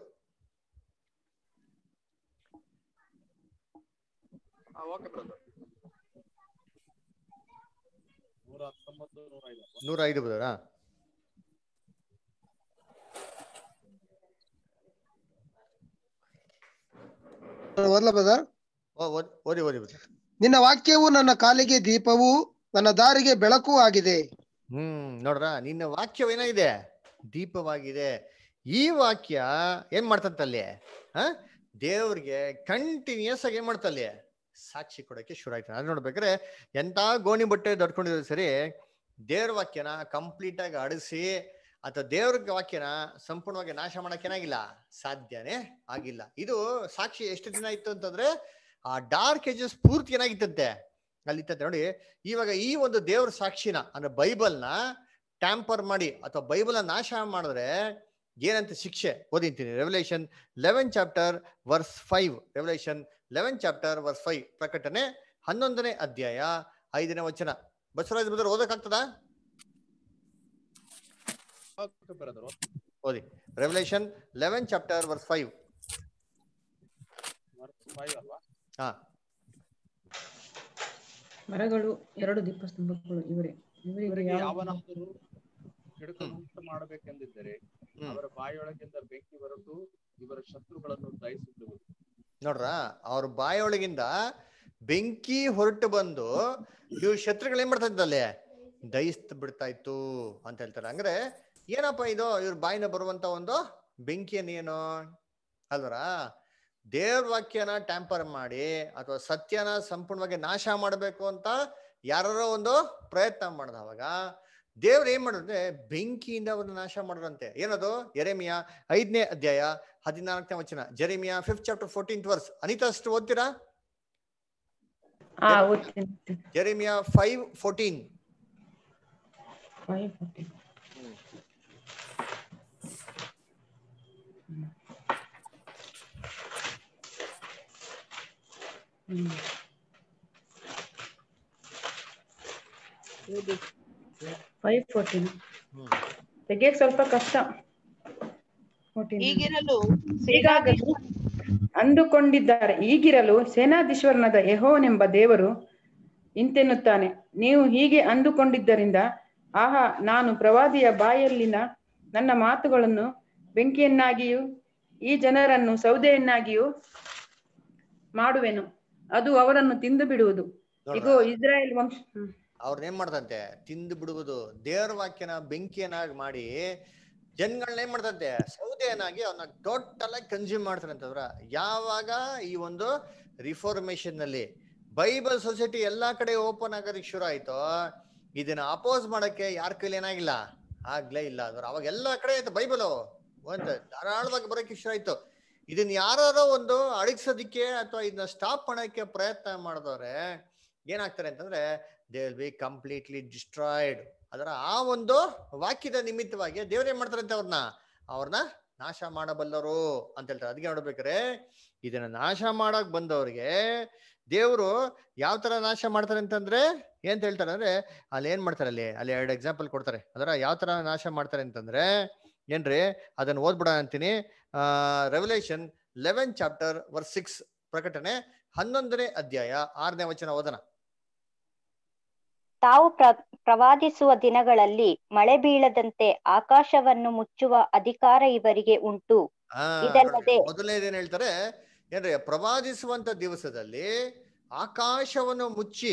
ನೂರ ಐದು ಬದರ ಓದಿ ಓದಿ ನಿನ್ನ ವಾಕ್ಯವು ನನ್ನ ಕಾಲಿಗೆ ದೀಪವು ನನ್ನ ದಾರಿಗೆ ಬೆಳಕು ಆಗಿದೆ ಹ್ಮ್ ನೋಡ್ರ ನಿನ್ನ ವಾಕ್ಯವೇನಾಗಿದೆ ದೀಪವಾಗಿದೆ ಈ ವಾಕ್ಯ ಏನ್ ಮಾಡ್ತಂತಲ್ಲಿ ಹ ದೇವ್ರಿಗೆ ಕಂಟಿನ್ಯೂಸ್ ಆಗಿ ಏನ್ ಮಾಡ್ತಲ್ಲಿ ಸಾಕ್ಷಿ ಕೊಡೋಕೆ ಶುರು ಆಯ್ತಾನೆ ಅದು ನೋಡ್ಬೇಕ್ರೆ ಎಂತ ಗೋಣಿ ಬಟ್ಟೆ ದೊಡ್ಕೊಂಡಿದ್ರು ಸರಿ ದೇವ್ರ ವಾಕ್ಯನ ಕಂಪ್ಲೀಟ್ ಆಗಿ ಅಡಿಸಿ ಅಥವಾ ದೇವ್ರ ವಾಕ್ಯನ ಸಂಪೂರ್ಣವಾಗಿ ನಾಶ ಮಾಡಕ್ಕೆ ಏನಾಗಿಲ್ಲ ಸಾಧ್ಯನೇ ಆಗಿಲ್ಲ ಇದು ಸಾಕ್ಷಿ ಎಷ್ಟು ದಿನ ಇತ್ತು ಅಂತಂದ್ರೆ ಆ ಡಾರ್ಕ್ ಏಜಸ್ ಪೂರ್ತಿ ಏನಾಗಿತ್ತಂತೆ ಅಲ್ಲಿತ್ತ ನೋಡಿ ಇವಾಗ ಈ ಒಂದು ದೇವ್ರ ಸಾಕ್ಷಿನ ಅಂದ್ರೆ ಬೈಬಲ್ನ ಟ್ಯಾಂಪರ್ ಮಾಡಿ ಅಥವಾ ಬೈಬಲ್ನ ನಾಶ ಮಾಡಿದ್ರೆ ಏನಂತ ಶಿಕ್ಷೆ ಓದಿಂತೀನಿ revelation eleven chapter verse five revelation eleven chapter verse five ಪ್ರಕಟಣೆ ಹನ್ನೊಂದನೇ ಅಧ್ಯಾಯ ಐದನೇ ವಚನ ಬಸವರಾಜ್ ಬ್ರದರ್ ಓದಕ್ಕಾಗ್ತದ ಓದಿ revelation eleven chapter verse five ಹಾ ಮರಗಳು ಎರಡು ದೀಪಸ್ತಂಭಗಳು ಇವರೇ ಇವರೇ ಯಾವನಾದರೂ ಮಾಡಬೇಕೆಂದಿದ್ದರೆ ಅವರ ಬಾಯಿಯೊಳಗಿಂದ ಬೆಂಕಿ ಹೊರಟು ಇವರ ಶತ್ರುಗಳನ್ನು ದಯಿಸಿಬಿಡುವುದು ನೋಡ್ರ ಅವ್ರ ಬಾಯಿಯೊಳಗಿಂದ ಬೆಂಕಿ ಹೊರಟು ಬಂದು ಇವ್ರ ಶತ್ರುಗಳು ಏನ್ ಮಾಡ್ತಾ ಇದ್ದಲ್ಲೇ ದಯಿಸ್ತು ಬಿಡ್ತಾ ಇತ್ತು ಅಂತ ಹೇಳ್ತಾರೆ ಅಂದ್ರೆ ಏನಪ್ಪಾ ಇದು ಇವ್ರ ಬಾಯಿನ ಬರುವಂತ ಒಂದು ಬೆಂಕಿಯನ್ನು ಏನು ಅಲ್ವರಾ ದೇವ್ರ ವಾಕ್ಯನ ಟ್ಯಾಂಪರ್ ಮಾಡಿ ಅಥವಾ ಸತ್ಯನ ಸಂಪೂರ್ಣವಾಗಿ ನಾಶ ಮಾಡಬೇಕು ಅಂತ ಯಾರೋ ಒಂದು ಪ್ರಯತ್ನ ಮಾಡಿದ ಅವಾಗ ದೇವ್ರು ಏನ್ ಮಾಡಿದ್ರೆ ಬೆಂಕಿಯಿಂದ ಅವ್ರನ್ನ ನಾಶ ಮಾಡಿದ್ರಂತೆ ಏನದು ಜೆರೆಮಿಯಾ ಐದನೇ ಅಧ್ಯಾಯ ಹದಿನಾಲ್ಕನೇ ವಚನ Jeremiah fifth chapter fourteen verse Anita ಅಷ್ಟು ಓದ್ತೀರಾ ಜೆರೆಮಿಯಾ ಫೈವ್ ಫೋರ್ಟೀನ್ ಸ್ವಲ್ಪ ಕಷ್ಟ ಈಗಿರಲು ಅಂದುಕೊಂಡಿದ್ದಾರೆ ಈಗಿರಲು ಸೇನಾಧೀಶ್ವರನಾದ ಎಂಬ ದೇವರು ಇಂತೆನ್ನುತ್ತಾನೆ ನೀವು ಹೀಗೆ ಅಂದುಕೊಂಡಿದ್ದರಿಂದ ಆಹಾ ನಾನು ಪ್ರವಾದಿಯ ಬಾಯಲ್ಲಿನ ನನ್ನ ಮಾತುಗಳನ್ನು ಬೆಂಕಿಯನ್ನಾಗಿಯೂ ಈ ಜನರನ್ನು ಸೌದೆಯನ್ನಾಗಿಯೂ ಮಾಡುವೆನು ಅದು ಅವರನ್ನು ತಿಂದು ಬಿಡುವುದು ಇದು ಇಸ್ರಾಯೇಲ್ ವಂಶ ಅವ್ರನ್ನೇನ್ ಮಾಡ್ತಂತೆ ತಿಂದು ಬಿಡುವುದು ದೇವರ ವಾಕ್ಯನ ಬೆಂಕಿಯನ್ನಾಗಿ ಮಾಡಿ ಜನಗಳನ್ನ ಏನ್ ಮಾಡ್ತಂತೆ ಸೌದೆಯನ್ನಾಗಿ ಅವನ್ನ ಟೋಟಲ್ ಆಗಿ ಕನ್ಸ್ಯೂಮ್ ಮಾಡ್ತಾರೆ ಅಂತಂದ್ರ ಯಾವಾಗ ಈ ಒಂದು ರಿಫಾರ್ಮೇಶನ್ ನಲ್ಲಿ ಬೈಬಲ್ ಸೊಸೈಟಿ ಎಲ್ಲಾ ಕಡೆ ಓಪನ್ ಆಗೋದಕ್ಕೆ ಶುರು ಆಯ್ತು ಇದನ್ನ ಅಪೋಸ್ ಮಾಡಕ್ಕೆ ಯಾರ ಕೈಲಿ ಏನಾಗಿಲ್ಲ ಆಗ್ಲೇ ಇಲ್ಲ ಅದ್ರ ಅವಾಗ ಎಲ್ಲಾ ಕಡೆ ಆಯ್ತು ಬೈಬಲ್ ಧಾರಾಳವಾಗಿ ಬರೋಕೆ ಶುರು ಆಯ್ತು ಇದನ್ನ ಯಾರೋ ಒಂದು ಅಡಗಿಸೋದಿಕ್ಕೆ ಅಥವಾ ಇದನ್ನ ಸ್ಟಾಪ್ ಮಾಡೋಕ್ಕೆ ಪ್ರಯತ್ನ ಮಾಡಿದವ್ರೆ ಏನಾಗ್ತಾರೆ ಅಂತಂದ್ರೆ they will be completely destroyed ಅದರ ಆ ಒಂದು ವಾಕ್ಯದ ನಿಮಿತ್ತವಾಗಿ ದೇವ್ರೇನ್ ಮಾಡ್ತಾರೆ ಅಂತ ಅವ್ರನ್ನ ಅವ್ರನ್ನ ನಾಶ ಮಾಡಬಲ್ಲರು ಅಂತ ಹೇಳ್ತಾರೆ ಅದಕ್ಕೆ ನೋಡ್ಬೇಕ್ರೆ ಇದನ್ನ ನಾಶ ಮಾಡಕ್ ಬಂದವ್ರಿಗೆ ದೇವರು ಯಾವ ತರ ನಾಶ ಮಾಡ್ತಾರೆ ಅಂತಂದ್ರೆ ಏನ್ ಹೇಳ್ತಾರೆ ಅಂದ್ರೆ ಅಲ್ಲಿ ಏನ್ ಮಾಡ್ತಾರೆ ಅಲ್ಲಿ ಅಲ್ಲಿ ಎರಡು ಎಕ್ಸಾಂಪಲ್ ಕೊಡ್ತಾರೆ ಅದರ ಯಾವ ತರ ನಾಶ ಮಾಡ್ತಾರೆ ಅಂತಂದ್ರೆ ಏನ್ರಿ ಅದನ್ನ ಓದ್ಬಿಡ ಅಂತೀನಿ revelation eleven chapter verse six ಪ್ರಕಟಣೆ ಹನ್ನೊಂದನೇ ಅಧ್ಯಾಯ ಆರನೇ ವಚನ ಓದನ ತಾವು ಪ್ರವಾದಿಸುವ ದಿನಗಳಲ್ಲಿ ಮಳೆ ಬೀಳದಂತೆ ಆಕಾಶವನ್ನು ಮುಚ್ಚುವ ಅಧಿಕಾರ ಇವರಿಗೆ ಉಂಟು ಹೇಳ್ತಾರೆ ಏನ್ರಿ ಪ್ರವಾದಿಸುವಂತ ದಿವಸದಲ್ಲಿ ಆಕಾಶವನ್ನು ಮುಚ್ಚಿ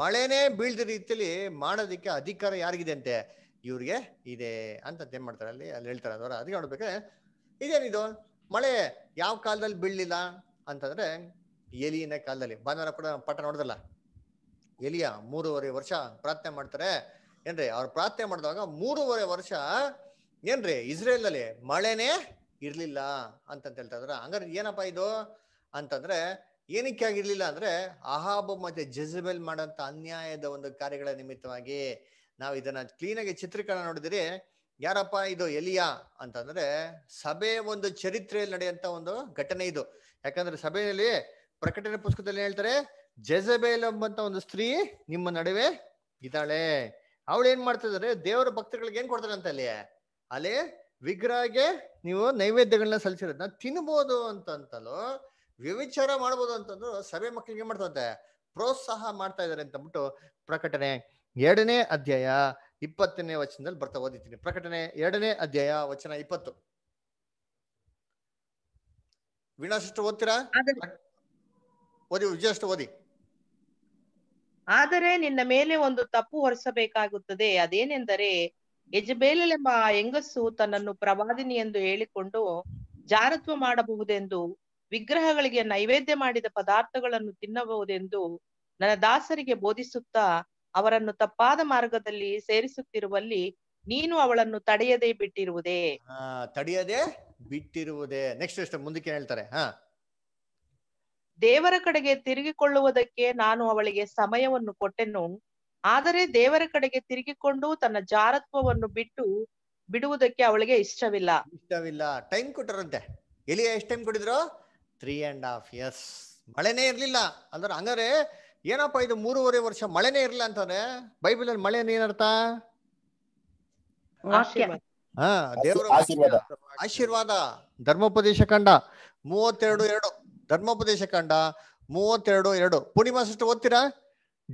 ಮಳೆನೇ ಬೀಳ್ದ ರೀತಿಯಲ್ಲಿ ಮಾಡೋದಕ್ಕೆ ಅಧಿಕಾರ ಯಾರಿಗಿದೆ ಅಂತೆ ಇವ್ರಿಗೆ ಇದೆ ಅಂತ ಏನ್ ಮಾಡ್ತಾರೆ ಅಲ್ಲಿ ಅಲ್ಲಿ ಹೇಳ್ತಾರೆ ಅದರ ಅದಕ್ಕೆ ನೋಡ್ಬೇಕು ಇದೇನಿದು ಮಳೆ ಯಾವ ಕಾಲದಲ್ಲಿ ಬೀಳಲಿಲ್ಲ ಅಂತಂದ್ರೆ ಎಲಿಯನ ಕಾಲದಲ್ಲಿ ಭಾನುವಾರ ಕೂಡ ಪಟ್ಟ ನೋಡ್ದಲ್ಲ ಎಲಿಯ ಮೂರುವರೆ ವರ್ಷ ಪ್ರಾರ್ಥನೆ ಮಾಡ್ತಾರೆ ಏನ್ರಿ ಅವ್ರು ಪ್ರಾರ್ಥನೆ ಮಾಡಿದಾಗ ಮೂರುವರೆ ವರ್ಷ ಏನ್ರಿ ಇಸ್ರೇಲ್ ನಲ್ಲಿ ಮಳೆನೇ ಇರ್ಲಿಲ್ಲ ಅಂತಂತ ಹೇಳ್ತಾ ಹಂಗಾರೆ ಏನಪ್ಪಾ ಇದು ಅಂತಂದ್ರೆ ಏನಕ್ಕೆ ಆಗಿರ್ಲಿಲ್ಲ ಅಂದ್ರೆ ಅಹಾಬ್ ಮತ್ತೆ ಜಜಬೆಲ್ ಮಾಡಂತ ಅನ್ಯಾಯದ ಒಂದು ಕಾರ್ಯಗಳ ನಿಮಿತ್ತವಾಗಿ ನಾವು ಇದನ್ನ ಕ್ಲೀನಾಗಿ ಚಿತ್ರೀಕರಣ ನೋಡಿದಿರಿ ಯಾರಪ್ಪ ಇದು ಎಲಿಯಾ ಅಂತಂದ್ರೆ ಸಭೆ ಒಂದು ಚರಿತ್ರೆಯಲ್ಲಿ ನಡೆಯುವಂತ ಒಂದು ಘಟನೆ ಇದು ಯಾಕಂದ್ರೆ ಸಭೆಯಲ್ಲಿ ಪ್ರಕಟಣೆ ಪುಸ್ತಕದಲ್ಲಿ ಹೇಳ್ತಾರೆ ಜೆಜಬೇಲ್ ಎಂಬಂತ ಒಂದು ಸ್ತ್ರೀ ನಿಮ್ಮ ನಡುವೆ ಇದ್ದಾಳೆ ಅವಳು ಏನ್ ಮಾಡ್ತಿದಾರೆ ದೇವರ ಭಕ್ತಗಳಿಗೆ ಏನ್ ಕೊಡ್ತಾರೆ ಅಂತ ಅಲ್ಲಿ ಅಲ್ಲಿ ವಿಗ್ರಹಗೆ ನೀವು ನೈವೇದ್ಯಗಳನ್ನ ಸಲ್ಲಿಸಿರೋದನ್ನ ತಿನ್ಬೋದು ಅಂತಂತಲೂ ವಿವಿಚಾರ ಮಾಡ್ಬೋದು ಅಂತಂದ್ರು ಸಭೆ ಮಕ್ಕಳಿಗೆ ಏನ್ ಮಾಡ್ತಂತೆ ಪ್ರೋತ್ಸಾಹ ಮಾಡ್ತಾ ಇದಾರೆ ಅಂತ ಅಂದ್ಬಿಟ್ಟು ಪ್ರಕಟಣೆ ಎರಡನೇ ಅಧ್ಯಾಯ ಇಪ್ಪತ್ತನೇ ವಚನದಲ್ಲಿ ಬರ್ತಾ ಓದಿತೀನಿ ಪ್ರಕಟಣೆ ಎರಡನೇ ಅಧ್ಯಾಯ ವಚನ ಇಪ್ಪತ್ತು ವೀಣಾಷ್ಟು ಓದ್ತೀರಾ ಓದಿ ವಿಜಯಷ್ಟು ಓದಿ ಆದರೆ ನಿನ್ನ ಮೇಲೆ ಒಂದು ತಪ್ಪು ಹೊರಿಸಬೇಕಾಗುತ್ತದೆ ಅದೇನೆಂದರೆ ಯಜಬೇಲೆಂಬ ಹೆಂಗಸ್ಸು ತನ್ನನ್ನು ಪ್ರವಾದಿನಿ ಎಂದು ಹೇಳಿಕೊಂಡು ಜಾರತ್ವ ಮಾಡಬಹುದೆಂದು ವಿಗ್ರಹಗಳಿಗೆ ನೈವೇದ್ಯ ಮಾಡಿದ ಪದಾರ್ಥಗಳನ್ನು ತಿನ್ನಬಹುದೆಂದು ನನ್ನ ದಾಸರಿಗೆ ಬೋಧಿಸುತ್ತಾ ಅವರನ್ನು ತಪ್ಪಾದ ಮಾರ್ಗದಲ್ಲಿ ಸೇರಿಸುತ್ತಿರುವಲ್ಲಿ ನೀನು ಅವಳನ್ನು ತಡೆಯದೆ ಬಿಟ್ಟಿರುವುದೇ ತಡೆಯದೆ ಬಿಟ್ಟಿರುವುದೇ ನೆಕ್ಸ್ಟ್ ಎಷ್ಟು ಮುಂದಕ್ಕೆ ಹೇಳ್ತಾರೆ ಹಾ ದೇವರ ಕಡೆಗೆ ತಿರುಗಿಕೊಳ್ಳುವುದಕ್ಕೆ ನಾನು ಅವಳಿಗೆ ಸಮಯವನ್ನು ಕೊಟ್ಟೆನು ಆದರೆ ದೇವರ ಕಡೆಗೆ ತಿರುಗಿಕೊಂಡು ತನ್ನ ಜಾರತ್ವವನ್ನು ಬಿಟ್ಟು ಬಿಡುವುದಕ್ಕೆ ಅವಳಿಗೆ ಇಷ್ಟವಿಲ್ಲ ಇಷ್ಟವಿಲ್ಲ ಟೈಮ್ ಕೊಟ್ಟರಂತೆ ಎಲ್ಲಿ ಎಷ್ಟು ಟೈಮ್ ಕೊಟ್ಟಿದ್ರು ತ್ರೀ ಅಂಡ್ ಹಾಫ್ ಇಯರ್ಸ್ ಮಳೆನೇ ಇರ್ಲಿಲ್ಲ ಅಂದ್ರೆ ಹಂಗಾರೆ ಏನಪ್ಪ ಇದು ಮೂರುವರೆ ವರ್ಷ ಮಳೆನೇ ಇರಲಿಲ್ಲ ಅಂತಂದ್ರೆ ಬೈಬಲ್ ಅಲ್ಲಿ ಮಳೆ ಏನರ್ಥ ಆಶೀರ್ವಾದ ಧರ್ಮೋಪದೇಶ ಕಂಡ ಮೂವತ್ತೆರಡು ಎರಡು ಧರ್ಮೋಪದೇಶ ಕಂಡ ಮೂವತ್ತೆರಡು ಎರಡು ಪೂರ್ಣಿಮಾ ಸಿಸ್ಟರ್ ಓದ್ತೀರಾ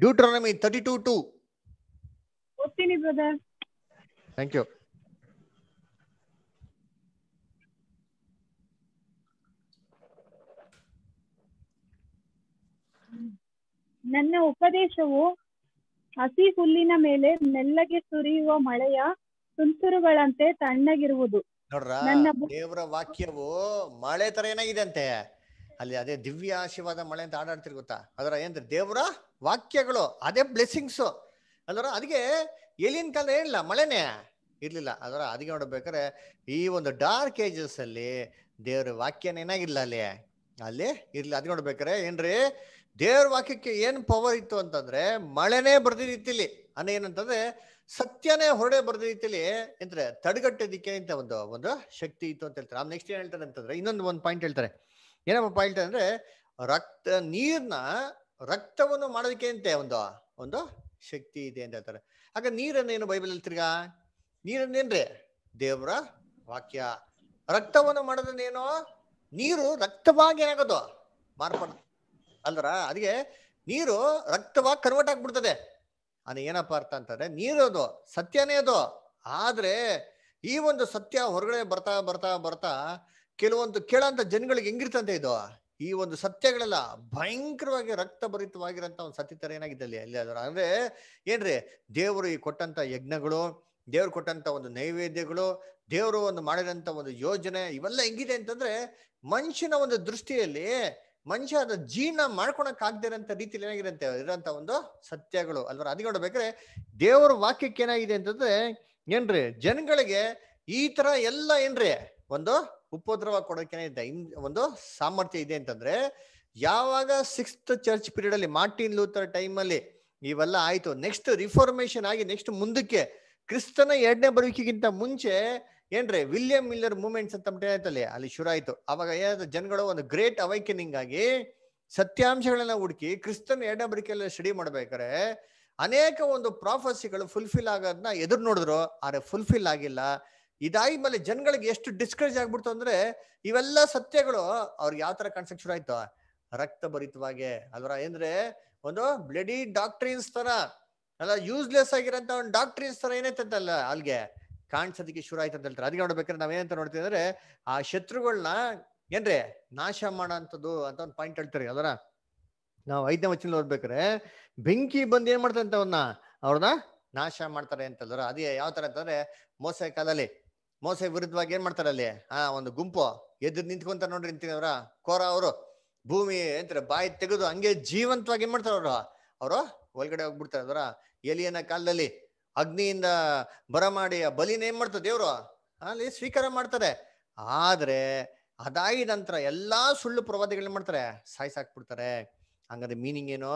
Deuteronomy thirty two two thank you ನನ್ನ ಉಪದೇಶವು ಹಸಿ ಹುಲ್ಲಿನ ಮೇಲೆ ಮೆಲ್ಲಗೆ ಸುರಿಯುವ ಮಳೆಯ ತುಂತುರುಗಳಂತೆ ತಣ್ಣಗಿರುವುದು ನೋಡ್ರ ದೇವರ ವಾಕ್ಯವು ಮಳೆ ತರ ಏನಾಗಿದೆ ಅಂತೆ ಅಲ್ಲಿ ಅದೇ ದಿವ್ಯ ಆಶೀರ್ವಾದ ಮಳೆ ಅಂತ ಆಡಾಡ್ತಿರ್ ಗೊತ್ತಾ ಅದರ ಏನಂದ್ರೆ ದೇವರ ವಾಕ್ಯಗಳು ಅದೇ ಬ್ಲೆಸ್ಸಿಂಗ್ಸು ಅದರ ಅದಕ್ಕೆ ಎಲಿನ ಕಾಲ ಏನಿಲ್ಲ ಮಳೆನೇ ಇರ್ಲಿಲ್ಲ ಅದರ ಅದಕ್ಕೆ ನೋಡ್ಬೇಕಾರೆ ಈ ಒಂದು ಡಾರ್ಕ್ ಏಜಸ್ ಅಲ್ಲಿ ದೇವ್ರ ವಾಕ್ಯನ ಏನಾಗಿಲ್ಲ ಅಲ್ಲಿ ಅಲ್ಲಿ ಇರ್ಲಿ ಅದ್ ನೋಡ್ಬೇಕಾರೆ ಏನ್ರಿ ದೇವ್ರ ವಾಕ್ಯಕ್ಕೆ ಏನು ಪವರ್ ಇತ್ತು ಅಂತಂದ್ರೆ ಮಳೆನೇ ಬರ್ದಿರಿತಿಲಿ ಅನ್ನ ಏನಂತಂದ್ರೆ ಸತ್ಯನೇ ಹೊರಡೆ ಬರ್ದಿರಿತಿಲಿ ಅಂದ್ರೆ ತಡೆಗಟ್ಟೋದಿಕ್ಕೆ ಅಂತ ಒಂದು ಒಂದು ಶಕ್ತಿ ಇತ್ತು ಅಂತ ಹೇಳ್ತಾರೆ ನೆಕ್ಸ್ಟ್ ಏನ್ ಹೇಳ್ತಾರೆ ಅಂತಂದ್ರೆ ಇನ್ನೊಂದು ಒಂದು ಪಾಯಿಂಟ್ ಹೇಳ್ತಾರೆ ಏನಪ್ಪ ಪಾಯಿಂಟ್ ಅಂದ್ರೆ ರಕ್ತ ನೀರ್ನ ರಕ್ತವನ್ನು ಮಾಡೋದಕ್ಕೆ ಅಂತೆ ಒಂದು ಒಂದು ಶಕ್ತಿ ಇದೆ ಅಂತ ಹೇಳ್ತಾರೆ ಹಾಗೆ ನೀರನ್ನು ಏನು ಬೈಬಲ್ ನೀರನ್ನ ಏನ್ರಿ ದೇವ್ರ ವಾಕ್ಯ ರಕ್ತವನ್ನು ಮಾಡೋದನ್ನೇನು ನೀರು ರಕ್ತವಾಗಿ ಏನಾಗೋದು ಮಾರ್ಪಡ ಅಲ್ರ ಅದಕ್ಕೆ ನೀರು ರಕ್ತವಾಗಿ ಕನ್ವರ್ಟ್ ಆಗ್ಬಿಡ್ತದೆ ಅದು ಏನಪ್ಪ ಅರ್ಥ ಅಂತಂದ್ರೆ ನೀರು ಅದು ಸತ್ಯನೇ ಅದು ಆದ್ರೆ ಈ ಒಂದು ಸತ್ಯ ಹೊರಗಡೆ ಬರ್ತಾ ಬರ್ತಾ ಬರ್ತಾ ಕೆಲವೊಂದು ಕೇಳಂತ ಜನಗಳಿಗೆ ಹೆಂಗಿರ್ತಂತೆ ಇದು ಈ ಒಂದು ಸತ್ಯಗಳೆಲ್ಲ ಭಯಂಕರವಾಗಿ ರಕ್ತಭರಿತವಾಗಿರೋಂಥ ಒಂದು ಸತ್ಯ ಥರ ಏನಾಗಿದೆ ಅಲ್ಲಿ ಅಲ್ಲಿ ಅದರ ಅಂದರೆ ಏನ್ರಿ ದೇವರು ಈ ಕೊಟ್ಟಂತ ಯಜ್ಞಗಳು ದೇವ್ರು ಕೊಟ್ಟಂತ ಒಂದು ನೈವೇದ್ಯಗಳು ದೇವರು ಒಂದು ಮಾಡಿದಂತ ಒಂದು ಯೋಜನೆ ಇವೆಲ್ಲ ಹೆಂಗಿದೆ ಅಂತಂದ್ರೆ ಮನುಷ್ಯನ ಒಂದು ದೃಷ್ಟಿಯಲ್ಲಿ ಮನುಷ್ಯ ಅದ ಜೀರ್ಣ ಮಾಡ್ಕೊಳಕ್ ಇರೋಂಥ ರೀತಿಲಿ ಏನಾಗಿರಂತೆ ಇರೋಂಥ ಒಂದು ಸತ್ಯಗಳು ಅಲ್ವಾ ಅದಕ್ಕೆ ನೋಡ್ಬೇಕಾದ್ರೆ ದೇವರ ವಾಕ್ಯಕ್ಕೆ ಏನಾಗಿದೆ ಅಂತಂದ್ರೆ ಏನ್ರಿ ಜನಗಳಿಗೆ ಈ ತರ ಎಲ್ಲ ಏನ್ರಿ ಒಂದು ಉಪದ್ರವ ಕೊಡೋಕೆ ಇದೆ ಒಂದು ಸಾಮರ್ಥ್ಯ ಇದೆ ಅಂತಂದ್ರೆ ಯಾವಾಗ ಸಿಕ್ಸ್ತ್ ಚರ್ಚ್ ಪೀರಿಯಡ್ ಅಲ್ಲಿ ಮಾರ್ಟಿನ್ ಲೂಥರ್ ಟೈಮ್ ಅಲ್ಲಿ ಇವೆಲ್ಲ ಆಯ್ತು ನೆಕ್ಸ್ಟ್ ರಿಫಾರ್ಮೇಶನ್ ಆಗಿ ನೆಕ್ಸ್ಟ್ ಮುಂದಕ್ಕೆ ಕ್ರಿಸ್ತನ ಎರಡನೇ ಬರುವಿಕೆಗಿಂತ ಮುಂಚೆ ಏನ್ರಿ ವಿಲಿಯಂ ಮಿಲ್ಲರ್ ಮೂಮೆಂಟ್ಸ್ ಅಂತ ಆಯ್ತಲ್ಲಿ ಅಲ್ಲಿ ಶುರು ಆಯ್ತು ಅವಾಗ ಏನಾದ್ರು ಜನಗಳು ಒಂದು ಗ್ರೇಟ್ ಅವೈಕನಿಂಗ್ ಆಗಿ ಸತ್ಯಾಂಶಗಳನ್ನ ಹುಡುಕಿ ಕ್ರಿಸ್ತನ್ ಎಡಬರಿಕೆಯಲ್ಲಿ ಸ್ಟಡಿ ಮಾಡ್ಬೇಕಾರೆ ಅನೇಕ ಒಂದು ಪ್ರಾಫಸಿಗಳು ಫುಲ್ಫಿಲ್ ಆಗೋದನ್ನ ಎದುರು ನೋಡಿದ್ರು ಆದ್ರೆ ಫುಲ್ಫಿಲ್ ಆಗಿಲ್ಲ ಇದಾಗಿ ಮೇಲೆ ಜನಗಳಿಗೆ ಎಷ್ಟು ಡಿಸ್ಕರೇಜ್ ಆಗ್ಬಿಡ್ತು ಅಂದ್ರೆ ಇವೆಲ್ಲ ಸತ್ಯಗಳು ಅವ್ರಿಗೆ ಯಾವ ತರ ಕಾಣಿಸಕ್ ಶುರು ಆಯ್ತು ರಕ್ತ ಭರಿತವಾಗೆ ಏನ್ರೆ ಒಂದು ಬ್ಲಡಿ ಡಾಕ್ಟ್ರಿನ್ಸ್ ತರ ಅಲ್ಲ ಯೂಸ್ಲೆಸ್ ಆಗಿರೋಂತ ಒಂದು ಡಾಕ್ಟ್ರಿನ್ಸ್ ತರ ಏನೈತೆ ಅಲ್ಲಿಗೆ ಕಾಣಿಸೋದಕ್ಕೆ ಶುರು ಆಯ್ತು ಅಂತ ಹೇಳ್ತಾರೆ ಅದಕ್ಕೆ ನೋಡ್ಬೇಕಾದ್ರೆ ನಾವೇನಂತ ನೋಡ್ತೀವಿ ಅಂದ್ರೆ ಆ ಶತ್ರುಗಳನ್ನ ಏನ್ರಿ ನಾಶ ಮಾಡೋಂಥದ್ದು ಅಂತ ಒಂದು ಪಾಯಿಂಟ್ ಹೇಳ್ತಾರೆ ಅದರ ನಾವು ಐದನೇ ವಚನ ಬೆಂಕಿ ಬಂದು ಏನ್ ಮಾಡ್ತಾರೆ ಅಂತ ಅವನ್ನ ಅವ್ರನ್ನ ನಾಶ ಮಾಡ್ತಾರೆ ಅಂತ ಅಂತಂದ್ರ ಅದೇ ಯಾವ ತರ ಅಂತಂದ್ರೆ ಮೋಸ ಕಾಲದಲ್ಲಿ ಮೋಸ ವಿರುದ್ಧವಾಗಿ ಏನ್ ಮಾಡ್ತಾರೆ ಅಲ್ಲಿ ಆ ಒಂದು ಗುಂಪು ಎದ್ದು ನಿಂತ್ಕೊಂತ ನೋಡ್ರಿ ಅವರ ಕೋರ ಅವರು ಭೂಮಿ ಅಂತಾರೆ ಬಾಯಿ ತೆಗೆದು ಹಂಗೆ ಜೀವಂತವಾಗಿ ಏನ್ ಮಾಡ್ತಾರ ಅವರು ಅವರು ಒಳಗಡೆ ಹೋಗ್ಬಿಡ್ತಾರೆ ಅದರ ಎಲಿಯನ ಕಾಲದಲ್ಲಿ ಅಗ್ನಿಯಿಂದ ಬರಮಾಡಿ ಆ ಬಲಿನ ಏನ್ ಮಾಡ್ತದೆ ದೇವ್ರು ಅಲ್ಲಿ ಸ್ವೀಕಾರ ಮಾಡ್ತಾರೆ ಆದ್ರೆ ಅದಾಗಿ ನಂತರ ಎಲ್ಲಾ ಸುಳ್ಳು ಪ್ರವಾದಿಗಳನ್ನ ಮಾಡ್ತಾರೆ ಬಿಡ್ತಾರೆ ಹಂಗಂದ್ರೆ ಮೀನಿಂಗ್ ಏನು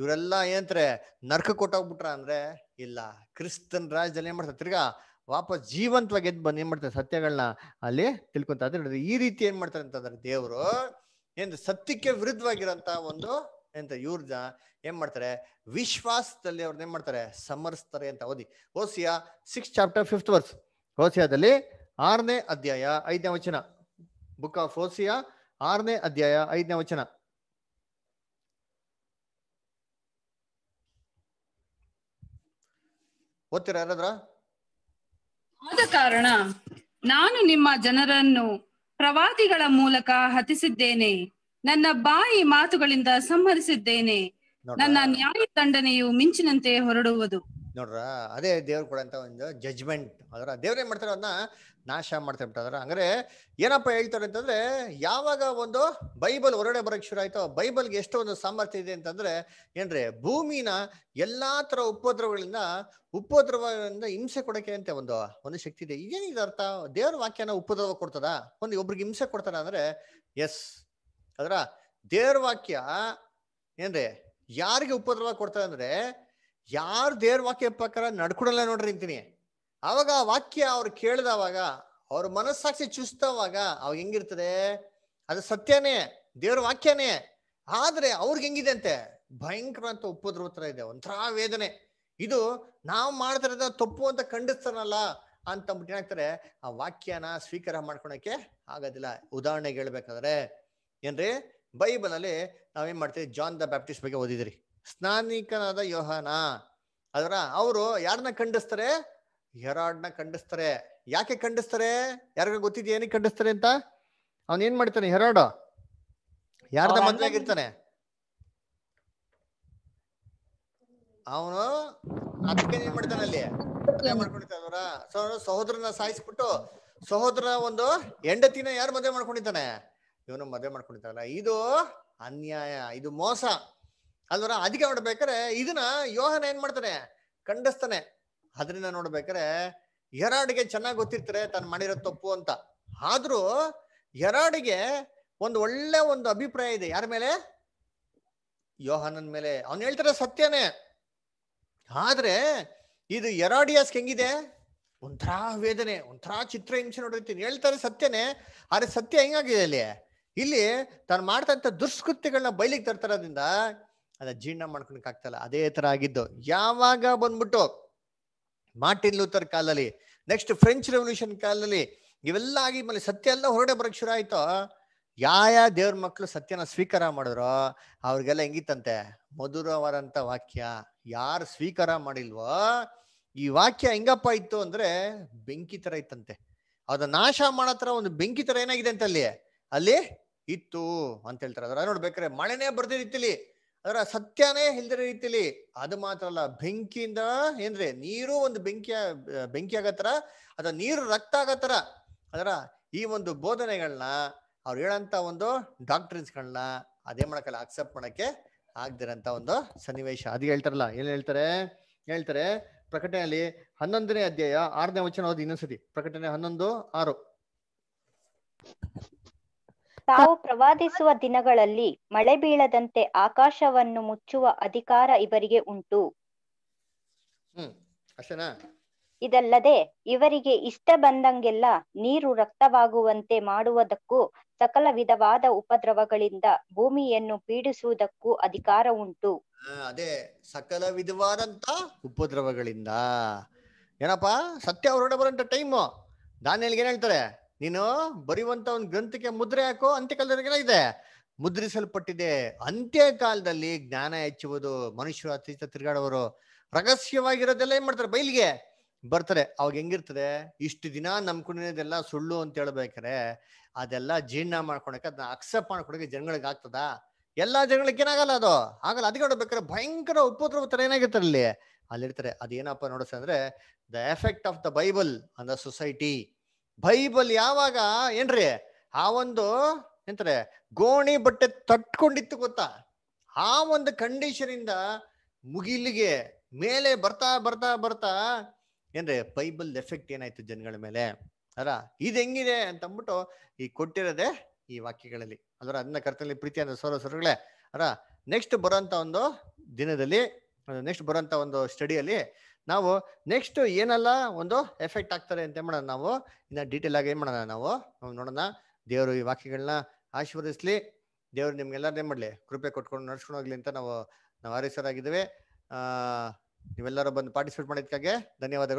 ಇವರೆಲ್ಲ ಏನಂತಾರೆ ನರ್ಕ ಕೊಟ್ಟೋಗ್ಬಿಟ್ರ ಅಂದ್ರೆ ಇಲ್ಲ ಕ್ರಿಸ್ತನ್ ರಾಜ್ಯದಲ್ಲಿ ಏನ್ ಮಾಡ್ತಾರೆ ತಿರ್ಗಾ ವಾಪಸ್ ಜೀವಂತವಾಗಿ ಎದ್ದು ಬಂದು ಏನ್ ಮಾಡ್ತಾರೆ ಸತ್ಯಗಳನ್ನ ಅಲ್ಲಿ ತಿಳ್ಕೊಂತ ಈ ರೀತಿ ಏನ್ ಮಾಡ್ತಾರೆ ಅಂತಂದ್ರೆ ದೇವರು ಏನು ಸತ್ಯಕ್ಕೆ ವಿರುದ್ಧವಾಗಿರಂತ ಒಂದು ಅಂತ ಜನ ಏನ್ ಮಾಡ್ತಾರೆ ವಿಶ್ವಾಸದಲ್ಲಿ ಅವ್ರನ್ನ ಏನ್ ಮಾಡ್ತಾರೆ ಸಮರ್ಸ್ತಾರೆ ಅಂತ ಓದಿ Hosea six chapter fifth verse ಓಸಿಯಾದಲ್ಲಿ ಆರನೇ ಅಧ್ಯಾಯ ಐದನೇ ವಚನ ಬುಕ್ ಆಫ್ ಓಸಿಯಾ ಆರನೇ ಅಧ್ಯಾಯ ಐದನೇ ವಚನ ಓದ್ತೀರ ಯಾರಾದ್ರ ಆದ ಕಾರಣ ನಾನು ನಿಮ್ಮ ಜನರನ್ನು ಪ್ರವಾದಿಗಳ ಮೂಲಕ ಹತಿಸಿದ್ದೇನೆ ನನ್ನ ಬಾಯಿ ಮಾತುಗಳಿಂದ ಸಂಹರಿಸಿದ್ದೇನೆ ನನ್ನ ನ್ಯಾಯ ದಂಡನೆಯು ಮಿಂಚಿನಂತೆ ಹೊರಡುವುದು ನೋಡ್ರ ಅದೇ ದೇವ್ರು ಕೊಡಂತ ಒಂದು ಜಜ್ಮೆಂಟ್ ಅದರ ದೇವ್ರ ಏನ್ ಮಾಡ್ತಾರೆ ಅದನ್ನ ನಾಶ ಮಾಡ್ತಾ ಬಿಟ್ಟ ಅಂದ್ರೆ ಏನಪ್ಪ ಹೇಳ್ತಾರೆ ಅಂತಂದ್ರೆ ಯಾವಾಗ ಒಂದು ಬೈಬಲ್ ಹೊರಡೆ ಬರಕ್ ಶುರು ಆಯ್ತೋ ಬೈಬಲ್ಗೆ ಎಷ್ಟು ಒಂದು ಸಾಮರ್ಥ್ಯ ಇದೆ ಅಂತಂದ್ರೆ ಏನ್ರಿ ಭೂಮಿನ ಎಲ್ಲಾ ತರ ಉಪದ್ರವಗಳಿಂದ ಉಪದ್ರವದಿಂದ ಹಿಂಸೆ ಕೊಡಕ್ಕೆ ಅಂತ ಒಂದು ಒಂದು ಶಕ್ತಿ ಇದೆ ಈಗೇನಿದ ಅರ್ಥ ದೇವ್ರ ವಾಕ್ಯನ ಉಪದ್ರವ ಕೊಡ್ತದ ಒಂದು ಒಬ್ರಿಗೆ ಹಿಂಸೆ ಕೊಡ್ತಾರ ಅಂದ್ರೆ ಎಸ್ ಅದರ ದೇವ್ರ ವಾಕ್ಯ ಏನ್ರಿ ಯಾರಿಗೆ ಉಪದ್ರವ ಕೊಡ್ತಾರೆ ಅಂದ್ರೆ ಯಾರು ದೇವ್ರ ವಾಕ್ಯ ಪ್ರಕಾರ ನಡ್ಕೊಡಲ್ಲ ನೋಡ್ರಿ ಅಂತೀನಿ ಅವಾಗ ಆ ವಾಕ್ಯ ಅವ್ರು ಕೇಳಿದವಾಗ ಅವ್ರ ಮನಸ್ಸಾಕ್ಷಿ ಚುಸ್ತವಾಗ ಅವಾಗ ಹೆಂಗಿರ್ತದೆ ಅದು ಸತ್ಯನೇ ದೇವ್ರ ವಾಕ್ಯನೇ ಆದ್ರೆ ಅವ್ರಿಗೆ ಹೆಂಗಿದೆ ಅಂತೆ ಭಯಂಕರ ಅಂತ ಉಪದ್ರವ ತರ ಇದೆ ಒಂಥರ ವೇದನೆ ಇದು ನಾವು ಮಾಡ್ತಿರೋದ ತಪ್ಪು ಅಂತ ಖಂಡಿಸ್ತಾನಲ್ಲ ಅಂತ ಏನಾಗ್ತಾರೆ ಆ ವಾಕ್ಯನ ಸ್ವೀಕಾರ ಮಾಡ್ಕೊಳಕ್ಕೆ ಆಗೋದಿಲ್ಲ ಉದಾಹರಣೆಗೆ ಹೇಳ್ಬೇಕಾದ್ರೆ ಏನ್ರಿ ಬೈಬಲಲ್ಲಿ ನಾವೇನ್ ಮಾಡ್ತೀವಿ ಜಾನ್ ದ ಬ್ಯಾಪ್ಟಿಸ್ಟ್ ಬಗ್ಗೆ ಓದಿದಿರಿ ಸ್ನಾನಿಕನಾದ ಯೋಹಾನ ಅದರ ಅವರು ಯಾರನ್ನ ಖಂಡಿಸ್ತಾರೆ ಹೆರಾಡ್ನ ಖಂಡಿಸ್ತಾರೆ ಯಾಕೆ ಖಂಡಿಸ್ತಾರೆ ಯಾರಿಗ ಗೊತ್ತಿದ್ಯಾ ಏನಕ್ಕೆ ಖಂಡಿಸ್ತಾರೆ ಅಂತ ಅವನ್ ಏನ್ ಮಾಡ್ತಾನೆ ಹೆರಾಡ್ ಯಾರ್ದ ಮದ್ವೆ ಆಗಿರ್ತಾನೆ ಅವನು ಅದಕ್ಕೆ ಏನ್ ಮಾಡ್ತಾನೆ ಅಲ್ಲಿ ಮಾಡ್ಕೊಂಡಿರ್ತಾನ ಸಹೋದರನ ಸಾಯಿಸ್ಬಿಟ್ಟು ಸಹೋದರ ಒಂದು ಹೆಂಡತಿನ ಯಾರು ಮದ್ವೆ ಮಾಡ್ಕೊಂಡಿದ್ದಾನೆ ಇವನು ಮದುವೆ ಮಾಡ್ಕೊಂಡಿದ್ದಾರಲ್ಲ ಇದು ಅನ್ಯಾಯ ಇದು ಮೋಸ ಅಲ್ವರ ಅದಕ್ಕೆ ನೋಡ್ಬೇಕಾರೆ ಇದನ್ನ ಯೋಹನ ಏನ್ ಮಾಡ್ತಾನೆ ಖಂಡಿಸ್ತಾನೆ ಅದರಿಂದ ನೋಡ್ಬೇಕಾರೆ ಎರಾಡಿಗೆ ಚೆನ್ನಾಗಿ ಗೊತ್ತಿರ್ತಾರೆ ತಾನು ಮಾಡಿರೋ ತಪ್ಪು ಅಂತ ಆದ್ರೂ ಎರಾಡಿಗೆ ಒಂದು ಒಳ್ಳೆ ಒಂದು ಅಭಿಪ್ರಾಯ ಇದೆ ಯಾರ ಮೇಲೆ ಯೋಹನನ್ ಮೇಲೆ ಅವ್ನು ಹೇಳ್ತಾರೆ ಸತ್ಯನೇ ಆದ್ರೆ ಇದು ಎರಾಡಿಯಾಸ್ ಹೆಂಗಿದೆ ಒಂಥರಾ ವೇದನೆ ಒಂಥರಾ ಚಿತ್ರಹಿಂಸೆ ನೋಡಿರ್ತೀನಿ ಹೇಳ್ತಾರೆ ಸತ್ಯನೇ ಆದ್ರೆ ಸತ್ಯ ಹೆಂಗಾಗಿದೆ ಅಲ್ಲಿ ಇಲ್ಲಿ ತಾನು ಮಾಡ್ತಂಥ ದುಷ್ಕೃತ್ಯಗಳನ್ನ ಬಯಲಿಗೆ ತರ್ತಾರೋದ್ರಿಂದ ಅದ ಜೀರ್ಣ ಮಾಡ್ಕೊಳಕ್ ಅದೇ ತರ ಆಗಿದ್ದು ಯಾವಾಗ ಬಂದ್ಬಿಟ್ಟು ಮಾರ್ಟಿನ್ ಲೂಥರ್ ಕಾಲಲ್ಲಿ ನೆಕ್ಸ್ಟ್ ಫ್ರೆಂಚ್ ರೆವಲ್ಯೂಷನ್ ಕಾಲದಲ್ಲಿ ಇವೆಲ್ಲ ಆಗಿ ಮೇಲೆ ಸತ್ಯ ಎಲ್ಲ ಹೊರಡೆ ಬರಕ್ ಶುರು ಆಯ್ತೋ ಯಾವ ದೇವ್ರ ಮಕ್ಕಳು ಸತ್ಯನ ಸ್ವೀಕಾರ ಮಾಡಿದ್ರೋ ಅವ್ರಿಗೆಲ್ಲ ಹೆಂಗಿತ್ತಂತೆ ಮಧುರವರಂತ ವಾಕ್ಯ ಯಾರು ಸ್ವೀಕಾರ ಮಾಡಿಲ್ವೋ ಈ ವಾಕ್ಯ ಹೆಂಗಪ್ಪ ಇತ್ತು ಅಂದ್ರೆ ಬೆಂಕಿ ತರ ಇತ್ತಂತೆ ಅದ ನಾಶ ಮಾಡತ್ರ ಒಂದು ಬೆಂಕಿ ತರ ಏನಾಗಿದೆ ಅಂತ ಅಲ್ಲಿ ಅಲ್ಲಿ ಇತ್ತು ಅಂತ ಹೇಳ್ತಾರೆ ಅದರ ನೋಡ್ಬೇಕ್ರೆ ಮಳೆನೇ ಬರ್ದ ರೀತಿಲಿ ಅದರ ಸತ್ಯನೇ ಇಲ್ದಿರೋ ರೀತಿಲಿ ಅದು ಮಾತ್ರ ಅಲ್ಲ ಬೆಂಕಿಯಿಂದ ಏನ್ರಿ ನೀರು ಒಂದು ಬೆಂಕಿಯ ಬೆಂಕಿ ಆಗತ್ತರ ಅದ ನೀರು ರಕ್ತ ಆಗತ್ತರ ಅದರ ಈ ಒಂದು ಬೋಧನೆಗಳನ್ನ ಅವ್ರು ಹೇಳಂತ ಒಂದು ಡಾಕ್ಟ್ರಿನ್ಸ್ಗಳನ್ನ ಅದೇ ಮಾಡಕ್ಕಲ್ಲ ಅಕ್ಸೆಪ್ಟ್ ಮಾಡಕ್ಕೆ ಆಗ್ದಿರಂತ ಒಂದು ಸನ್ನಿವೇಶ ಅದು ಹೇಳ್ತಾರಲ್ಲ ಏನ್ ಹೇಳ್ತಾರೆ ಹೇಳ್ತಾರೆ ಪ್ರಕಟಣೆಯಲ್ಲಿ ಹನ್ನೊಂದನೇ ಅಧ್ಯಾಯ ಆರನೇ ವಚನ ಓದಿ ಇನ್ನೊಂದ್ಸತಿ ಪ್ರಕಟಣೆ ಹನ್ನೊಂದು ಆರು ತಾವು ಪ್ರವಾದಿಸುವ ದಿನಗಳಲ್ಲಿ ಮಳೆ ಬೀಳದಂತೆ ಆಕಾಶವನ್ನು ಮುಚ್ಚುವ ಅಧಿಕಾರ ಇವರಿಗೆ ಉಂಟು ಇದಲ್ಲದೆ ಇವರಿಗೆ ಇಷ್ಟ ಬಂದಂಗೆಲ್ಲ ನೀರು ರಕ್ತವಾಗುವಂತೆ ಮಾಡುವುದಕ್ಕೂ ಸಕಲ ವಿಧವಾದ ಉಪದ್ರವಗಳಿಂದ ಭೂಮಿಯನ್ನು ಪೀಡಿಸುವುದಕ್ಕೂ ಅಧಿಕಾರ ಉಂಟು ಅದೇ ಸಕಲ ವಿಧವಾದಂತ ಉಪದ್ರವಗಳಿಂದ ಏನಪ್ಪಾ ಸತ್ಯ ಬರಂತ ಟೈಮ್ ಏನ್ ಹೇಳ್ತಾರೆ ನೀನು ಬರೆಯುವಂತ ಒಂದು ಗ್ರಂಥಕ್ಕೆ ಮುದ್ರೆ ಹಾಕೋ ಅಂತ್ಯಕಾಲದವರೆಗೆಲ್ಲ ಇದೆ ಮುದ್ರಿಸಲ್ಪಟ್ಟಿದೆ ಅಂತ್ಯಕಾಲದಲ್ಲಿ ಜ್ಞಾನ ಹೆಚ್ಚುವುದು ಮನುಷ್ಯ ಅತೀತ ತಿರುಗಾಡೋರು ರಹಸ್ಯವಾಗಿರೋದೆಲ್ಲ ಏನ್ ಮಾಡ್ತಾರೆ ಬೈಲಿಗೆ ಬರ್ತಾರೆ ಅವಾಗ ಹೆಂಗಿರ್ತದೆ ಇಷ್ಟು ದಿನ ನಂಬ್ಕೊಂಡಿರೋದೆಲ್ಲ ಸುಳ್ಳು ಅಂತ ಹೇಳ್ಬೇಕಾರೆ ಅದೆಲ್ಲ ಜೀರ್ಣ ಮಾಡ್ಕೊಳಕ್ಕೆ ಅದನ್ನ ಅಕ್ಸೆಪ್ಟ್ ಮಾಡ್ಕೊಳಕ್ಕೆ ಜನಗಳಿಗೆ ಆಗ್ತದ ಎಲ್ಲಾ ಜನಗಳಿಗೆ ಏನಾಗಲ್ಲ ಅದು ಆಗಲ್ಲ ಅದಕ್ಕೆ ನೋಡ್ಬೇಕಾದ್ರೆ ಭಯಂಕರ ಉಪದ್ರವ ತರ ಏನಾಗಿರ್ತಾರೆ ಅಲ್ಲಿ ಅಲ್ಲಿರ್ತಾರೆ ಅದೇನಪ್ಪ ನೋಡಿಸ್ ಅಂದ್ರೆ the effect of the Bible on the society Bible ಯಾವಾಗ ಏನ್ರಿ ಆ ಒಂದು ಎಂತಾರೆ ಗೋಣಿ ಬಟ್ಟೆ ತಟ್ಕೊಂಡಿತ್ತು ಗೊತ್ತಾ ಆ ಒಂದು ಕಂಡೀಷನ್ ಇಂದ ಮುಗಿಲಿಗೆ ಮೇಲೆ ಬರ್ತಾ ಬರ್ತಾ ಬರ್ತಾ ಏನ್ರಿ ಬೈಬಲ್ ಎಫೆಕ್ಟ್ ಏನಾಯ್ತು ಜನಗಳ ಮೇಲೆ ಅರ ಇದು ಹೆಂಗಿದೆ ಅಂತ ಅಂದ್ಬಿಟ್ಟು ಈ ಕೊಟ್ಟಿರೋದೆ ಈ ವಾಕ್ಯಗಳಲ್ಲಿ ಅದರ ಅದನ್ನ ಕರ್ತನಲ್ಲಿ ಅಂದ್ರೆ ಸೌರ ಸರುಗಳೇ ಅರ ನೆಕ್ಸ್ಟ್ ಬರೋಂತ ಒಂದು ದಿನದಲ್ಲಿ ನೆಕ್ಸ್ಟ್ ಬರೋಂತ ಒಂದು ಸ್ಟಡಿಯಲ್ಲಿ ನಾವು ನೆಕ್ಸ್ಟ್ ಏನೆಲ್ಲ ಒಂದು ಎಫೆಕ್ಟ್ ಆಗ್ತಾರೆ ಅಂತ ಮಾಡೋಣ ನಾವು ಇನ್ನ ಡೀಟೇಲ್ ಆಗಿ ಏನ್ ಮಾಡೋಣ ನಾವು ನೋಡೋಣ ದೇವರು ಈ ವಾಕ್ಯಗಳನ್ನ ಆಶೀರ್ವದಿಸ್ಲಿ ದೇವ್ರು ನಿಮ್ಗೆಲ್ಲರೂ ಏನ್ ಮಾಡ್ಲಿ ಕೃಪೆ ಕೊಟ್ಕೊಂಡು ನಡ್ಸ್ಕೊಂಡು ಹೋಗ್ಲಿ ಅಂತ ನಾವು ನಾವು ಆರೀಸರಾಗಿದ್ದೇವೆ ಆ ನೀವೆಲ್ಲರೂ ಬಂದು ಪಾರ್ಟಿಸಿಪೇಟ್ ಮಾಡಿದ್ಕಾಗೆ ಧನ್ಯವಾದಗಳು